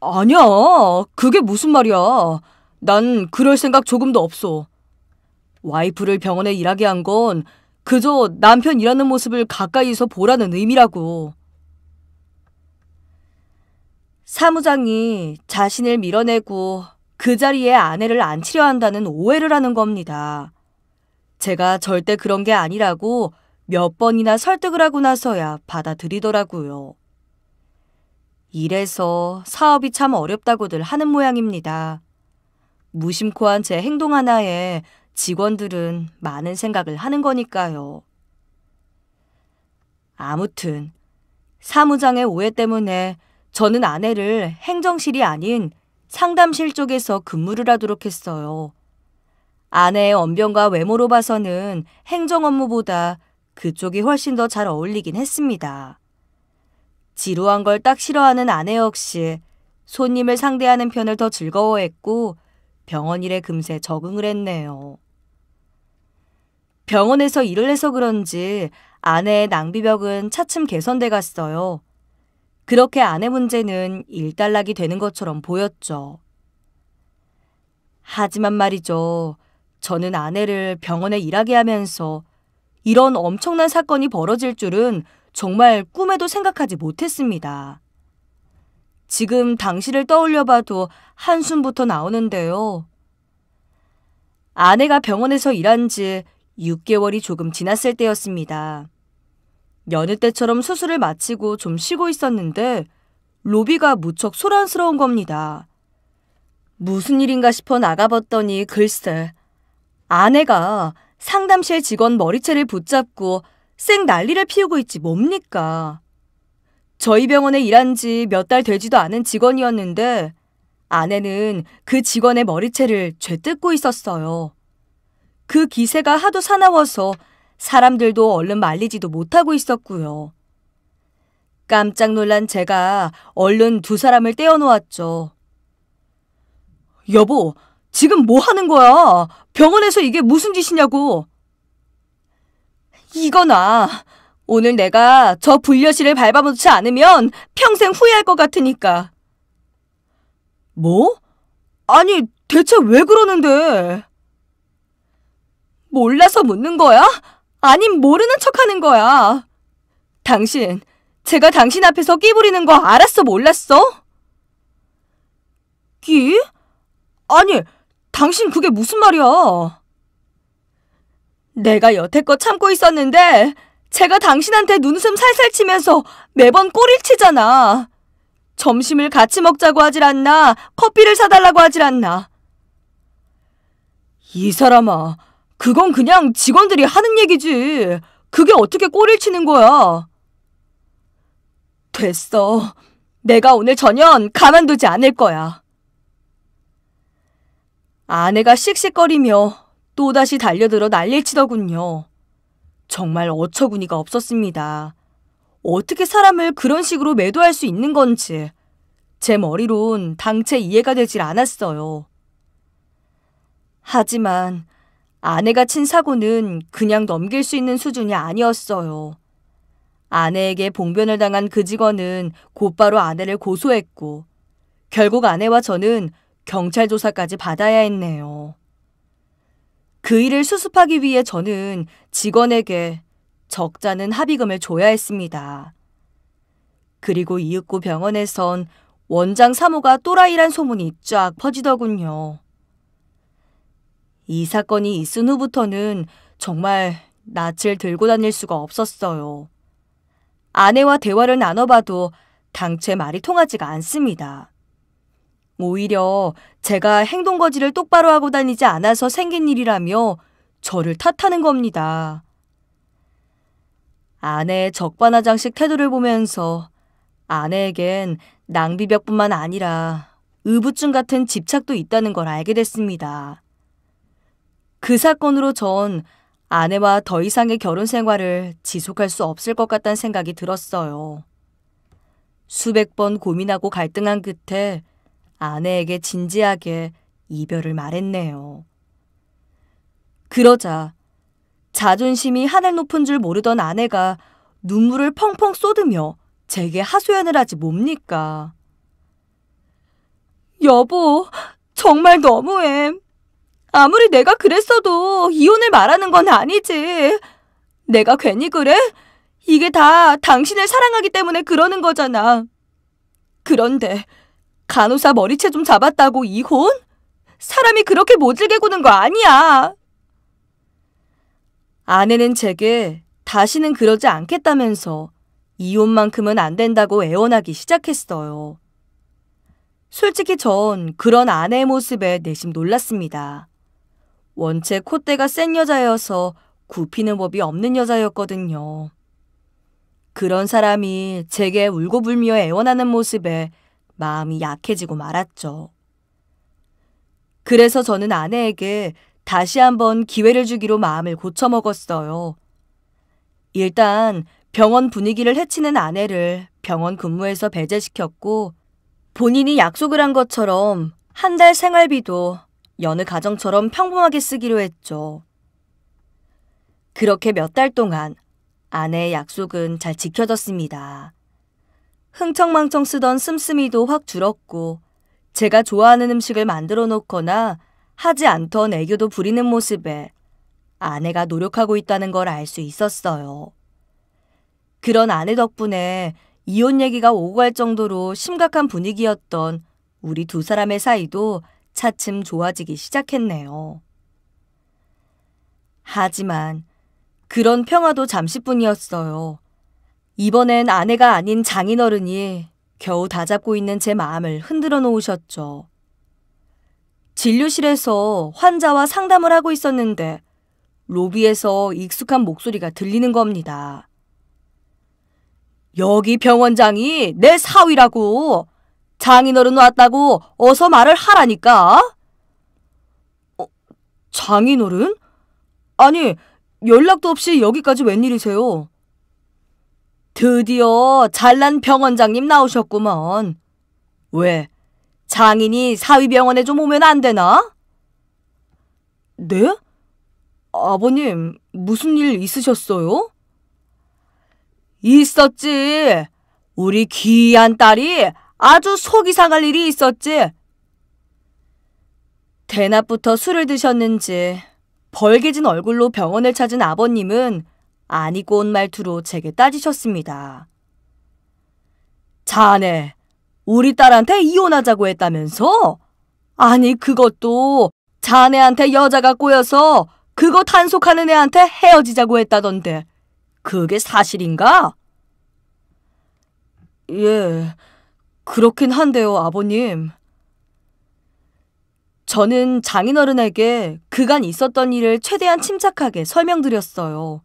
아니야. 그게 무슨 말이야. 난 그럴 생각 조금도 없어. 와이프를 병원에 일하게 한 건 그저 남편 일하는 모습을 가까이서 보라는 의미라고. 사무장이 자신을 밀어내고 그 자리에 아내를 앉히려 한다는 오해를 하는 겁니다. 제가 절대 그런 게 아니라고 몇 번이나 설득을 하고 나서야 받아들이더라고요. 이래서 사업이 참 어렵다고들 하는 모양입니다. 무심코한 제 행동 하나에 직원들은 많은 생각을 하는 거니까요. 아무튼 사무장의 오해 때문에 저는 아내를 행정실이 아닌 상담실 쪽에서 근무를 하도록 했어요. 아내의 언변과 외모로 봐서는 행정 업무보다 그쪽이 훨씬 더 잘 어울리긴 했습니다. 지루한 걸 딱 싫어하는 아내 역시 손님을 상대하는 편을 더 즐거워했고 병원 일에 금세 적응을 했네요. 병원에서 일을 해서 그런지 아내의 낭비벽은 차츰 개선돼 갔어요. 그렇게 아내 문제는 일단락이 되는 것처럼 보였죠. 하지만 말이죠. 저는 아내를 병원에 일하게 하면서 이런 엄청난 사건이 벌어질 줄은 정말 꿈에도 생각하지 못했습니다. 지금 당시를 떠올려봐도 한숨부터 나오는데요. 아내가 병원에서 일한 지 6개월이 조금 지났을 때였습니다. 여느 때처럼 수술을 마치고 좀 쉬고 있었는데 로비가 무척 소란스러운 겁니다. 무슨 일인가 싶어 나가봤더니 글쎄 아내가 상담실 직원 머리채를 붙잡고 쌩 난리를 피우고 있지 뭡니까. 저희 병원에 일한 지 몇 달 되지도 않은 직원이었는데 아내는 그 직원의 머리채를 죄 뜯고 있었어요. 그 기세가 하도 사나워서 사람들도 얼른 말리지도 못하고 있었고요. 깜짝 놀란 제가 얼른 두 사람을 떼어놓았죠. 여보, 지금 뭐 하는 거야? 병원에서 이게 무슨 짓이냐고. 이거나 오늘 내가 저 불려실을 밟아놓지 않으면 평생 후회할 것 같으니까. 뭐? 아니, 대체 왜 그러는데? 몰라서 묻는 거야? 아님 모르는 척하는 거야. 당신, 제가 당신 앞에서 끼 부리는 거 알았어 몰랐어? 끼? 아니, 당신 그게 무슨 말이야? 내가 여태껏 참고 있었는데 제가 당신한테 눈웃음 살살 치면서 매번 꼬리를 치잖아. 점심을 같이 먹자고 하질 않나, 커피를 사달라고 하질 않나. 이 사람아, 그건 그냥 직원들이 하는 얘기지. 그게 어떻게 꼬리를 치는 거야? 됐어. 내가 오늘 전혀 가만두지 않을 거야. 아내가 씩씩거리며 또다시 달려들어 난리치더군요. 정말 어처구니가 없었습니다. 어떻게 사람을 그런 식으로 매도할 수 있는 건지 제 머리론 당체 이해가 되질 않았어요. 하지만 아내가 친 사고는 그냥 넘길 수 있는 수준이 아니었어요. 아내에게 봉변을 당한 그 직원은 곧바로 아내를 고소했고 결국 아내와 저는 경찰 조사까지 받아야 했네요. 그 일을 수습하기 위해 저는 직원에게 적잖은 합의금을 줘야 했습니다. 그리고 이윽고 병원에선 원장 사모가 또라이란 소문이 쫙 퍼지더군요. 이 사건이 있은 후부터는 정말 낯을 들고 다닐 수가 없었어요. 아내와 대화를 나눠봐도 당최 말이 통하지가 않습니다. 오히려 제가 행동거지를 똑바로 하고 다니지 않아서 생긴 일이라며 저를 탓하는 겁니다. 아내의 적반하장식 태도를 보면서 아내에겐 낭비벽뿐만 아니라 의부증 같은 집착도 있다는 걸 알게 됐습니다. 그 사건으로 전 아내와 더 이상의 결혼 생활을 지속할 수 없을 것 같다는 생각이 들었어요. 수백 번 고민하고 갈등한 끝에 아내에게 진지하게 이별을 말했네요. 그러자 자존심이 하늘 높은 줄 모르던 아내가 눈물을 펑펑 쏟으며 제게 하소연을 하지 뭡니까? 여보, 정말 너무해. 아무리 내가 그랬어도 이혼을 말하는 건 아니지. 내가 괜히 그래? 이게 다 당신을 사랑하기 때문에 그러는 거잖아. 그런데 간호사 머리채 좀 잡았다고 이혼? 사람이 그렇게 모질게 구는 거 아니야. 아내는 제게 다시는 그러지 않겠다면서 이혼만큼은 안 된다고 애원하기 시작했어요. 솔직히 전 그런 아내의 모습에 내심 놀랐습니다. 원체 콧대가 센 여자여서 굽히는 법이 없는 여자였거든요. 그런 사람이 제게 울고불며 애원하는 모습에 마음이 약해지고 말았죠. 그래서 저는 아내에게 다시 한번 기회를 주기로 마음을 고쳐먹었어요. 일단 병원 분위기를 해치는 아내를 병원 근무에서 배제시켰고 본인이 약속을 한 것처럼 한 달 생활비도 여느 가정처럼 평범하게 쓰기로 했죠. 그렇게 몇 달 동안 아내의 약속은 잘 지켜졌습니다. 흥청망청 쓰던 씀씀이도 확 줄었고 제가 좋아하는 음식을 만들어 놓거나 하지 않던 애교도 부리는 모습에 아내가 노력하고 있다는 걸 알 수 있었어요. 그런 아내 덕분에 이혼 얘기가 오고 갈 정도로 심각한 분위기였던 우리 두 사람의 사이도 차츰 좋아지기 시작했네요. 하지만 그런 평화도 잠시뿐이었어요. 이번엔 아내가 아닌 장인어른이 겨우 다잡고 있는 제 마음을 흔들어 놓으셨죠. 진료실에서 환자와 상담을 하고 있었는데 로비에서 익숙한 목소리가 들리는 겁니다. 여기 병원장이 내 사위라고! 장인어른 왔다고 어서 말을 하라니까. 어, 장인어른? 아니, 연락도 없이 여기까지 웬일이세요? 드디어 잘난 병원장님 나오셨구먼. 왜? 장인이 사위병원에 좀 오면 안 되나? 네? 아버님, 무슨 일 있으셨어요? 있었지. 우리 귀한 딸이 아주 속이 상할 일이 있었지. 대낮부터 술을 드셨는지 벌개진 얼굴로 병원을 찾은 아버님은 아니고 온 말투로 제게 따지셨습니다. 자네, 우리 딸한테 이혼하자고 했다면서? 아니, 그것도 자네한테 여자가 꼬여서 그거 단속하는 애한테 헤어지자고 했다던데. 그게 사실인가? 예, 그렇긴 한데요, 아버님. 저는 장인어른에게 그간 있었던 일을 최대한 침착하게 설명드렸어요.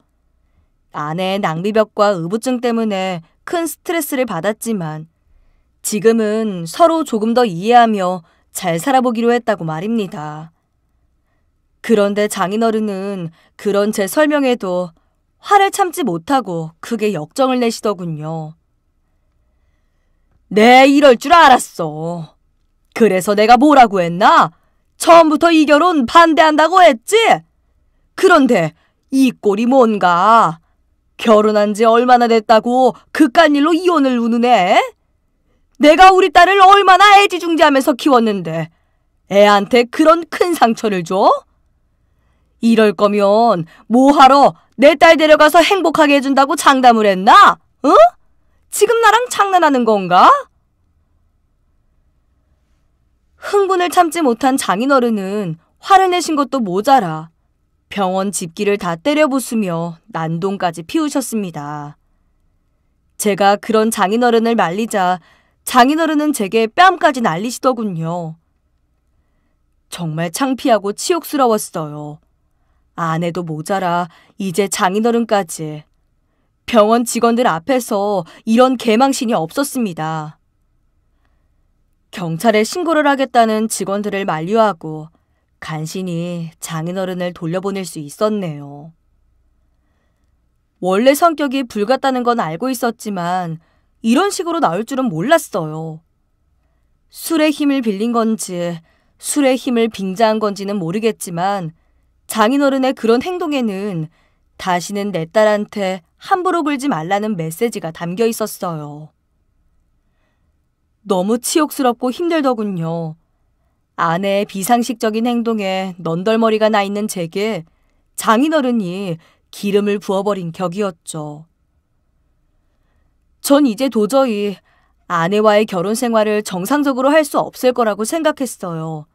아내의 낭비벽과 의부증 때문에 큰 스트레스를 받았지만 지금은 서로 조금 더 이해하며 잘 살아보기로 했다고 말입니다. 그런데 장인어른은 그런 제 설명에도 화를 참지 못하고 크게 역정을 내시더군요. 네, 이럴 줄 알았어. 그래서 내가 뭐라고 했나? 처음부터 이 결혼 반대한다고 했지? 그런데 이 꼴이 뭔가? 결혼한 지 얼마나 됐다고 극한 일로 이혼을 우는 애? 내가 우리 딸을 얼마나 애지중지하면서 키웠는데 애한테 그런 큰 상처를 줘? 이럴 거면 뭐하러 내 딸 데려가서 행복하게 해준다고 장담을 했나? 응? 지금 나랑 장난하는 건가? 흥분을 참지 못한 장인어른은 화를 내신 것도 모자라 병원 집기를 다 때려부수며 난동까지 피우셨습니다. 제가 그런 장인어른을 말리자 장인어른은 제게 뺨까지 날리시더군요. 정말 창피하고 치욕스러웠어요. 아내도 모자라 이제 장인어른까지. 병원 직원들 앞에서 이런 개망신이 없었습니다. 경찰에 신고를 하겠다는 직원들을 만류하고 간신히 장인어른을 돌려보낼 수 있었네요. 원래 성격이 불같다는 건 알고 있었지만 이런 식으로 나올 줄은 몰랐어요. 술의 힘을 빌린 건지 술의 힘을 빙자한 건지는 모르겠지만 장인어른의 그런 행동에는 다시는 내 딸한테 함부로 굴지 말라는 메시지가 담겨 있었어요. 너무 치욕스럽고 힘들더군요. 아내의 비상식적인 행동에 넌덜머리가 나 있는 제게 장인어른이 기름을 부어버린 격이었죠. 전 이제 도저히 아내와의 결혼 생활을 정상적으로 할 수 없을 거라고 생각했어요.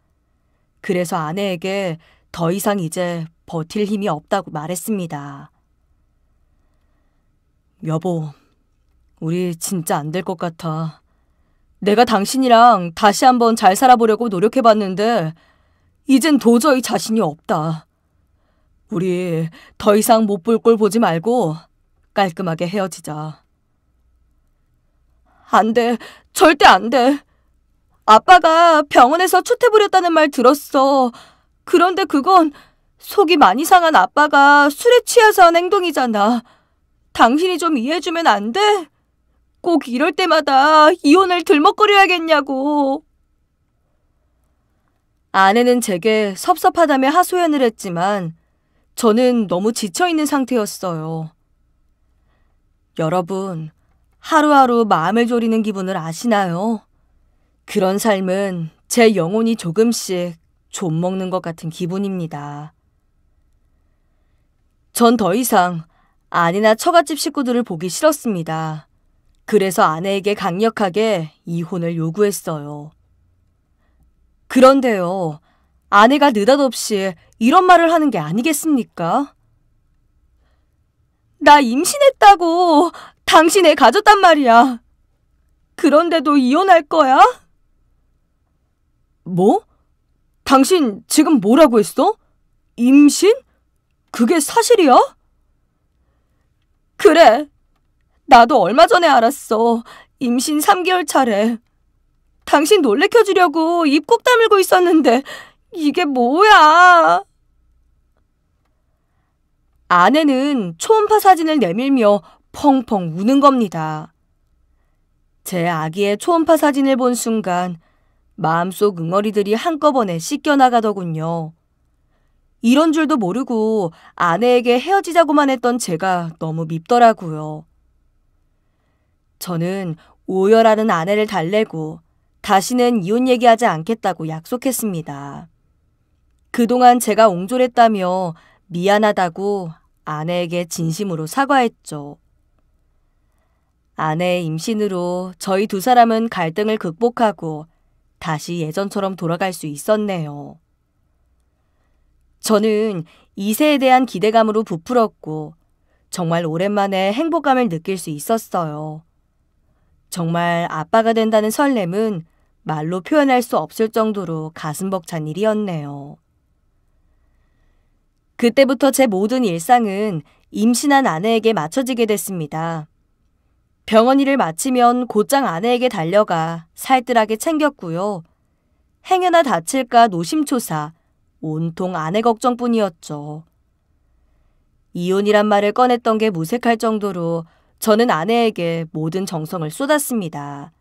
그래서 아내에게 더 이상 이제 버틸 힘이 없다고 말했습니다. 여보, 우리 진짜 안 될 것 같아. 내가 당신이랑 다시 한번 잘 살아보려고 노력해봤는데, 이젠 도저히 자신이 없다. 우리 더 이상 못 볼 꼴 보지 말고 깔끔하게 헤어지자. 안 돼. 절대 안 돼. 아빠가 병원에서 추태 부렸다는 말 들었어. 그런데 그건 속이 많이 상한 아빠가 술에 취해서 한 행동이잖아. 당신이 좀 이해해주면 안 돼? 꼭 이럴 때마다 이혼을 들먹거려야겠냐고. 아내는 제게 섭섭하다며 하소연을 했지만 저는 너무 지쳐있는 상태였어요. 여러분, 하루하루 마음을 졸이는 기분을 아시나요? 그런 삶은 제 영혼이 조금씩 좀먹는 것 같은 기분입니다. 전 더 이상 아니나 처갓집 식구들을 보기 싫었습니다. 그래서 아내에게 강력하게 이혼을 요구했어요. 그런데요, 아내가 느닷없이 이런 말을 하는 게 아니겠습니까? 나 임신했다고 당신 애 가졌단 말이야. 그런데도 이혼할 거야? 뭐? 당신 지금 뭐라고 했어? 임신? 그게 사실이야? 그래. 나도 얼마 전에 알았어. 임신 3개월 차래. 당신 놀래켜주려고 입꼭 다물고 있었는데 이게 뭐야. 아내는 초음파 사진을 내밀며 펑펑 우는 겁니다. 제 아기의 초음파 사진을 본 순간 마음속 응어리들이 한꺼번에 씻겨나가더군요. 이런 줄도 모르고 아내에게 헤어지자고만 했던 제가 너무 밉더라고요. 저는 오열하는 아내를 달래고 다시는 이혼 얘기하지 않겠다고 약속했습니다. 그동안 제가 옹졸했다며 미안하다고 아내에게 진심으로 사과했죠. 아내의 임신으로 저희 두 사람은 갈등을 극복하고 다시 예전처럼 돌아갈 수 있었네요. 저는 이세에 대한 기대감으로 부풀었고 정말 오랜만에 행복감을 느낄 수 있었어요. 정말 아빠가 된다는 설렘은 말로 표현할 수 없을 정도로 가슴 벅찬 일이었네요. 그때부터 제 모든 일상은 임신한 아내에게 맞춰지게 됐습니다. 병원 일을 마치면 곧장 아내에게 달려가 살뜰하게 챙겼고요. 행여나 다칠까 노심초사 온통 아내 걱정뿐이었죠. 이혼이란 말을 꺼냈던 게 무색할 정도로 저는 아내에게 모든 정성을 쏟았습니다.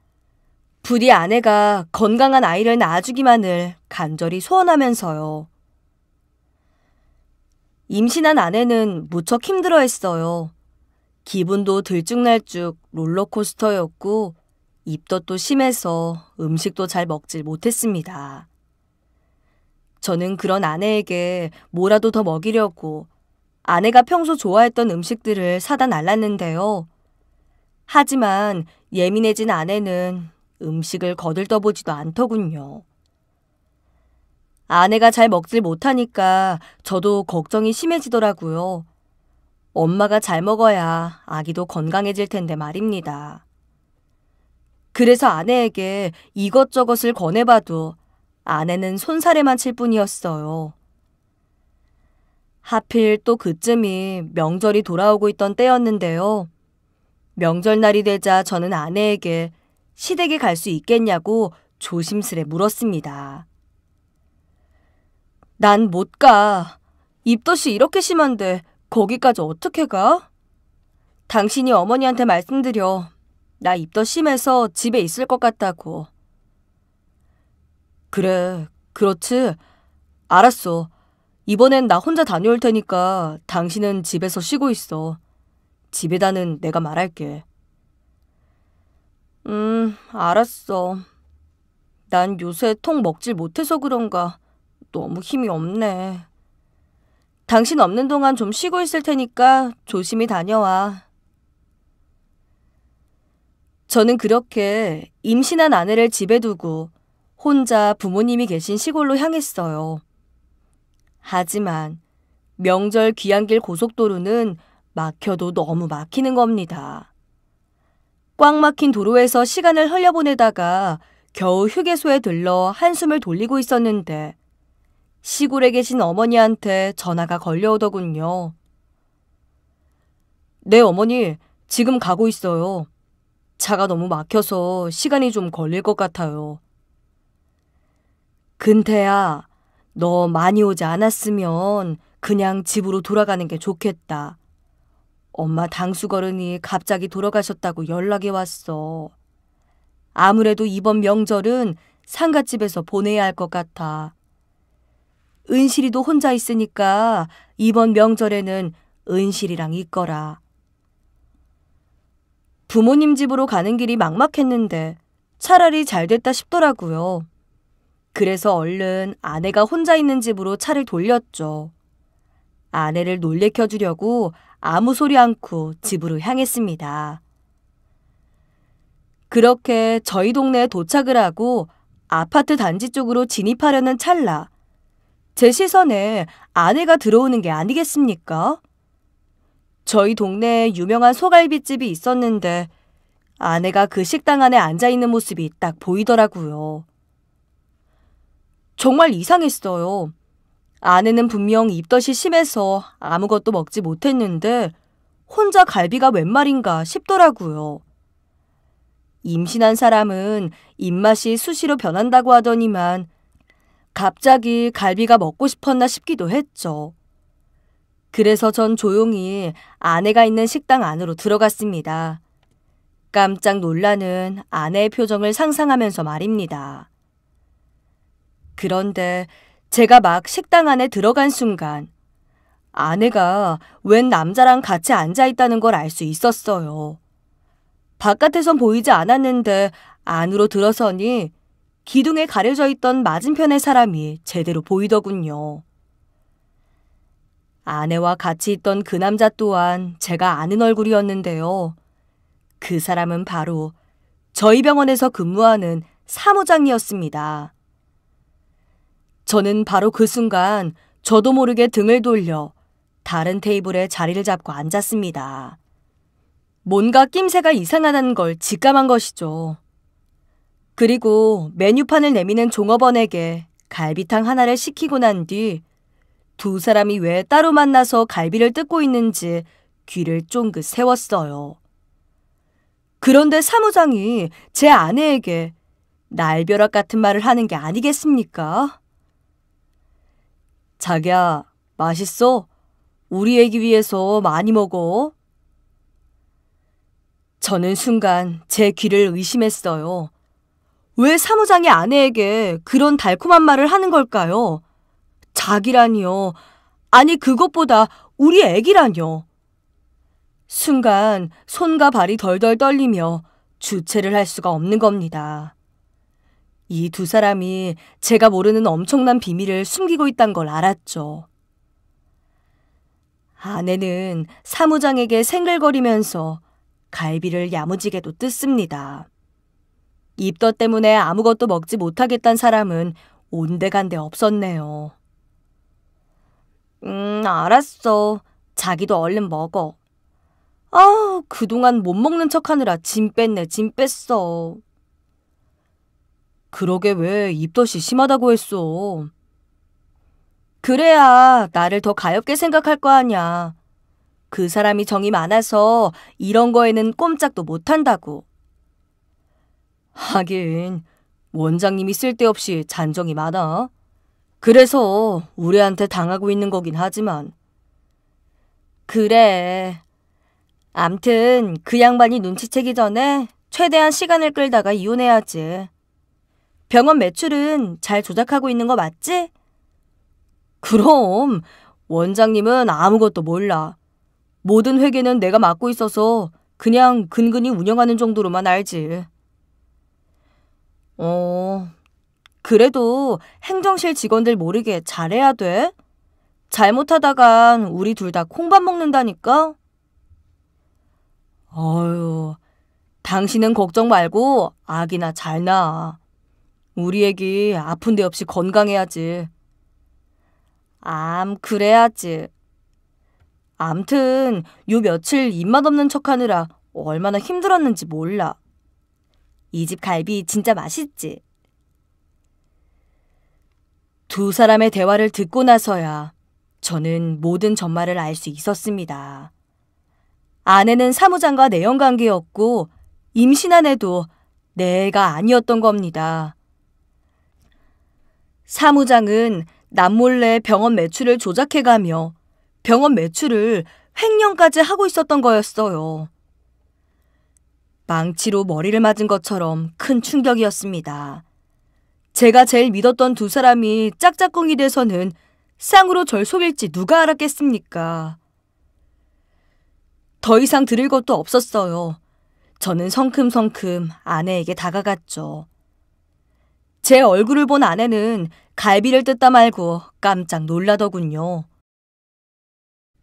부디 아내가 건강한 아이를 낳아주기만을 간절히 소원하면서요. 임신한 아내는 무척 힘들어 했어요. 기분도 들쭉날쭉 롤러코스터였고, 입덧도 심해서 음식도 잘 먹질 못했습니다. 저는 그런 아내에게 뭐라도 더 먹이려고 아내가 평소 좋아했던 음식들을 사다 날랐는데요. 하지만 예민해진 아내는 음식을 거들떠보지도 않더군요. 아내가 잘 먹질 못하니까 저도 걱정이 심해지더라고요. 엄마가 잘 먹어야 아기도 건강해질 텐데 말입니다. 그래서 아내에게 이것저것을 권해봐도 아내는 손사래만칠 뿐이었어요. 하필 또 그쯤이 명절이 돌아오고 있던 때였는데요. 명절날이 되자 저는 아내에게 시댁에 갈 수 있겠냐고 조심스레 물었습니다. 난 못 가. 입덧이 이렇게 심한데 거기까지 어떻게 가? 당신이 어머니한테 말씀드려. 나 입덧 심해서 집에 있을 것 같다고. 그래, 그렇지. 알았어. 이번엔 나 혼자 다녀올 테니까 당신은 집에서 쉬고 있어. 집에다는 내가 말할게. 음, 알았어. 난 요새 통 먹질 못해서 그런가 너무 힘이 없네. 당신 없는 동안 좀 쉬고 있을 테니까 조심히 다녀와. 저는 그렇게 임신한 아내를 집에 두고 혼자 부모님이 계신 시골로 향했어요. 하지만 명절 귀향길 고속도로는 막혀도 너무 막히는 겁니다. 꽉 막힌 도로에서 시간을 흘려보내다가 겨우 휴게소에 들러 한숨을 돌리고 있었는데 시골에 계신 어머니한테 전화가 걸려오더군요. 네, 어머니. 지금 가고 있어요. 차가 너무 막혀서 시간이 좀 걸릴 것 같아요. 근태야, 너 많이 오지 않았으면 그냥 집으로 돌아가는 게 좋겠다. 엄마 당수 걸으니 갑자기 돌아가셨다고 연락이 왔어. 아무래도 이번 명절은 상갓집에서 보내야 할 것 같아. 은실이도 혼자 있으니까 이번 명절에는 은실이랑 있거라. 부모님 집으로 가는 길이 막막했는데 차라리 잘 됐다 싶더라고요. 그래서 얼른 아내가 혼자 있는 집으로 차를 돌렸죠. 아내를 놀래켜 주려고 아무 소리 않고 집으로 향했습니다. 그렇게 저희 동네에 도착을 하고 아파트 단지 쪽으로 진입하려는 찰나. 제 시선에 아내가 들어오는 게 아니겠습니까? 저희 동네에 유명한 소갈비집이 있었는데 아내가 그 식당 안에 앉아 있는 모습이 딱 보이더라고요. 정말 이상했어요. 아내는 분명 입덧이 심해서 아무것도 먹지 못했는데 혼자 갈비가 웬 말인가 싶더라고요. 임신한 사람은 입맛이 수시로 변한다고 하더니만 갑자기 갈비가 먹고 싶었나 싶기도 했죠. 그래서 전 조용히 아내가 있는 식당 안으로 들어갔습니다. 깜짝 놀라는 아내의 표정을 상상하면서 말입니다. 그런데 제가 막 식당 안에 들어간 순간 아내가 웬 남자랑 같이 앉아 있다는 걸 알 수 있었어요. 바깥에선 보이지 않았는데 안으로 들어서니 기둥에 가려져 있던 맞은편의 사람이 제대로 보이더군요. 아내와 같이 있던 그 남자 또한 제가 아는 얼굴이었는데요. 그 사람은 바로 저희 병원에서 근무하는 사무장이었습니다. 저는 바로 그 순간 저도 모르게 등을 돌려 다른 테이블에 자리를 잡고 앉았습니다. 뭔가 낌새가 이상하다는 걸 직감한 것이죠. 그리고 메뉴판을 내미는 종업원에게 갈비탕 하나를 시키고 난 뒤 두 사람이 왜 따로 만나서 갈비를 뜯고 있는지 귀를 쫑긋 세웠어요. 그런데 사무장이 제 아내에게 날벼락 같은 말을 하는 게 아니겠습니까? 자기야, 맛있어? 우리 애기 위해서 많이 먹어. 저는 순간 제 귀를 의심했어요. 왜 사무장이 아내에게 그런 달콤한 말을 하는 걸까요? 자기라니요. 아니, 그것보다 우리 애기라뇨. 순간 손과 발이 덜덜 떨리며 주체를 할 수가 없는 겁니다. 이두 사람이 제가 모르는 엄청난 비밀을 숨기고 있단 걸 알았죠. 아내는 사무장에게 생글거리면서 갈비를 야무지게도 뜯습니다. 입덧 때문에 아무것도 먹지 못하겠단 사람은 온데간데 없었네요. 음, 알았어. 자기도 얼른 먹어. 아, 그동안 못 먹는 척하느라 짐 뺐네, 짐 뺐어. 그러게 왜 입덧이 심하다고 했어. 그래야 나를 더 가엽게 생각할 거 아냐. 그 사람이 정이 많아서 이런 거에는 꼼짝도 못한다고. 하긴 원장님이 쓸데없이 잔정이 많아. 그래서 우리한테 당하고 있는 거긴 하지만. 그래. 암튼 그 양반이 눈치채기 전에 최대한 시간을 끌다가 이혼해야지. 병원 매출은 잘 조작하고 있는 거 맞지? 그럼 원장님은 아무것도 몰라. 모든 회계는 내가 맡고 있어서 그냥 근근히 운영하는 정도로만 알지. 어, 그래도 행정실 직원들 모르게 잘해야 돼? 잘못하다간 우리 둘 다 콩밥 먹는다니까? 어휴, 당신은 걱정 말고 아기나 잘 낳아. 우리 애기 아픈 데 없이 건강해야지. 암, 그래야지. 암튼 요 며칠 입맛 없는 척하느라 얼마나 힘들었는지 몰라. 이 집 갈비 진짜 맛있지. 두 사람의 대화를 듣고 나서야 저는 모든 전말을 알 수 있었습니다. 아내는 사무장과 내연관계였고 임신한 애도 내가 아니었던 겁니다. 사무장은 남몰래 병원 매출을 조작해가며 병원 매출을 횡령까지 하고 있었던 거였어요. 망치로 머리를 맞은 것처럼 큰 충격이었습니다. 제가 제일 믿었던 두 사람이 짝짝꿍이 돼서는 쌍으로 절 속일지 누가 알았겠습니까? 더 이상 들을 것도 없었어요. 저는 성큼성큼 아내에게 다가갔죠. 제 얼굴을 본 아내는 갈비를 뜯다 말고 깜짝 놀라더군요.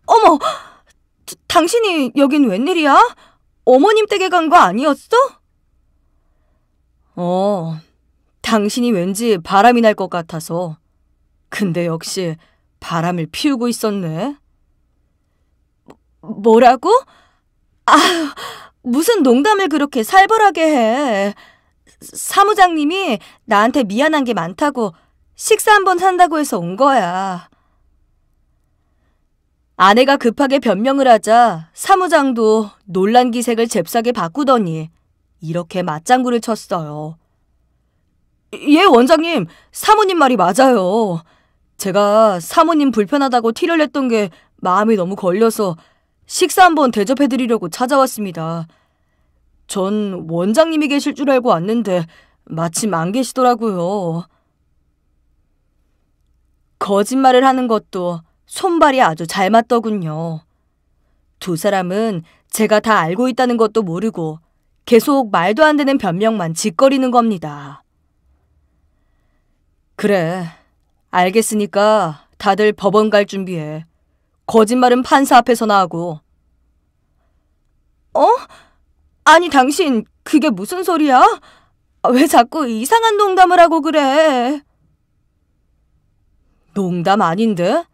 어머! 당신이 여긴 웬일이야? 어머님 댁에 간 거 아니었어? 어, 당신이 왠지 바람이 날 것 같아서. 근데 역시 바람을 피우고 있었네. 뭐, 뭐라고? 아 무슨 농담을 그렇게 살벌하게 해. 사무장님이 나한테 미안한 게 많다고 식사 한 번 산다고 해서 온 거야. 아내가 급하게 변명을 하자 사무장도 논란 기색을 잽싸게 바꾸더니 이렇게 맞장구를 쳤어요. 예, 원장님. 사모님 말이 맞아요. 제가 사모님 불편하다고 티를 냈던 게 마음이 너무 걸려서 식사 한 번 대접해드리려고 찾아왔습니다. 전 원장님이 계실 줄 알고 왔는데 마침 안 계시더라고요. 거짓말을 하는 것도 손발이 아주 잘 맞더군요. 두 사람은 제가 다 알고 있다는 것도 모르고 계속 말도 안 되는 변명만 짓거리는 겁니다. 그래, 알겠으니까 다들 법원 갈 준비해. 거짓말은 판사 앞에서나 하고. 어? 아니 당신 그게 무슨 소리야? 아, 왜 자꾸 이상한 농담을 하고 그래? 농담 아닌데?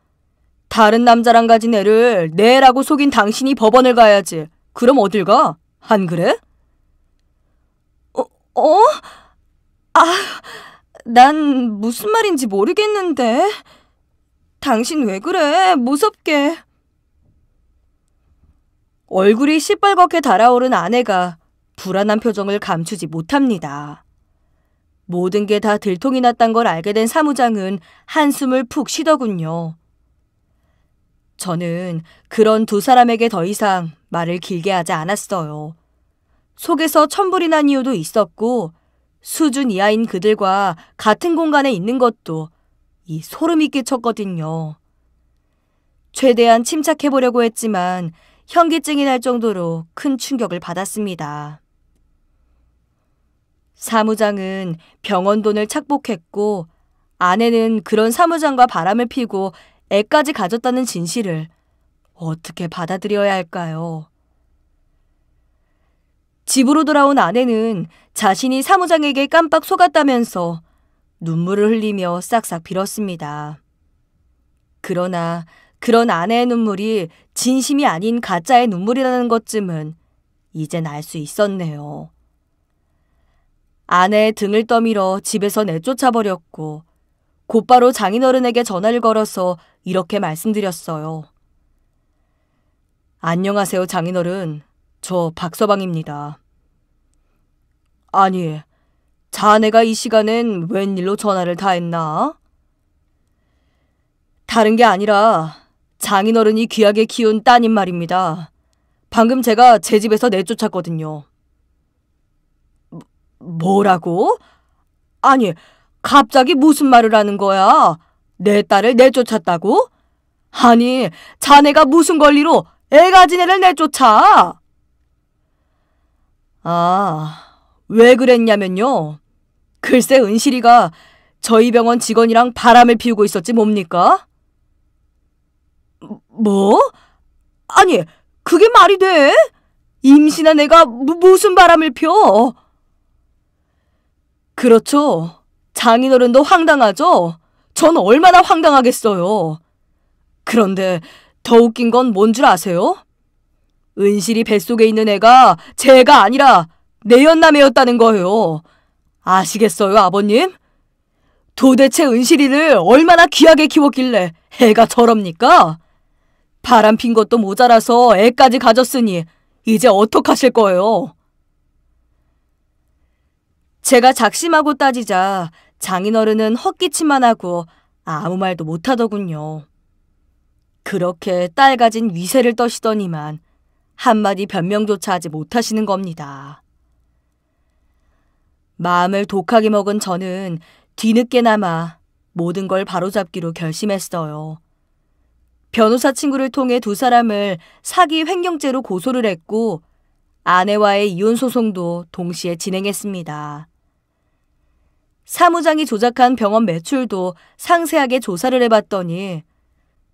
다른 남자랑 가진 애를 내라고 속인 당신이 법원을 가야지. 그럼 어딜 가? 안 그래? 어? 어? 아, 난 무슨 말인지 모르겠는데. 당신 왜 그래? 무섭게. 얼굴이 시뻘겋게 달아오른 아내가 불안한 표정을 감추지 못합니다. 모든 게 다 들통이 났단 걸 알게 된 사무장은 한숨을 푹 쉬더군요. 저는 그런 두 사람에게 더 이상 말을 길게 하지 않았어요. 속에서 천불이 난 이유도 있었고 수준 이하인 그들과 같은 공간에 있는 것도 이 소름이 끼쳤거든요. 최대한 침착해보려고 했지만 현기증이 날 정도로 큰 충격을 받았습니다. 사무장은 병원 돈을 착복했고 아내는 그런 사무장과 바람을 피고 애까지 가졌다는 진실을 어떻게 받아들여야 할까요? 집으로 돌아온 아내는 자신이 사무장에게 깜빡 속았다면서 눈물을 흘리며 싹싹 빌었습니다. 그러나 그런 아내의 눈물이 진심이 아닌 가짜의 눈물이라는 것쯤은 이젠 알 수 있었네요. 아내의 등을 떠밀어 집에서 내쫓아버렸고 곧바로 장인어른에게 전화를 걸어서 이렇게 말씀드렸어요. 안녕하세요 장인어른. 저 박서방입니다. 아니, 자네가 이 시간엔 웬일로 전화를 다 했나? 다른 게 아니라 장인어른이 귀하게 키운 따님 말입니다. 방금 제가 제 집에서 내쫓았거든요. 뭐, 뭐라고? 아니, 갑자기 무슨 말을 하는 거야? 내 딸을 내쫓았다고? 아니, 자네가 무슨 권리로 애가 지네를 내쫓아? 아, 왜 그랬냐면요. 글쎄 은실이가 저희 병원 직원이랑 바람을 피우고 있었지 뭡니까? 뭐? 아니, 그게 말이 돼? 임신한 애가 무, 무슨 바람을 펴? 그렇죠. 장인어른도 황당하죠? 전 얼마나 황당하겠어요. 그런데 더 웃긴 건 뭔 줄 아세요? 은실이 뱃속에 있는 애가 제가 아니라 내연남이었다는 거예요. 아시겠어요, 아버님? 도대체 은실이를 얼마나 귀하게 키웠길래 애가 저럽니까? 바람 핀 것도 모자라서 애까지 가졌으니 이제 어떡하실 거예요? 제가 작심하고 따지자 장인어른은 헛기침만 하고 아무 말도 못하더군요. 그렇게 딸 가진 위세를 떠시더니만 한마디 변명조차 하지 못하시는 겁니다. 마음을 독하게 먹은 저는 뒤늦게나마 모든 걸 바로잡기로 결심했어요. 변호사 친구를 통해 두 사람을 사기 횡령죄로 고소를 했고 아내와의 이혼 소송도 동시에 진행했습니다. 사무장이 조작한 병원 매출도 상세하게 조사를 해봤더니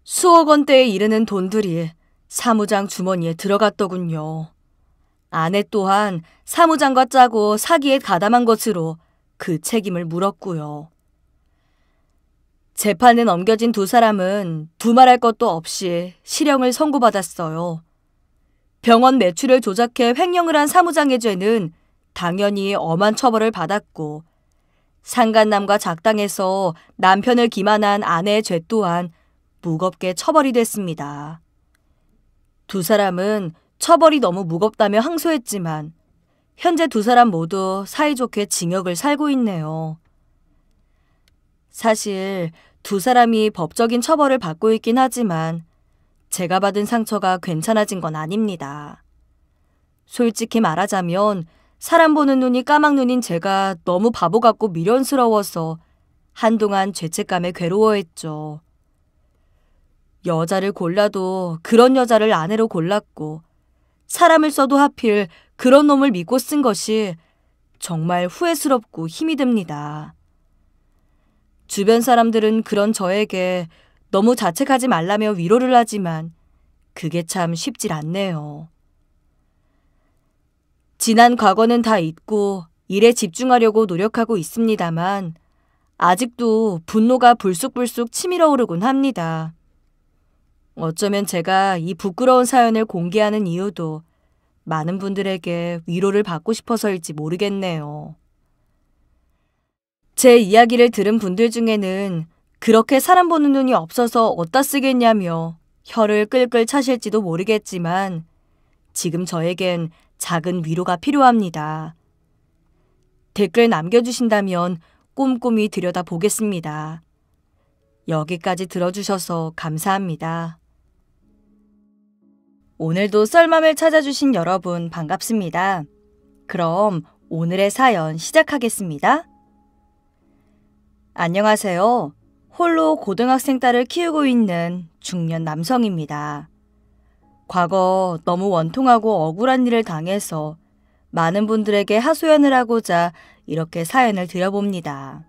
수억 원대에 이르는 돈들이 사무장 주머니에 들어갔더군요. 아내 또한 사무장과 짜고 사기에 가담한 것으로 그 책임을 물었고요. 재판에 넘겨진 두 사람은 두말할 것도 없이 실형을 선고받았어요. 병원 매출을 조작해 횡령을 한 사무장의 죄는 당연히 엄한 처벌을 받았고 상간남과 작당해서 남편을 기만한 아내의 죄 또한 무겁게 처벌이 됐습니다. 두 사람은 처벌이 너무 무겁다며 항소했지만 현재 두 사람 모두 사이좋게 징역을 살고 있네요. 사실 두 사람이 법적인 처벌을 받고 있긴 하지만 제가 받은 상처가 괜찮아진 건 아닙니다. 솔직히 말하자면 사람 보는 눈이 까막눈인 제가 너무 바보 같고 미련스러워서 한동안 죄책감에 괴로워했죠. 여자를 골라도 그런 여자를 아내로 골랐고 사람을 써도 하필 그런 놈을 믿고 쓴 것이 정말 후회스럽고 힘이 듭니다. 주변 사람들은 그런 저에게 너무 자책하지 말라며 위로를 하지만 그게 참 쉽질 않네요. 지난 과거는 다 잊고 일에 집중하려고 노력하고 있습니다만 아직도 분노가 불쑥불쑥 치밀어 오르곤 합니다. 어쩌면 제가 이 부끄러운 사연을 공개하는 이유도 많은 분들에게 위로를 받고 싶어서일지 모르겠네요. 제 이야기를 들은 분들 중에는 그렇게 사람 보는 눈이 없어서 어디다 쓰겠냐며 혀를 끌끌 차실지도 모르겠지만 지금 저에겐 작은 위로가 필요합니다. 댓글 남겨주신다면 꼼꼼히 들여다보겠습니다. 여기까지 들어주셔서 감사합니다. 오늘도 썰맘을 찾아주신 여러분 반갑습니다. 그럼 오늘의 사연 시작하겠습니다. 안녕하세요. 홀로 고등학생 딸을 키우고 있는 중년 남성입니다. 과거 너무 원통하고 억울한 일을 당해서 많은 분들에게 하소연을 하고자 이렇게 사연을 드려봅니다.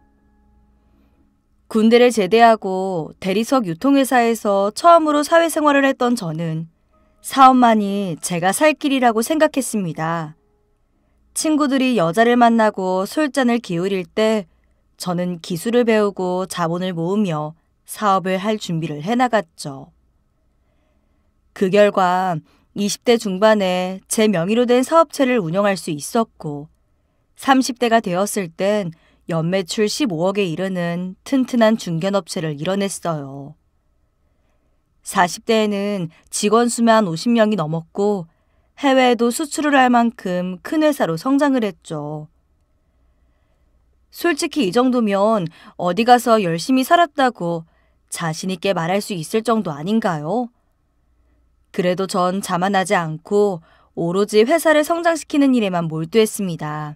군대를 제대하고 대리석 유통회사에서 처음으로 사회생활을 했던 저는 사업만이 제가 살 길이라고 생각했습니다. 친구들이 여자를 만나고 술잔을 기울일 때 저는 기술을 배우고 자본을 모으며 사업을 할 준비를 해나갔죠. 그 결과 20대 중반에 제 명의로 된 사업체를 운영할 수 있었고 30대가 되었을 땐 연매출 15억에 이르는 튼튼한 중견업체를 이뤄냈어요. 40대에는 직원 수만 50명이 넘었고 해외에도 수출을 할 만큼 큰 회사로 성장을 했죠. 솔직히 이 정도면 어디 가서 열심히 살았다고 자신있게 말할 수 있을 정도 아닌가요? 그래도 전 자만하지 않고 오로지 회사를 성장시키는 일에만 몰두했습니다.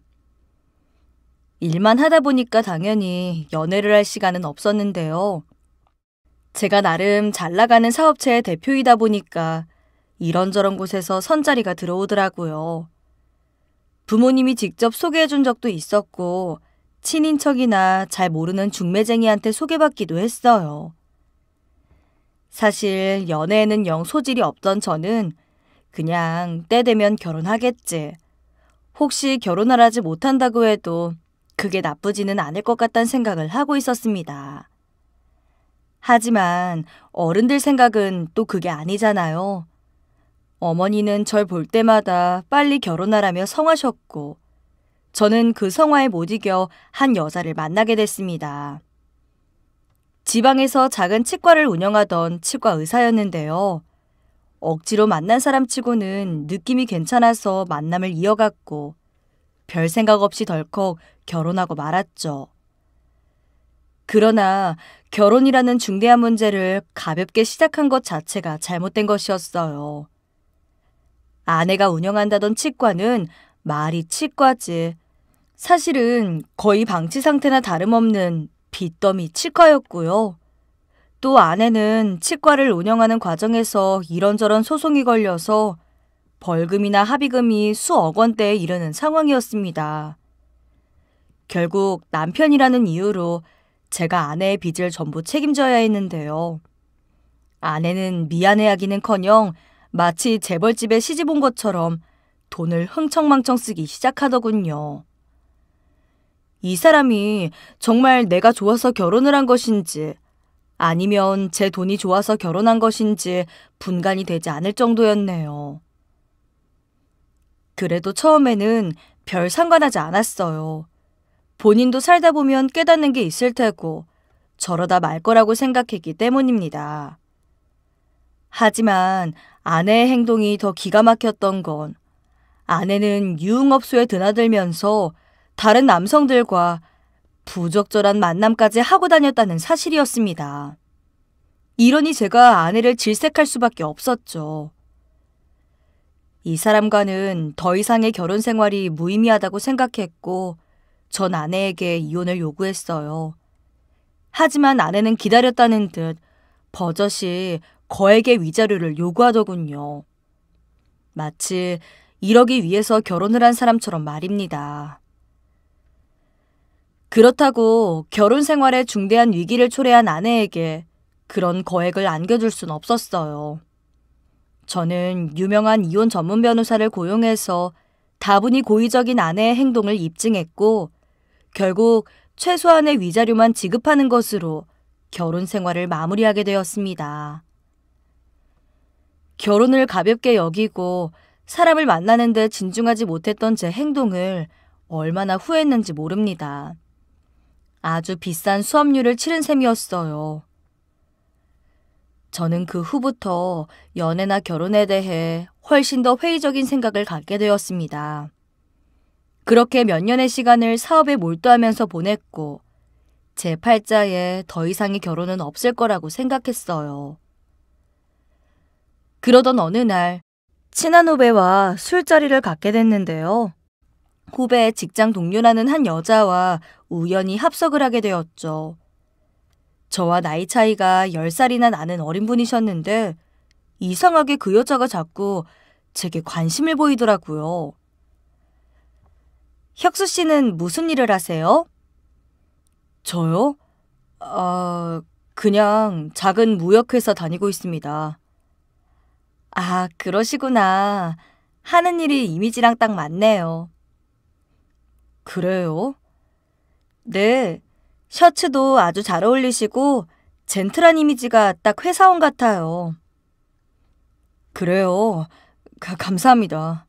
일만 하다 보니까 당연히 연애를 할 시간은 없었는데요. 제가 나름 잘 나가는 사업체의 대표이다 보니까 이런저런 곳에서 선자리가 들어오더라고요. 부모님이 직접 소개해준 적도 있었고, 친인척이나 잘 모르는 중매쟁이한테 소개받기도 했어요. 사실 연애에는 영 소질이 없던 저는 그냥 때 되면 결혼하겠지. 혹시 결혼을 하지 못한다고 해도 그게 나쁘지는 않을 것 같다는 생각을 하고 있었습니다. 하지만 어른들 생각은 또 그게 아니잖아요. 어머니는 절 볼 때마다 빨리 결혼하라며 성하셨고 저는 그 성화에 못 이겨 한 여자를 만나게 됐습니다. 지방에서 작은 치과를 운영하던 치과 의사였는데요. 억지로 만난 사람 치고는 느낌이 괜찮아서 만남을 이어갔고, 별 생각 없이 덜컥 결혼하고 말았죠. 그러나 결혼이라는 중대한 문제를 가볍게 시작한 것 자체가 잘못된 것이었어요. 아내가 운영한다던 치과는 말이 치과지 사실은 거의 방치 상태나 다름없는 빚더미 치과였고요. 또 아내는 치과를 운영하는 과정에서 이런저런 소송이 걸려서 벌금이나 합의금이 수억 원대에 이르는 상황이었습니다. 결국 남편이라는 이유로 제가 아내의 빚을 전부 책임져야 했는데요. 아내는 미안해하기는커녕 마치 재벌집에 시집 온 것처럼 돈을 흥청망청 쓰기 시작하더군요. 이 사람이 정말 내가 좋아서 결혼을 한 것인지 아니면 제 돈이 좋아서 결혼한 것인지 분간이 되지 않을 정도였네요. 그래도 처음에는 별 상관하지 않았어요. 본인도 살다 보면 깨닫는 게 있을 테고 저러다 말 거라고 생각했기 때문입니다. 하지만 아내의 행동이 더 기가 막혔던 건 아내는 유흥업소에 드나들면서 다른 남성들과 부적절한 만남까지 하고 다녔다는 사실이었습니다. 이러니 제가 아내를 질색할 수밖에 없었죠. 이 사람과는 더 이상의 결혼 생활이 무의미하다고 생각했고, 전 아내에게 이혼을 요구했어요. 하지만 아내는 기다렸다는 듯 버젓이 거액의 위자료를 요구하더군요. 마치 이러기 위해서 결혼을 한 사람처럼 말입니다. 그렇다고 결혼 생활에 중대한 위기를 초래한 아내에게 그런 거액을 안겨줄 순 없었어요. 저는 유명한 이혼 전문 변호사를 고용해서 다분히 고의적인 아내의 행동을 입증했고 결국 최소한의 위자료만 지급하는 것으로 결혼 생활을 마무리하게 되었습니다. 결혼을 가볍게 여기고 사람을 만나는데 진중하지 못했던 제 행동을 얼마나 후회했는지 모릅니다. 아주 비싼 수업료를 치른 셈이었어요. 저는 그 후부터 연애나 결혼에 대해 훨씬 더 회의적인 생각을 갖게 되었습니다. 그렇게 몇 년의 시간을 사업에 몰두하면서 보냈고, 제 팔자에 더 이상의 결혼은 없을 거라고 생각했어요. 그러던 어느 날, 친한 후배와 술자리를 갖게 됐는데요. 후배 직장 동료라는 한 여자와 우연히 합석을 하게 되었죠. 저와 나이 차이가 10살이나 나는 어린 분이셨는데 이상하게 그 여자가 자꾸 제게 관심을 보이더라고요. 혁수 씨는 무슨 일을 하세요? 저요? 아, 그냥 작은 무역회사 다니고 있습니다. 아, 그러시구나. 하는 일이 이미지랑 딱 맞네요. 그래요? 네. 셔츠도 아주 잘 어울리시고 젠틀한 이미지가 딱 회사원 같아요. 그래요. 가, 감사합니다.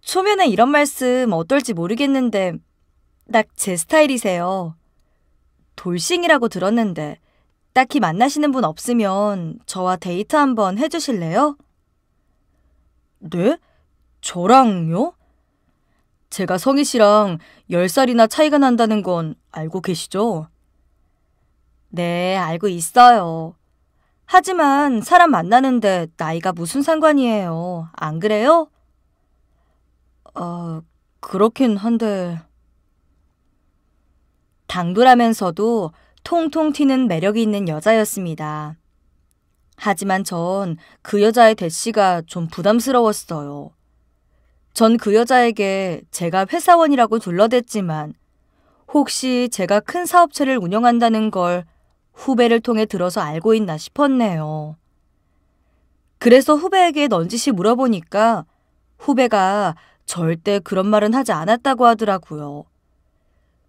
초면에 이런 말씀 어떨지 모르겠는데 딱 제 스타일이세요. 돌싱이라고 들었는데 딱히 만나시는 분 없으면 저와 데이트 한번 해주실래요? 네? 저랑요? 제가 성희 씨랑 10살이나 차이가 난다는 건 알고 계시죠? 네, 알고 있어요. 하지만 사람 만나는데 나이가 무슨 상관이에요. 안 그래요? 어, 그렇긴 한데. 당돌하면서도 통통 튀는 매력이 있는 여자였습니다. 하지만 전 그 여자의 대시가 좀 부담스러웠어요. 전그 여자에게 제가 회사원이라고 둘러댔지만 혹시 제가 큰 사업체를 운영한다는 걸 후배를 통해 들어서 알고 있나 싶었네요. 그래서 후배에게 넌지시 물어보니까 후배가 절대 그런 말은 하지 않았다고 하더라고요.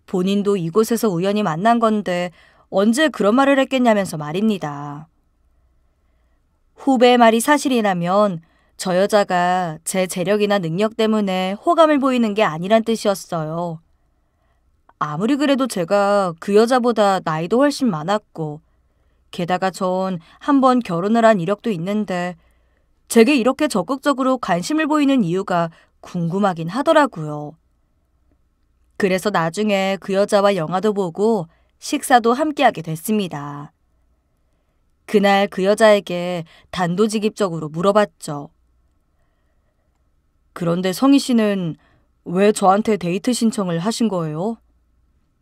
본인도 이곳에서 우연히 만난 건데 언제 그런 말을 했겠냐면서 말입니다. 후배의 말이 사실이라면 저 여자가 제 재력이나 능력 때문에 호감을 보이는 게 아니란 뜻이었어요. 아무리 그래도 제가 그 여자보다 나이도 훨씬 많았고, 게다가 전 한 번 결혼을 한 이력도 있는데, 제게 이렇게 적극적으로 관심을 보이는 이유가 궁금하긴 하더라고요. 그래서 나중에 그 여자와 영화도 보고 식사도 함께하게 됐습니다. 그날 그 여자에게 단도직입적으로 물어봤죠. 그런데 성희 씨는 왜 저한테 데이트 신청을 하신 거예요?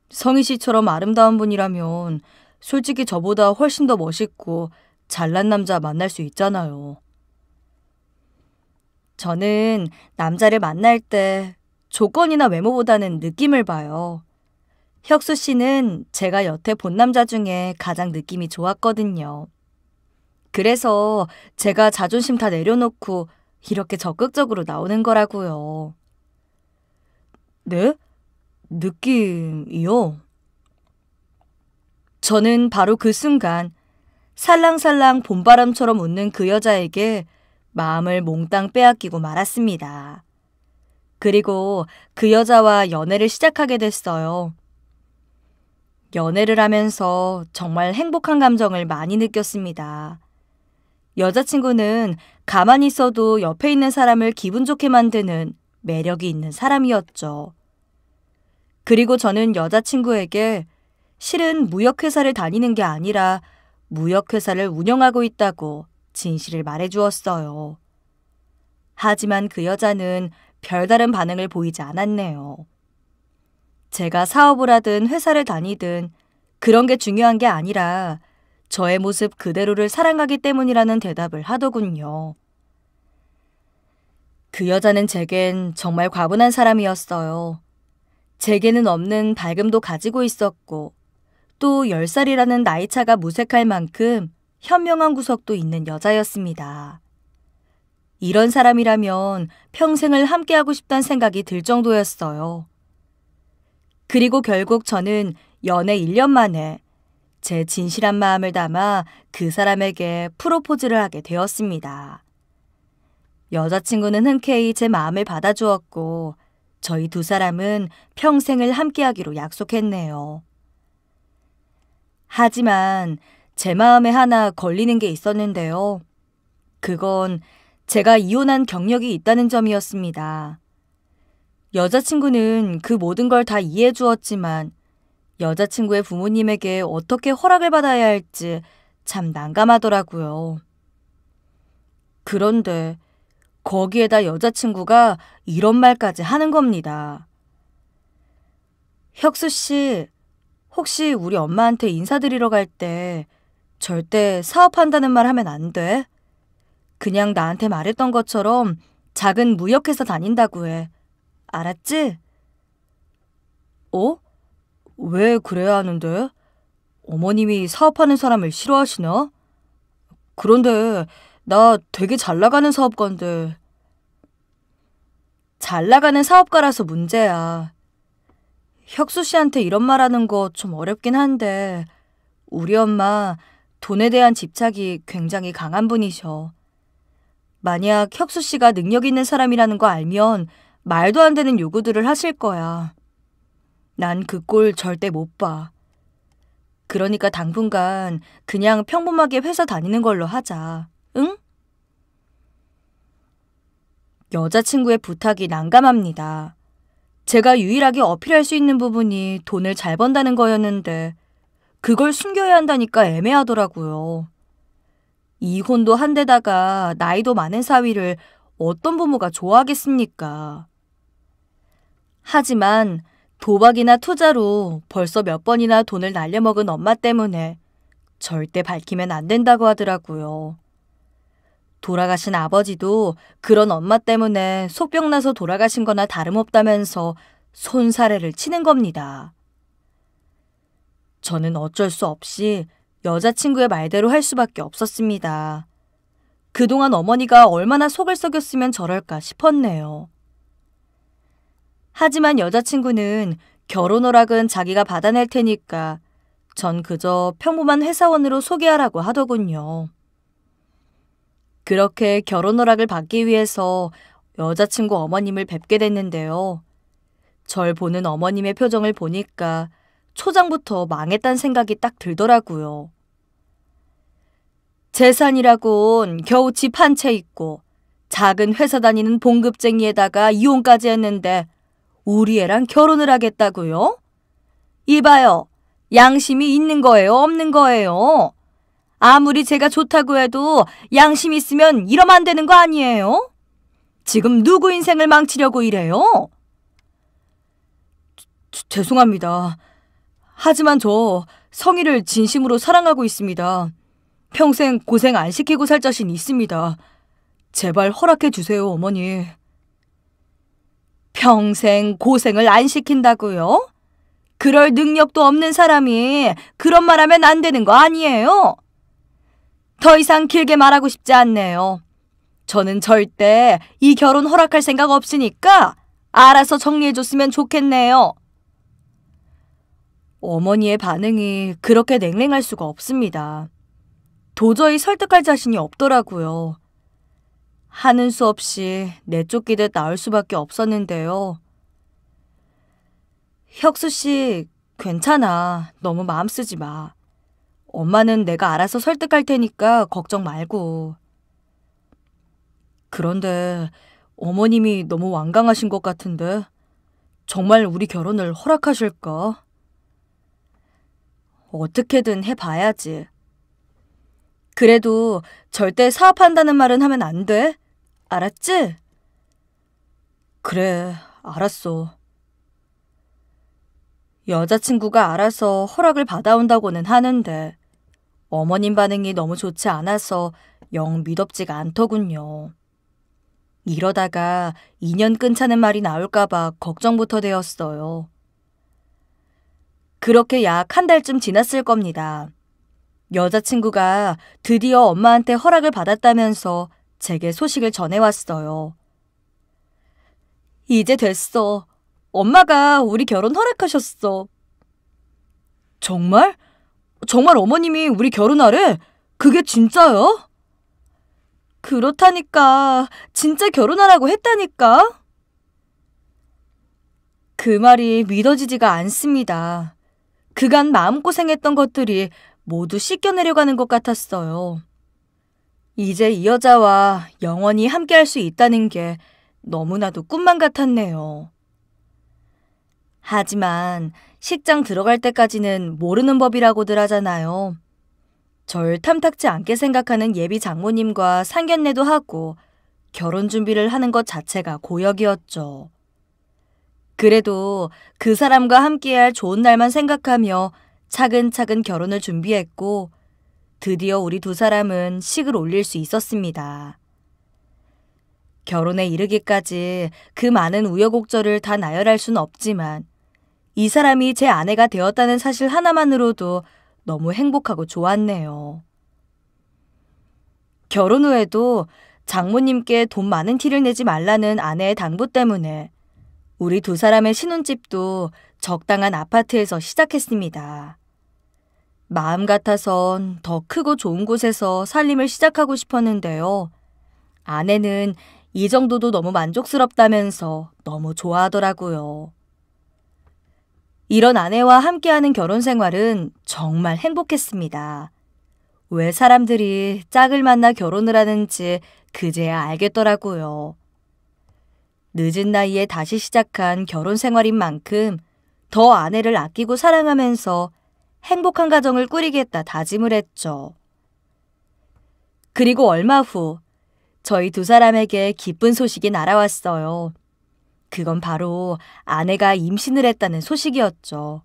성희 씨처럼 아름다운 분이라면 솔직히 저보다 훨씬 더 멋있고 잘난 남자 만날 수 있잖아요. 저는 남자를 만날 때 조건이나 외모보다는 느낌을 봐요. 혁수 씨는 제가 여태 본 남자 중에 가장 느낌이 좋았거든요. 그래서 제가 자존심 다 내려놓고 이렇게 적극적으로 나오는 거라고요. 네? 느낌이요? 저는 바로 그 순간 살랑살랑 봄바람처럼 웃는 그 여자에게 마음을 몽땅 빼앗기고 말았습니다. 그리고 그 여자와 연애를 시작하게 됐어요. 연애를 하면서 정말 행복한 감정을 많이 느꼈습니다. 여자친구는 가만히 있어도 옆에 있는 사람을 기분 좋게 만드는 매력이 있는 사람이었죠. 그리고 저는 여자친구에게 실은 무역회사를 다니는 게 아니라 무역회사를 운영하고 있다고 진실을 말해주었어요. 하지만 그 여자는 별다른 반응을 보이지 않았네요. 제가 사업을 하든 회사를 다니든 그런 게 중요한 게 아니라 저의 모습 그대로를 사랑하기 때문이라는 대답을 하더군요. 그 여자는 제겐 정말 과분한 사람이었어요. 제게는 없는 밝음도 가지고 있었고, 또 10살이라는 나이차가 무색할 만큼 현명한 구석도 있는 여자였습니다. 이런 사람이라면 평생을 함께하고 싶단 생각이 들 정도였어요. 그리고 결국 저는 연애 1년 만에 제 진실한 마음을 담아 그 사람에게 프로포즈를 하게 되었습니다. 여자친구는 흔쾌히 제 마음을 받아주었고 저희 두 사람은 평생을 함께하기로 약속했네요. 하지만 제 마음에 하나 걸리는 게 있었는데요. 그건 제가 이혼한 경력이 있다는 점이었습니다. 여자친구는 그 모든 걸 다 이해해 주었지만 여자친구의 부모님에게 어떻게 허락을 받아야 할지 참 난감하더라고요. 그런데 거기에다 여자친구가 이런 말까지 하는 겁니다. 혁수 씨, 혹시 우리 엄마한테 인사드리러 갈 때 절대 사업한다는 말 하면 안 돼. 그냥 나한테 말했던 것처럼 작은 무역회사 다닌다고 해. 알았지? 어? 왜 그래야 하는데? 어머님이 사업하는 사람을 싫어하시나? 그런데 나 되게 잘 나가는 사업가인데. 잘 나가는 사업가라서 문제야. 혁수 씨한테 이런 말 하는 거 좀 어렵긴 한데, 우리 엄마 돈에 대한 집착이 굉장히 강한 분이셔. 만약 혁수 씨가 능력 있는 사람이라는 거 알면 말도 안 되는 요구들을 하실 거야. 난그꼴 절대 못 봐. 그러니까 당분간 그냥 평범하게 회사 다니는 걸로 하자. 응? 여자친구의 부탁이 난감합니다. 제가 유일하게 어필할 수 있는 부분이 돈을 잘 번다는 거였는데 그걸 숨겨야 한다니까 애매하더라고요. 이혼도 한 데다가 나이도 많은 사위를 어떤 부모가 좋아하겠습니까? 하지만 도박이나 투자로 벌써 몇 번이나 돈을 날려먹은 엄마 때문에 절대 밝히면 안 된다고 하더라고요. 돌아가신 아버지도 그런 엄마 때문에 속병나서 돌아가신 거나 다름없다면서 손사래를 치는 겁니다. 저는 어쩔 수 없이 여자친구의 말대로 할 수밖에 없었습니다. 그동안 어머니가 얼마나 속을 썩였으면 저럴까 싶었네요. 하지만 여자친구는 결혼 허락은 자기가 받아낼 테니까 전 그저 평범한 회사원으로 소개하라고 하더군요. 그렇게 결혼 허락을 받기 위해서 여자친구 어머님을 뵙게 됐는데요. 절 보는 어머님의 표정을 보니까 초장부터 망했단 생각이 딱 들더라고요. 재산이라곤 겨우 집 한 채 있고 작은 회사 다니는 봉급쟁이에다가 이혼까지 했는데 우리 애랑 결혼을 하겠다고요? 이봐요. 양심이 있는 거예요, 없는 거예요? 아무리 제가 좋다고 해도 양심 있으면 이러면 안 되는 거 아니에요? 지금 누구 인생을 망치려고 이래요? 저, 죄송합니다. 하지만 저 성희를 진심으로 사랑하고 있습니다. 평생 고생 안 시키고 살 자신 있습니다. 제발 허락해 주세요, 어머니. 평생 고생을 안 시킨다고요? 그럴 능력도 없는 사람이 그런 말하면 안 되는 거 아니에요? 더 이상 길게 말하고 싶지 않네요. 저는 절대 이 결혼 허락할 생각 없으니까 알아서 정리해줬으면 좋겠네요. 어머니의 반응이 그렇게 냉랭할 수가 없습니다. 도저히 설득할 자신이 없더라고요. 하는 수 없이 내쫓기듯 나올 수밖에 없었는데요. 혁수 씨, 괜찮아. 너무 마음 쓰지 마. 엄마는 내가 알아서 설득할 테니까 걱정 말고. 그런데 어머님이 너무 완강하신 것 같은데 정말 우리 결혼을 허락하실까? 어떻게든 해봐야지. 그래도 절대 사업한다는 말은 하면 안 돼. 알았지? 그래, 알았어. 여자친구가 알아서 허락을 받아온다고는 하는데 어머님 반응이 너무 좋지 않아서 영 믿업지가 않더군요. 이러다가 인연 끊자는 말이 나올까봐 걱정부터 되었어요. 그렇게 약 한 달쯤 지났을 겁니다. 여자친구가 드디어 엄마한테 허락을 받았다면서 제게 소식을 전해왔어요. 이제 됐어. 엄마가 우리 결혼 허락하셨어. 정말? 정말 어머님이 우리 결혼하래? 그게 진짜요? 그렇다니까. 진짜 결혼하라고 했다니까. 그 말이 믿어지지가 않습니다. 그간 마음고생했던 것들이 모두 씻겨내려가는 것 같았어요. 이제 이 여자와 영원히 함께할 수 있다는 게 너무나도 꿈만 같았네요. 하지만 식장 들어갈 때까지는 모르는 법이라고들 하잖아요. 절 탐탁지 않게 생각하는 예비 장모님과 상견례도 하고 결혼 준비를 하는 것 자체가 고역이었죠. 그래도 그 사람과 함께할 좋은 날만 생각하며 차근차근 결혼을 준비했고 드디어 우리 두 사람은 식을 올릴 수 있었습니다. 결혼에 이르기까지 그 많은 우여곡절을 다 나열할 순 없지만 이 사람이 제 아내가 되었다는 사실 하나만으로도 너무 행복하고 좋았네요. 결혼 후에도 장모님께 돈 많은 티를 내지 말라는 아내의 당부 때문에 우리 두 사람의 신혼집도 적당한 아파트에서 시작했습니다. 마음 같아선 더 크고 좋은 곳에서 살림을 시작하고 싶었는데요. 아내는 이 정도도 너무 만족스럽다면서 너무 좋아하더라고요. 이런 아내와 함께하는 결혼 생활은 정말 행복했습니다. 왜 사람들이 짝을 만나 결혼을 하는지 그제야 알겠더라고요. 늦은 나이에 다시 시작한 결혼 생활인 만큼 더 아내를 아끼고 사랑하면서 행복한 가정을 꾸리겠다 다짐을 했죠. 그리고 얼마 후 저희 두 사람에게 기쁜 소식이 날아왔어요. 그건 바로 아내가 임신을 했다는 소식이었죠.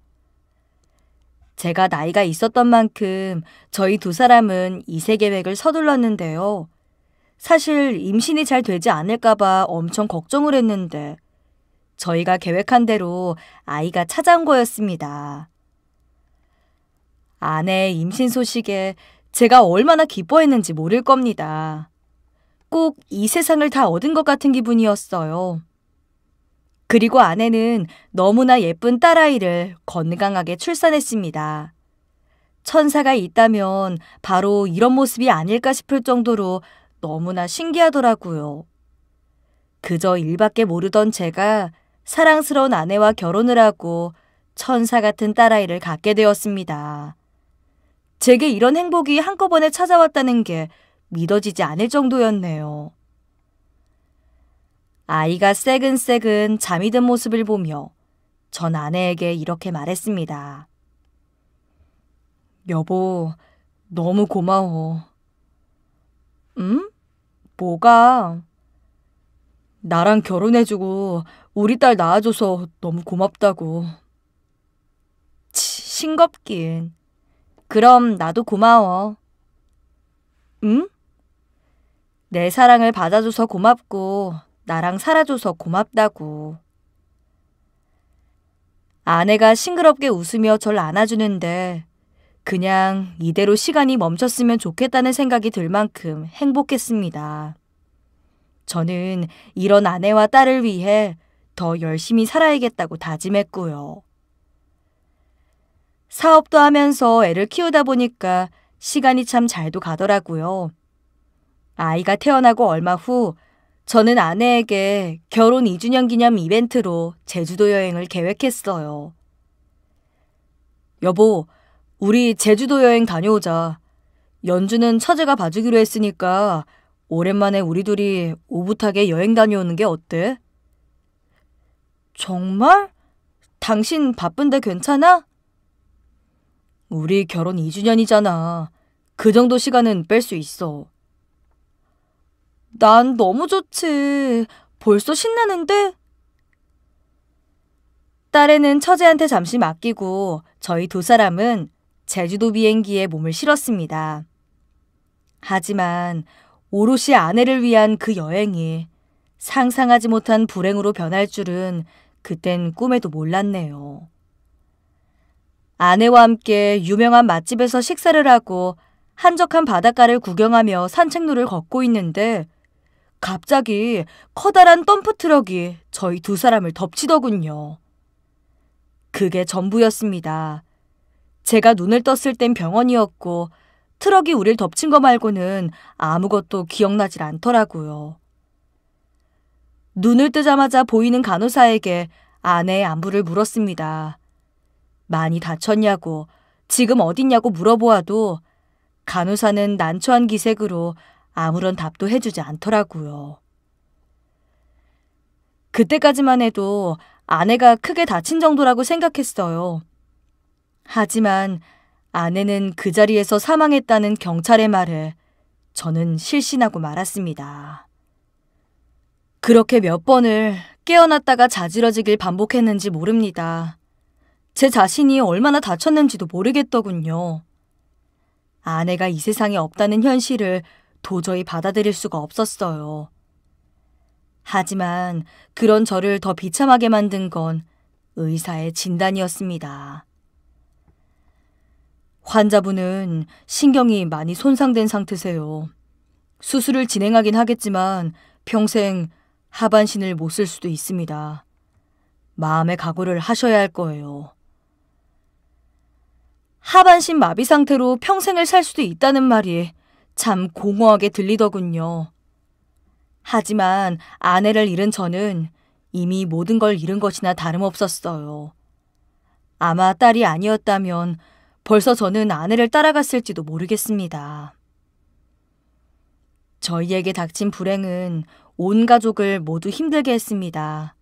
제가 나이가 있었던 만큼 저희 두 사람은 이세 계획을 서둘렀는데요. 사실 임신이 잘 되지 않을까봐 엄청 걱정을 했는데 저희가 계획한 대로 아이가 찾아온 거였습니다. 아내의 임신 소식에 제가 얼마나 기뻐했는지 모를 겁니다. 꼭 이 세상을 다 얻은 것 같은 기분이었어요. 그리고 아내는 너무나 예쁜 딸아이를 건강하게 출산했습니다. 천사가 있다면 바로 이런 모습이 아닐까 싶을 정도로 너무나 신기하더라고요. 그저 일밖에 모르던 제가 사랑스러운 아내와 결혼을 하고 천사 같은 딸아이를 갖게 되었습니다. 제게 이런 행복이 한꺼번에 찾아왔다는 게 믿어지지 않을 정도였네요. 아이가 새근새근 잠이 든 모습을 보며 전 아내에게 이렇게 말했습니다. 여보, 너무 고마워. 응? 뭐가? 나랑 결혼해주고 우리 딸 낳아줘서 너무 고맙다고. 치, 싱겁긴. 그럼 나도 고마워. 응? 내 사랑을 받아줘서 고맙고 나랑 살아줘서 고맙다고. 아내가 싱그럽게 웃으며 절 안아주는데 그냥 이대로 시간이 멈췄으면 좋겠다는 생각이 들 만큼 행복했습니다. 저는 이런 아내와 딸을 위해 더 열심히 살아야겠다고 다짐했고요. 사업도 하면서 애를 키우다 보니까 시간이 참 잘도 가더라고요. 아이가 태어나고 얼마 후 저는 아내에게 결혼 2주년 기념 이벤트로 제주도 여행을 계획했어요. 여보, 우리 제주도 여행 다녀오자. 연주는 처제가 봐주기로 했으니까 오랜만에 우리 둘이 오붓하게 여행 다녀오는 게 어때? 정말? 당신 바쁜데 괜찮아? 우리 결혼 2주년이잖아. 그 정도 시간은 뺄 수 있어. 난 너무 좋지. 벌써 신나는데? 딸에는 처제한테 잠시 맡기고 저희 두 사람은 제주도 비행기에 몸을 실었습니다. 하지만 오롯이 아내를 위한 그 여행이 상상하지 못한 불행으로 변할 줄은 그땐 꿈에도 몰랐네요. 아내와 함께 유명한 맛집에서 식사를 하고 한적한 바닷가를 구경하며 산책로를 걷고 있는데 갑자기 커다란 덤프트럭이 저희 두 사람을 덮치더군요. 그게 전부였습니다. 제가 눈을 떴을 땐 병원이었고 트럭이 우릴 덮친 거 말고는 아무것도 기억나질 않더라고요. 눈을 뜨자마자 보이는 간호사에게 아내의 안부를 물었습니다. 많이 다쳤냐고, 지금 어딨냐고 물어보아도 간호사는 난처한 기색으로 아무런 답도 해주지 않더라고요. 그때까지만 해도 아내가 크게 다친 정도라고 생각했어요. 하지만 아내는 그 자리에서 사망했다는 경찰의 말에 저는 실신하고 말았습니다. 그렇게 몇 번을 깨어났다가 자지러지길 반복했는지 모릅니다. 제 자신이 얼마나 다쳤는지도 모르겠더군요. 아내가 이 세상에 없다는 현실을 도저히 받아들일 수가 없었어요. 하지만 그런 저를 더 비참하게 만든 건 의사의 진단이었습니다. 환자분은 신경이 많이 손상된 상태세요. 수술을 진행하긴 하겠지만 평생 하반신을 못 쓸 수도 있습니다. 마음의 각오를 하셔야 할 거예요. 하반신 마비 상태로 평생을 살 수도 있다는 말이 참 공허하게 들리더군요. 하지만 아내를 잃은 저는 이미 모든 걸 잃은 것이나 다름없었어요. 아마 딸이 아니었다면 벌써 저는 아내를 따라갔을지도 모르겠습니다. 저희에게 닥친 불행은 온 가족을 모두 힘들게 했습니다.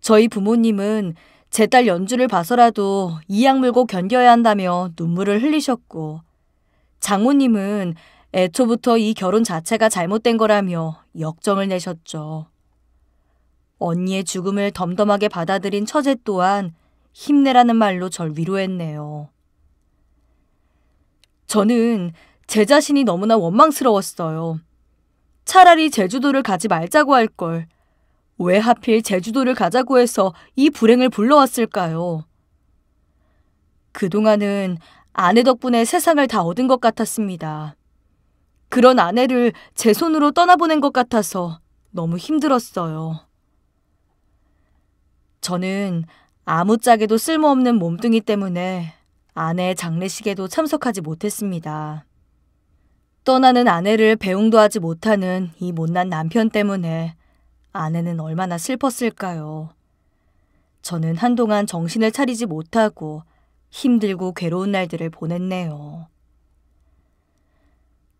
저희 부모님은 제딸 연주를 봐서라도 이악 물고 견뎌야 한다며 눈물을 흘리셨고 장모님은 애초부터 이 결혼 자체가 잘못된 거라며 역정을 내셨죠. 언니의 죽음을 덤덤하게 받아들인 처제 또한 힘내라는 말로 절 위로했네요. 저는 제 자신이 너무나 원망스러웠어요. 차라리 제주도를 가지 말자고 할걸 왜 하필 제주도를 가자고 해서 이 불행을 불러왔을까요? 그동안은 아내 덕분에 세상을 다 얻은 것 같았습니다. 그런 아내를 제 손으로 떠나보낸 것 같아서 너무 힘들었어요. 저는 아무짝에도 쓸모없는 몸뚱이 때문에 아내의 장례식에도 참석하지 못했습니다. 떠나는 아내를 배웅도 하지 못하는 이 못난 남편 때문에 아내는 얼마나 슬펐을까요. 저는 한동안 정신을 차리지 못하고 힘들고 괴로운 날들을 보냈네요.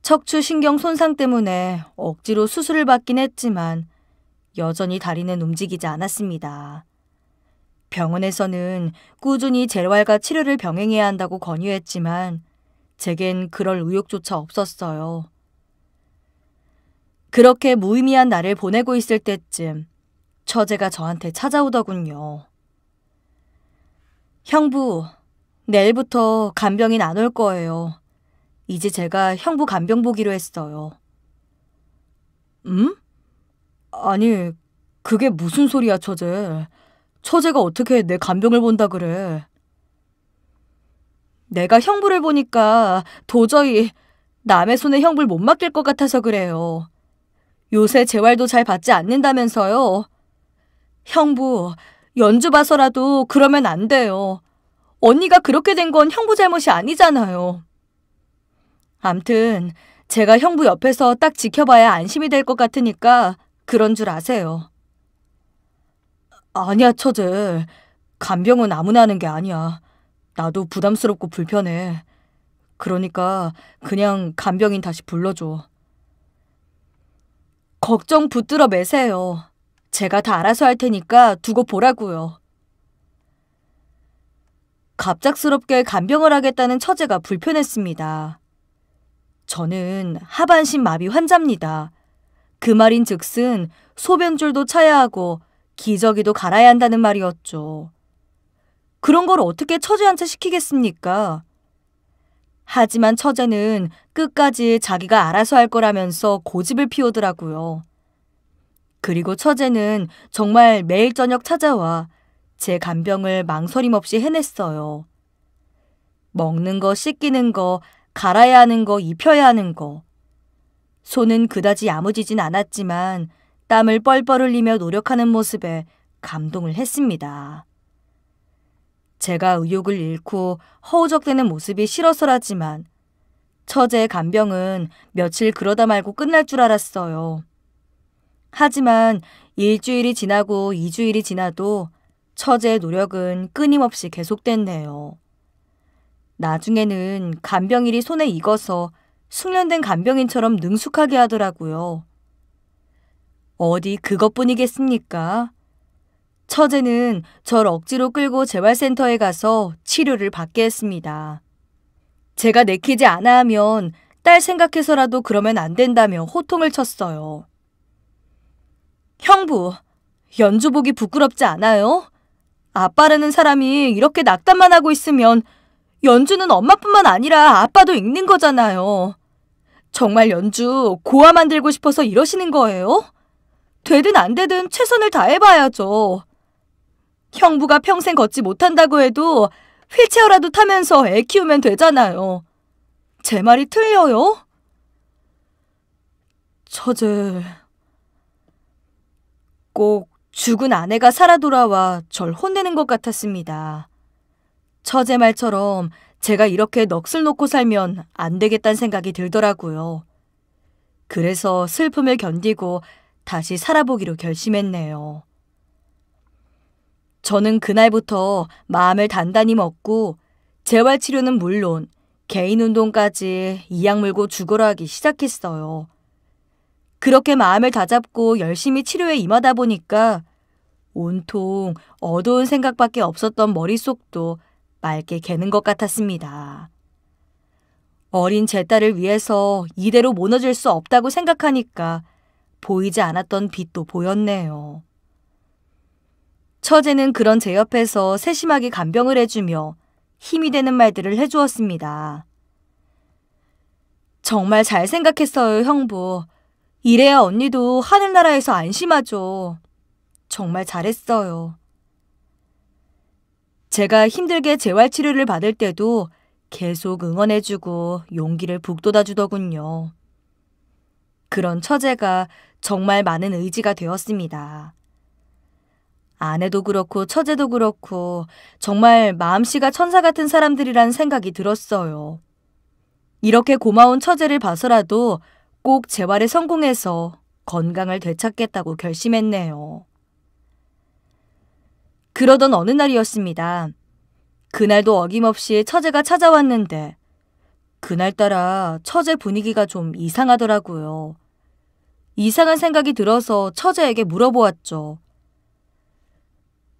척추 신경 손상 때문에 억지로 수술을 받긴 했지만 여전히 다리는 움직이지 않았습니다. 병원에서는 꾸준히 재활과 치료를 병행해야 한다고 권유했지만 제겐 그럴 의욕조차 없었어요. 그렇게 무의미한 날을 보내고 있을 때쯤 처제가 저한테 찾아오더군요. 형부, 내일부터 간병인 안 올 거예요. 이제 제가 형부 간병 보기로 했어요. 음? 아니, 그게 무슨 소리야, 처제. 처제가 어떻게 내 간병을 본다 그래. 내가 형부를 보니까 도저히 남의 손에 형부를 못 맡길 것 같아서 그래요. 요새 재활도 잘 받지 않는다면서요. 형부, 연주 봐서라도 그러면 안 돼요. 언니가 그렇게 된 건 형부 잘못이 아니잖아요. 암튼 제가 형부 옆에서 딱 지켜봐야 안심이 될 것 같으니까 그런 줄 아세요. 아니야, 처제. 간병은 아무나 하는 게 아니야. 나도 부담스럽고 불편해. 그러니까 그냥 간병인 다시 불러줘. 걱정 붙들어 매세요. 제가 다 알아서 할 테니까 두고 보라고요. 갑작스럽게 간병을 하겠다는 처제가 불편했습니다. 저는 하반신 마비 환자입니다. 그 말인 즉슨 소변줄도 차야 하고 기저귀도 갈아야 한다는 말이었죠. 그런 걸 어떻게 처제한테 시키겠습니까? 하지만 처제는 끝까지 자기가 알아서 할 거라면서 고집을 피우더라고요. 그리고 처제는 정말 매일 저녁 찾아와 제 간병을 망설임 없이 해냈어요. 먹는 거, 씻기는 거, 갈아야 하는 거, 입혀야 하는 거. 손은 그다지 야무지진 않았지만 땀을 뻘뻘 흘리며 노력하는 모습에 감동을 했습니다. 제가 의욕을 잃고 허우적대는 모습이 싫어서라지만 처제 간병은 며칠 그러다 말고 끝날 줄 알았어요. 하지만 일주일이 지나고 이주일이 지나도 처제의 노력은 끊임없이 계속됐네요. 나중에는 간병일이 손에 익어서 숙련된 간병인처럼 능숙하게 하더라고요. 어디 그것뿐이겠습니까? 처제는 절 억지로 끌고 재활센터에 가서 치료를 받게 했습니다. 제가 내키지 않아 하면 딸 생각해서라도 그러면 안 된다며 호통을 쳤어요. 형부, 연주복이 부끄럽지 않아요? 아빠라는 사람이 이렇게 낙담만 하고 있으면 연주는 엄마뿐만 아니라 아빠도 읽는 거잖아요. 정말 연주 고아 만들고 싶어서 이러시는 거예요? 되든 안 되든 최선을 다해봐야죠. 형부가 평생 걷지 못한다고 해도 휠체어라도 타면서 애 키우면 되잖아요. 제 말이 틀려요? 처제... 꼭 죽은 아내가 살아 돌아와 절 혼내는 것 같았습니다. 처제 말처럼 제가 이렇게 넋을 놓고 살면 안 되겠다는 생각이 들더라고요. 그래서 슬픔을 견디고 다시 살아보기로 결심했네요. 저는 그날부터 마음을 단단히 먹고 재활치료는 물론 개인운동까지 이악 물고 죽으라 하기 시작했어요. 그렇게 마음을 다잡고 열심히 치료에 임하다 보니까 온통 어두운 생각밖에 없었던 머릿속도 맑게 개는 것 같았습니다. 어린 제 딸을 위해서 이대로 무너질 수 없다고 생각하니까 보이지 않았던 빛도 보였네요. 처제는 그런 제 옆에서 세심하게 간병을 해주며 힘이 되는 말들을 해주었습니다. 정말 잘 생각했어요, 형부. 이래야 언니도 하늘나라에서 안심하죠. 정말 잘했어요. 제가 힘들게 재활치료를 받을 때도 계속 응원해주고 용기를 북돋아주더군요. 그런 처제가 정말 많은 의지가 되었습니다. 아내도 그렇고 처제도 그렇고 정말 마음씨가 천사 같은 사람들이란 생각이 들었어요. 이렇게 고마운 처제를 봐서라도 꼭 재활에 성공해서 건강을 되찾겠다고 결심했네요. 그러던 어느 날이었습니다. 그날도 어김없이 처제가 찾아왔는데 그날따라 처제 분위기가 좀 이상하더라고요. 이상한 생각이 들어서 처제에게 물어보았죠.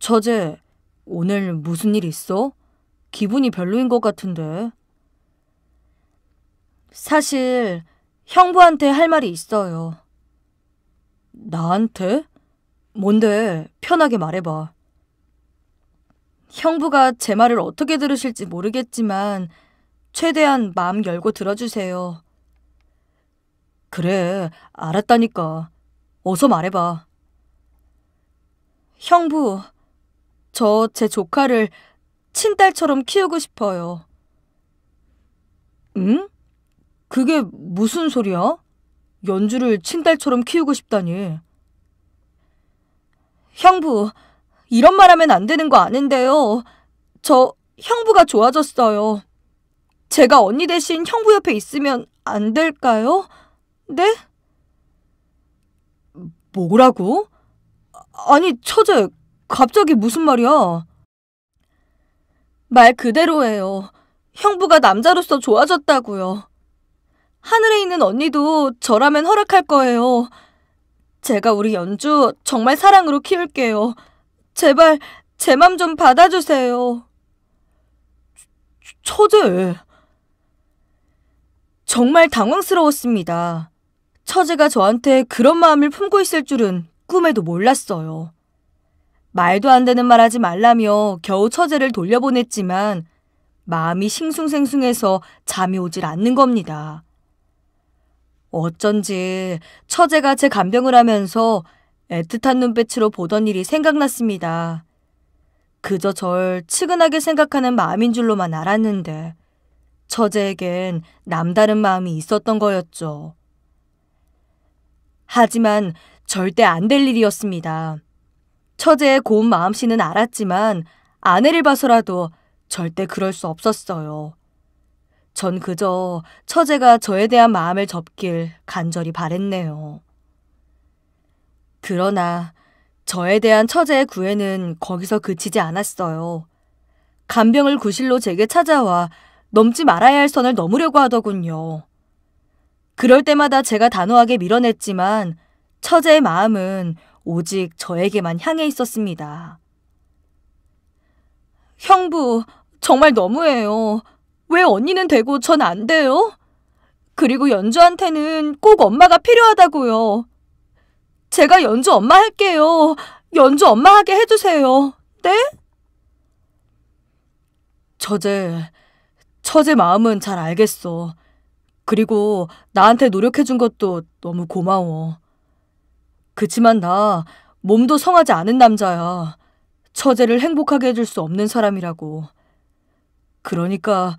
처제 오늘 무슨 일 있어? 기분이 별로인 것 같은데. 사실 형부한테 할 말이 있어요. 나한테? 뭔데? 편하게 말해봐. 형부가 제 말을 어떻게 들으실지 모르겠지만 최대한 마음 열고 들어주세요. 그래, 알았다니까. 어서 말해봐. 형부, 저제 조카를 친딸처럼 키우고 싶어요. 응? 그게 무슨 소리야? 연주를 친딸처럼 키우고 싶다니. 형부, 이런 말 하면 안 되는 거 아는데요. 저 형부가 좋아졌어요. 제가 언니 대신 형부 옆에 있으면 안 될까요? 네? 뭐라고? 아니, 처제, 갑자기 무슨 말이야? 말 그대로예요. 형부가 남자로서 좋아졌다고요. 하늘에 있는 언니도 저라면 허락할 거예요. 제가 우리 연주 정말 사랑으로 키울게요. 제발 제 맘 좀 받아주세요. 처제. 정말 당황스러웠습니다. 처제가 저한테 그런 마음을 품고 있을 줄은 꿈에도 몰랐어요. 말도 안 되는 말 하지 말라며 겨우 처제를 돌려보냈지만 마음이 싱숭생숭해서 잠이 오질 않는 겁니다. 어쩐지 처제가 제 간병을 하면서 애틋한 눈빛으로 보던 일이 생각났습니다. 그저 절 측은하게 생각하는 마음인 줄로만 알았는데 처제에겐 남다른 마음이 있었던 거였죠. 하지만 절대 안 될 일이었습니다. 처제의 고운 마음씨는 알았지만 아내를 봐서라도 절대 그럴 수 없었어요. 전 그저 처제가 저에 대한 마음을 접길 간절히 바랬네요. 그러나 저에 대한 처제의 구애는 거기서 그치지 않았어요. 간병을 구실로 제게 찾아와 넘지 말아야 할 선을 넘으려고 하더군요. 그럴 때마다 제가 단호하게 밀어냈지만 처제의 마음은 오직 저에게만 향해 있었습니다. 형부, 정말 너무해요. 왜 언니는 되고 전 안 돼요? 그리고 연주한테는 꼭 엄마가 필요하다고요. 제가 연주 엄마 할게요. 연주 엄마 하게 해주세요. 네? 처제, 처제 마음은 잘 알겠어. 그리고 나한테 노력해준 것도 너무 고마워. 그치만 나 몸도 성하지 않은 남자야. 처제를 행복하게 해줄 수 없는 사람이라고. 그러니까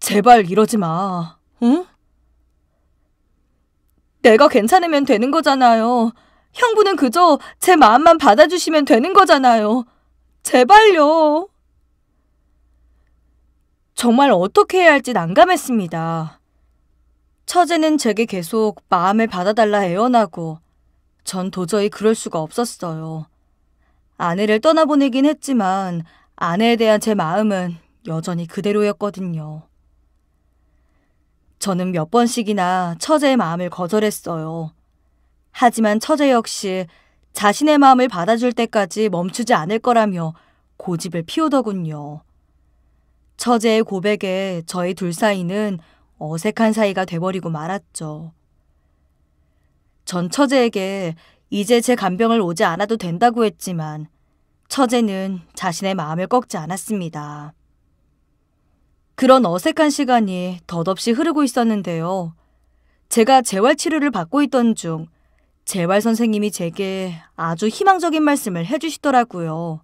제발 이러지 마. 응? 내가 괜찮으면 되는 거잖아요. 형부는 그저 제 마음만 받아주시면 되는 거잖아요. 제발요. 정말 어떻게 해야 할지 난감했습니다. 처제는 제게 계속 마음을 받아달라 애원하고 전 도저히 그럴 수가 없었어요. 아내를 떠나보내긴 했지만 아내에 대한 제 마음은 여전히 그대로였거든요. 저는 몇 번씩이나 처제의 마음을 거절했어요. 하지만 처제 역시 자신의 마음을 받아줄 때까지 멈추지 않을 거라며 고집을 피우더군요. 처제의 고백에 저희 둘 사이는 어색한 사이가 돼버리고 말았죠. 전 처제에게 이제 제 간병을 오지 않아도 된다고 했지만 처제는 자신의 마음을 꺾지 않았습니다. 그런 어색한 시간이 덧없이 흐르고 있었는데요. 제가 재활치료를 받고 있던 중 재활 선생님이 제게 아주 희망적인 말씀을 해주시더라고요.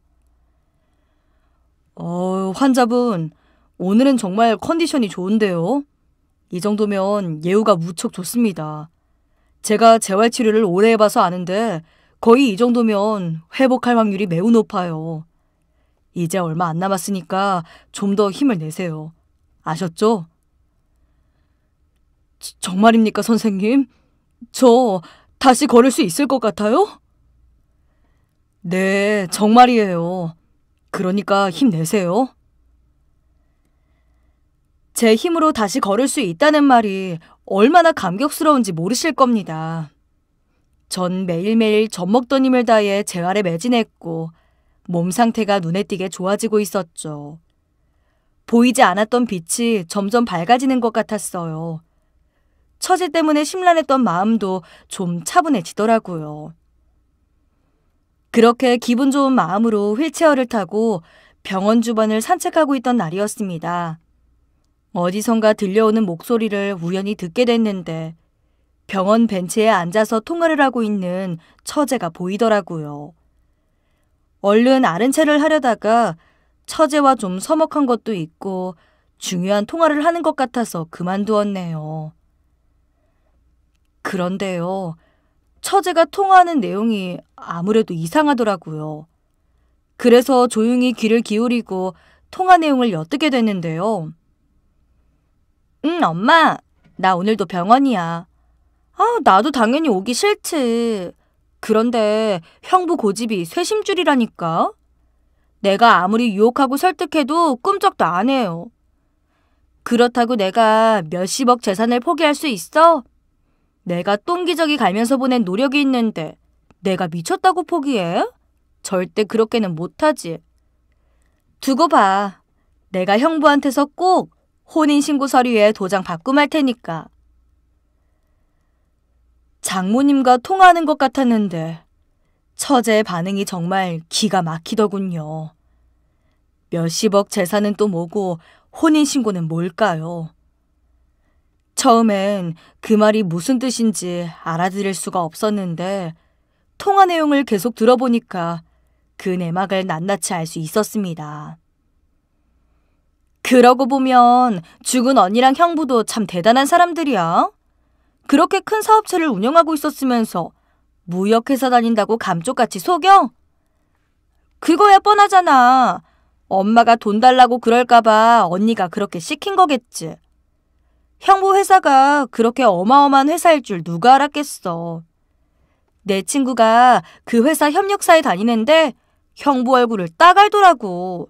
어, 환자분, 오늘은 정말 컨디션이 좋은데요? 이 정도면 예우가 무척 좋습니다. 제가 재활치료를 오래 해봐서 아는데 거의 이 정도면 회복할 확률이 매우 높아요. 이제 얼마 안 남았으니까 좀 더 힘을 내세요. 아셨죠? 지, 정말입니까, 선생님? 저 다시 걸을 수 있을 것 같아요? 네, 정말이에요. 그러니까 힘내세요. 제 힘으로 다시 걸을 수 있다는 말이 얼마나 감격스러운지 모르실 겁니다. 전 매일매일 젖 먹던 힘을 다해 재활에 매진했고 몸 상태가 눈에 띄게 좋아지고 있었죠. 보이지 않았던 빛이 점점 밝아지는 것 같았어요. 처제 때문에 심란했던 마음도 좀 차분해지더라고요. 그렇게 기분 좋은 마음으로 휠체어를 타고 병원 주변을 산책하고 있던 날이었습니다. 어디선가 들려오는 목소리를 우연히 듣게 됐는데 병원 벤치에 앉아서 통화를 하고 있는 처제가 보이더라고요. 얼른 아른 채를 하려다가 처제와 좀 서먹한 것도 있고 중요한 통화를 하는 것 같아서 그만두었네요. 그런데요, 처제가 통화하는 내용이 아무래도 이상하더라고요. 그래서 조용히 귀를 기울이고 통화 내용을 엿듣게 됐는데요. 응, 엄마. 나 오늘도 병원이야. 아, 나도 당연히 오기 싫지. 그런데 형부 고집이 쇄심줄이라니까. 내가 아무리 유혹하고 설득해도 꿈쩍도 안 해요. 그렇다고 내가 몇십억 재산을 포기할 수 있어? 내가 똥기저기 갈면서 보낸 노력이 있는데 내가 미쳤다고 포기해? 절대 그렇게는 못하지. 두고 봐. 내가 형부한테서 꼭 혼인신고 서류에 도장 바꿈할 테니까. 장모님과 통화하는 것 같았는데 처제의 반응이 정말 기가 막히더군요. 몇십억 재산은 또 뭐고 혼인신고는 뭘까요? 처음엔 그 말이 무슨 뜻인지 알아들을 수가 없었는데 통화 내용을 계속 들어보니까 그 내막을 낱낱이 알 수 있었습니다. 그러고 보면 죽은 언니랑 형부도 참 대단한 사람들이야. 그렇게 큰 사업체를 운영하고 있었으면서 무역회사 다닌다고 감쪽같이 속여? 그거야 뻔하잖아. 엄마가 돈 달라고 그럴까봐 언니가 그렇게 시킨 거겠지. 형부 회사가 그렇게 어마어마한 회사일 줄 누가 알았겠어. 내 친구가 그 회사 협력사에 다니는데 형부 얼굴을 따갈더라고.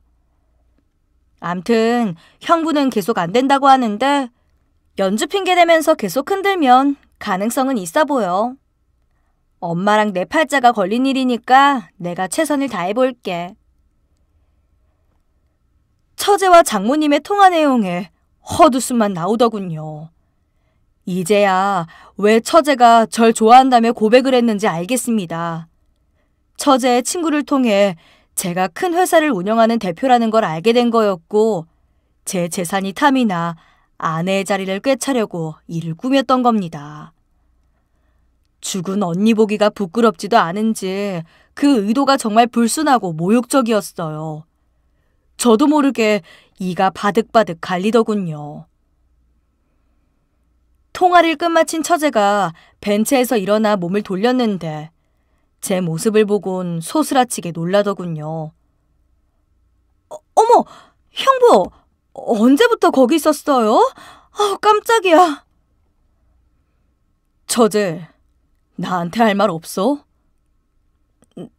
암튼 형부는 계속 안 된다고 하는데 연주 핑계 대면서 계속 흔들면 가능성은 있어 보여. 엄마랑 내 팔자가 걸린 일이니까 내가 최선을 다해볼게. 처제와 장모님의 통화 내용에 헛웃음만 나오더군요. 이제야 왜 처제가 절 좋아한다며 고백을 했는지 알겠습니다. 처제의 친구를 통해 제가 큰 회사를 운영하는 대표라는 걸 알게 된 거였고 제 재산이 탐이나 아내의 자리를 꿰차려고 일을 꾸몄던 겁니다. 죽은 언니 보기가 부끄럽지도 않은지 그 의도가 정말 불순하고 모욕적이었어요. 저도 모르게 이가 바득바득 갈리더군요. 통화를 끝마친 처제가 벤츠에서 일어나 몸을 돌렸는데 제 모습을 보곤 소스라치게 놀라더군요. 어, 머 형부! 언제부터 거기 있었어요? 아, 깜짝이야. 저제 나한테 할 말 없어?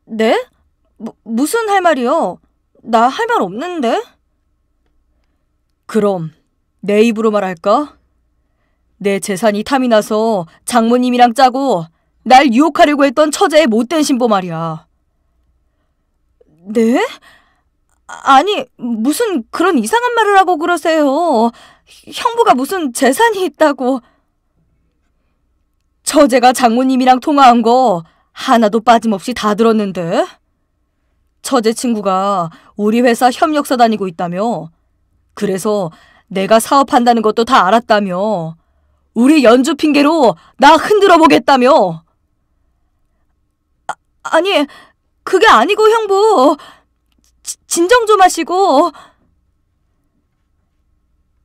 네? 무, 무슨 할 말이요? 나 할 말 없는데? 그럼 내 입으로 말할까? 내 재산이 탐이 나서 장모님이랑 짜고 날 유혹하려고 했던 처제의 못된 신보 말이야. 네? 아니, 무슨 그런 이상한 말을 하고 그러세요. 형부가 무슨 재산이 있다고. 처제가 장모님이랑 통화한 거 하나도 빠짐없이 다 들었는데. 처제 친구가 우리 회사 협력사 다니고 있다며. 그래서 내가 사업한다는 것도 다 알았다며. 우리 연주 핑계로 나 흔들어 보겠다며. 아니, 그게 아니고 형부. 지, 진정 좀 하시고.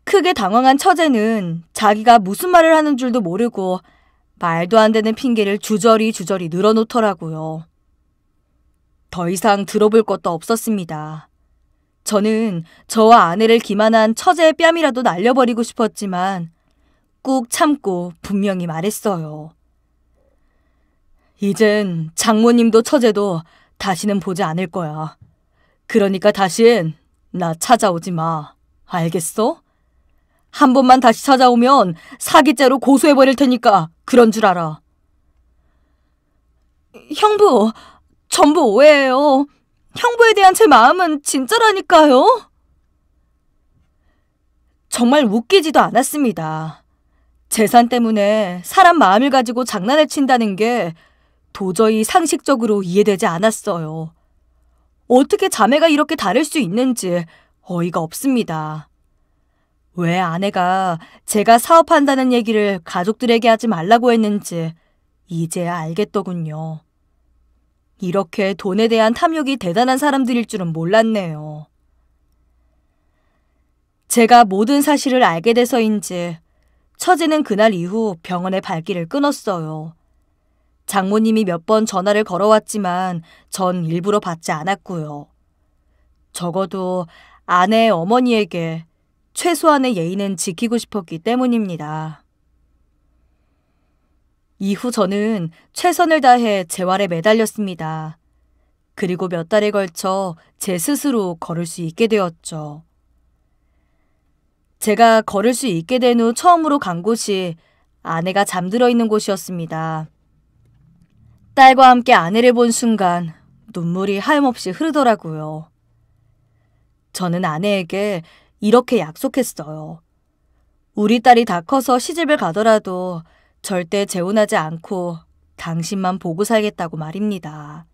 크게 당황한 처제는 자기가 무슨 말을 하는 줄도 모르고 말도 안 되는 핑계를 주저리 주저리 늘어놓더라고요. 더 이상 들어볼 것도 없었습니다. 저는 저와 아내를 기만한 처제의 뺨이라도 날려버리고 싶었지만 꾹 참고 분명히 말했어요. 이젠 장모님도 처제도 다시는 보지 않을 거야. 그러니까 다신 나 찾아오지 마. 알겠어? 한 번만 다시 찾아오면 사기죄로 고소해버릴 테니까 그런 줄 알아. 형부, 전부 오해예요. 형부에 대한 제 마음은 진짜라니까요. 정말 웃기지도 않았습니다. 재산 때문에 사람 마음을 가지고 장난을 친다는 게 도저히 상식적으로 이해되지 않았어요. 어떻게 자매가 이렇게 다를 수 있는지 어이가 없습니다. 왜 아내가 제가 사업한다는 얘기를 가족들에게 하지 말라고 했는지 이제야 알겠더군요. 이렇게 돈에 대한 탐욕이 대단한 사람들일 줄은 몰랐네요. 제가 모든 사실을 알게 돼서인지 처제는 그날 이후 병원에 발길을 끊었어요. 장모님이 몇 번 전화를 걸어왔지만 전 일부러 받지 않았고요. 적어도 아내 의 어머니에게 최소한의 예의는 지키고 싶었기 때문입니다. 이후 저는 최선을 다해 재활에 매달렸습니다. 그리고 몇 달에 걸쳐 제 스스로 걸을 수 있게 되었죠. 제가 걸을 수 있게 된 후 처음으로 간 곳이 아내가 잠들어 있는 곳이었습니다. 딸과 함께 아내를 본 순간 눈물이 하염없이 흐르더라고요. 저는 아내에게 이렇게 약속했어요. 우리 딸이 다 커서 시집을 가더라도 절대 재혼하지 않고 당신만 보고 살겠다고 말입니다.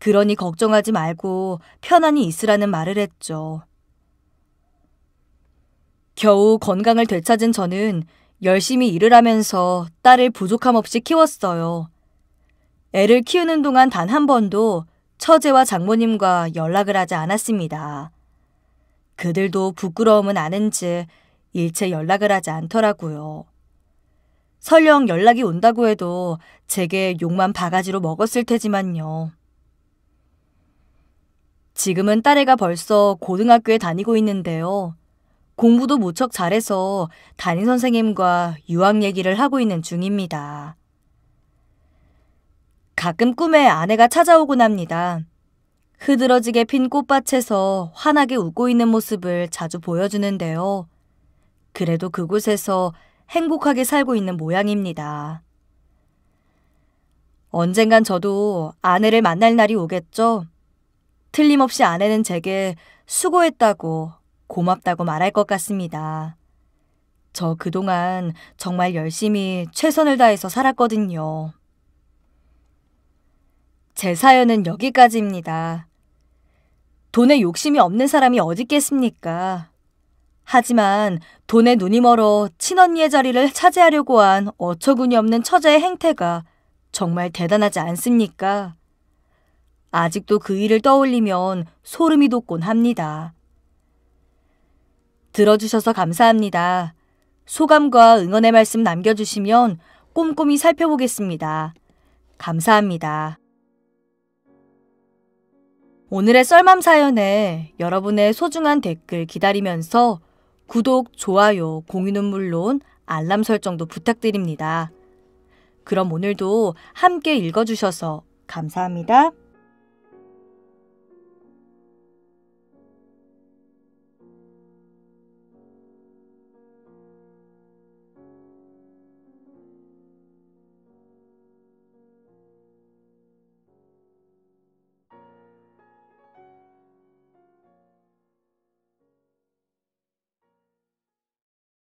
그러니 걱정하지 말고 편안히 있으라는 말을 했죠. 겨우 건강을 되찾은 저는 열심히 일을 하면서 딸을 부족함 없이 키웠어요. 애를 키우는 동안 단 한 번도 처제와 장모님과 연락을 하지 않았습니다. 그들도 부끄러움은 아는지 일체 연락을 하지 않더라고요. 설령 연락이 온다고 해도 제게 욕만 바가지로 먹었을 테지만요. 지금은 딸애가 벌써 고등학교에 다니고 있는데요. 공부도 무척 잘해서 담임선생님과 유학 얘기를 하고 있는 중입니다. 가끔 꿈에 아내가 찾아오곤 합니다. 흐드러지게 핀 꽃밭에서 환하게 웃고 있는 모습을 자주 보여주는데요. 그래도 그곳에서 행복하게 살고 있는 모양입니다. 언젠간 저도 아내를 만날 날이 오겠죠? 틀림없이 아내는 제게 수고했다고 고맙다고 말할 것 같습니다. 저 그동안 정말 열심히 최선을 다해서 살았거든요. 제 사연은 여기까지입니다. 돈에 욕심이 없는 사람이 어디있겠습니까 하지만 돈에 눈이 멀어 친언니의 자리를 차지하려고 한 어처구니 없는 처자의 행태가 정말 대단하지 않습니까? 아직도 그 일을 떠올리면 소름이 돋곤 합니다. 들어주셔서 감사합니다. 소감과 응원의 말씀 남겨주시면 꼼꼼히 살펴보겠습니다. 감사합니다. 오늘의 썰맘 사연에 여러분의 소중한 댓글 기다리면서 구독, 좋아요, 공유는 물론 알람 설정도 부탁드립니다. 그럼 오늘도 함께 읽어주셔서 감사합니다.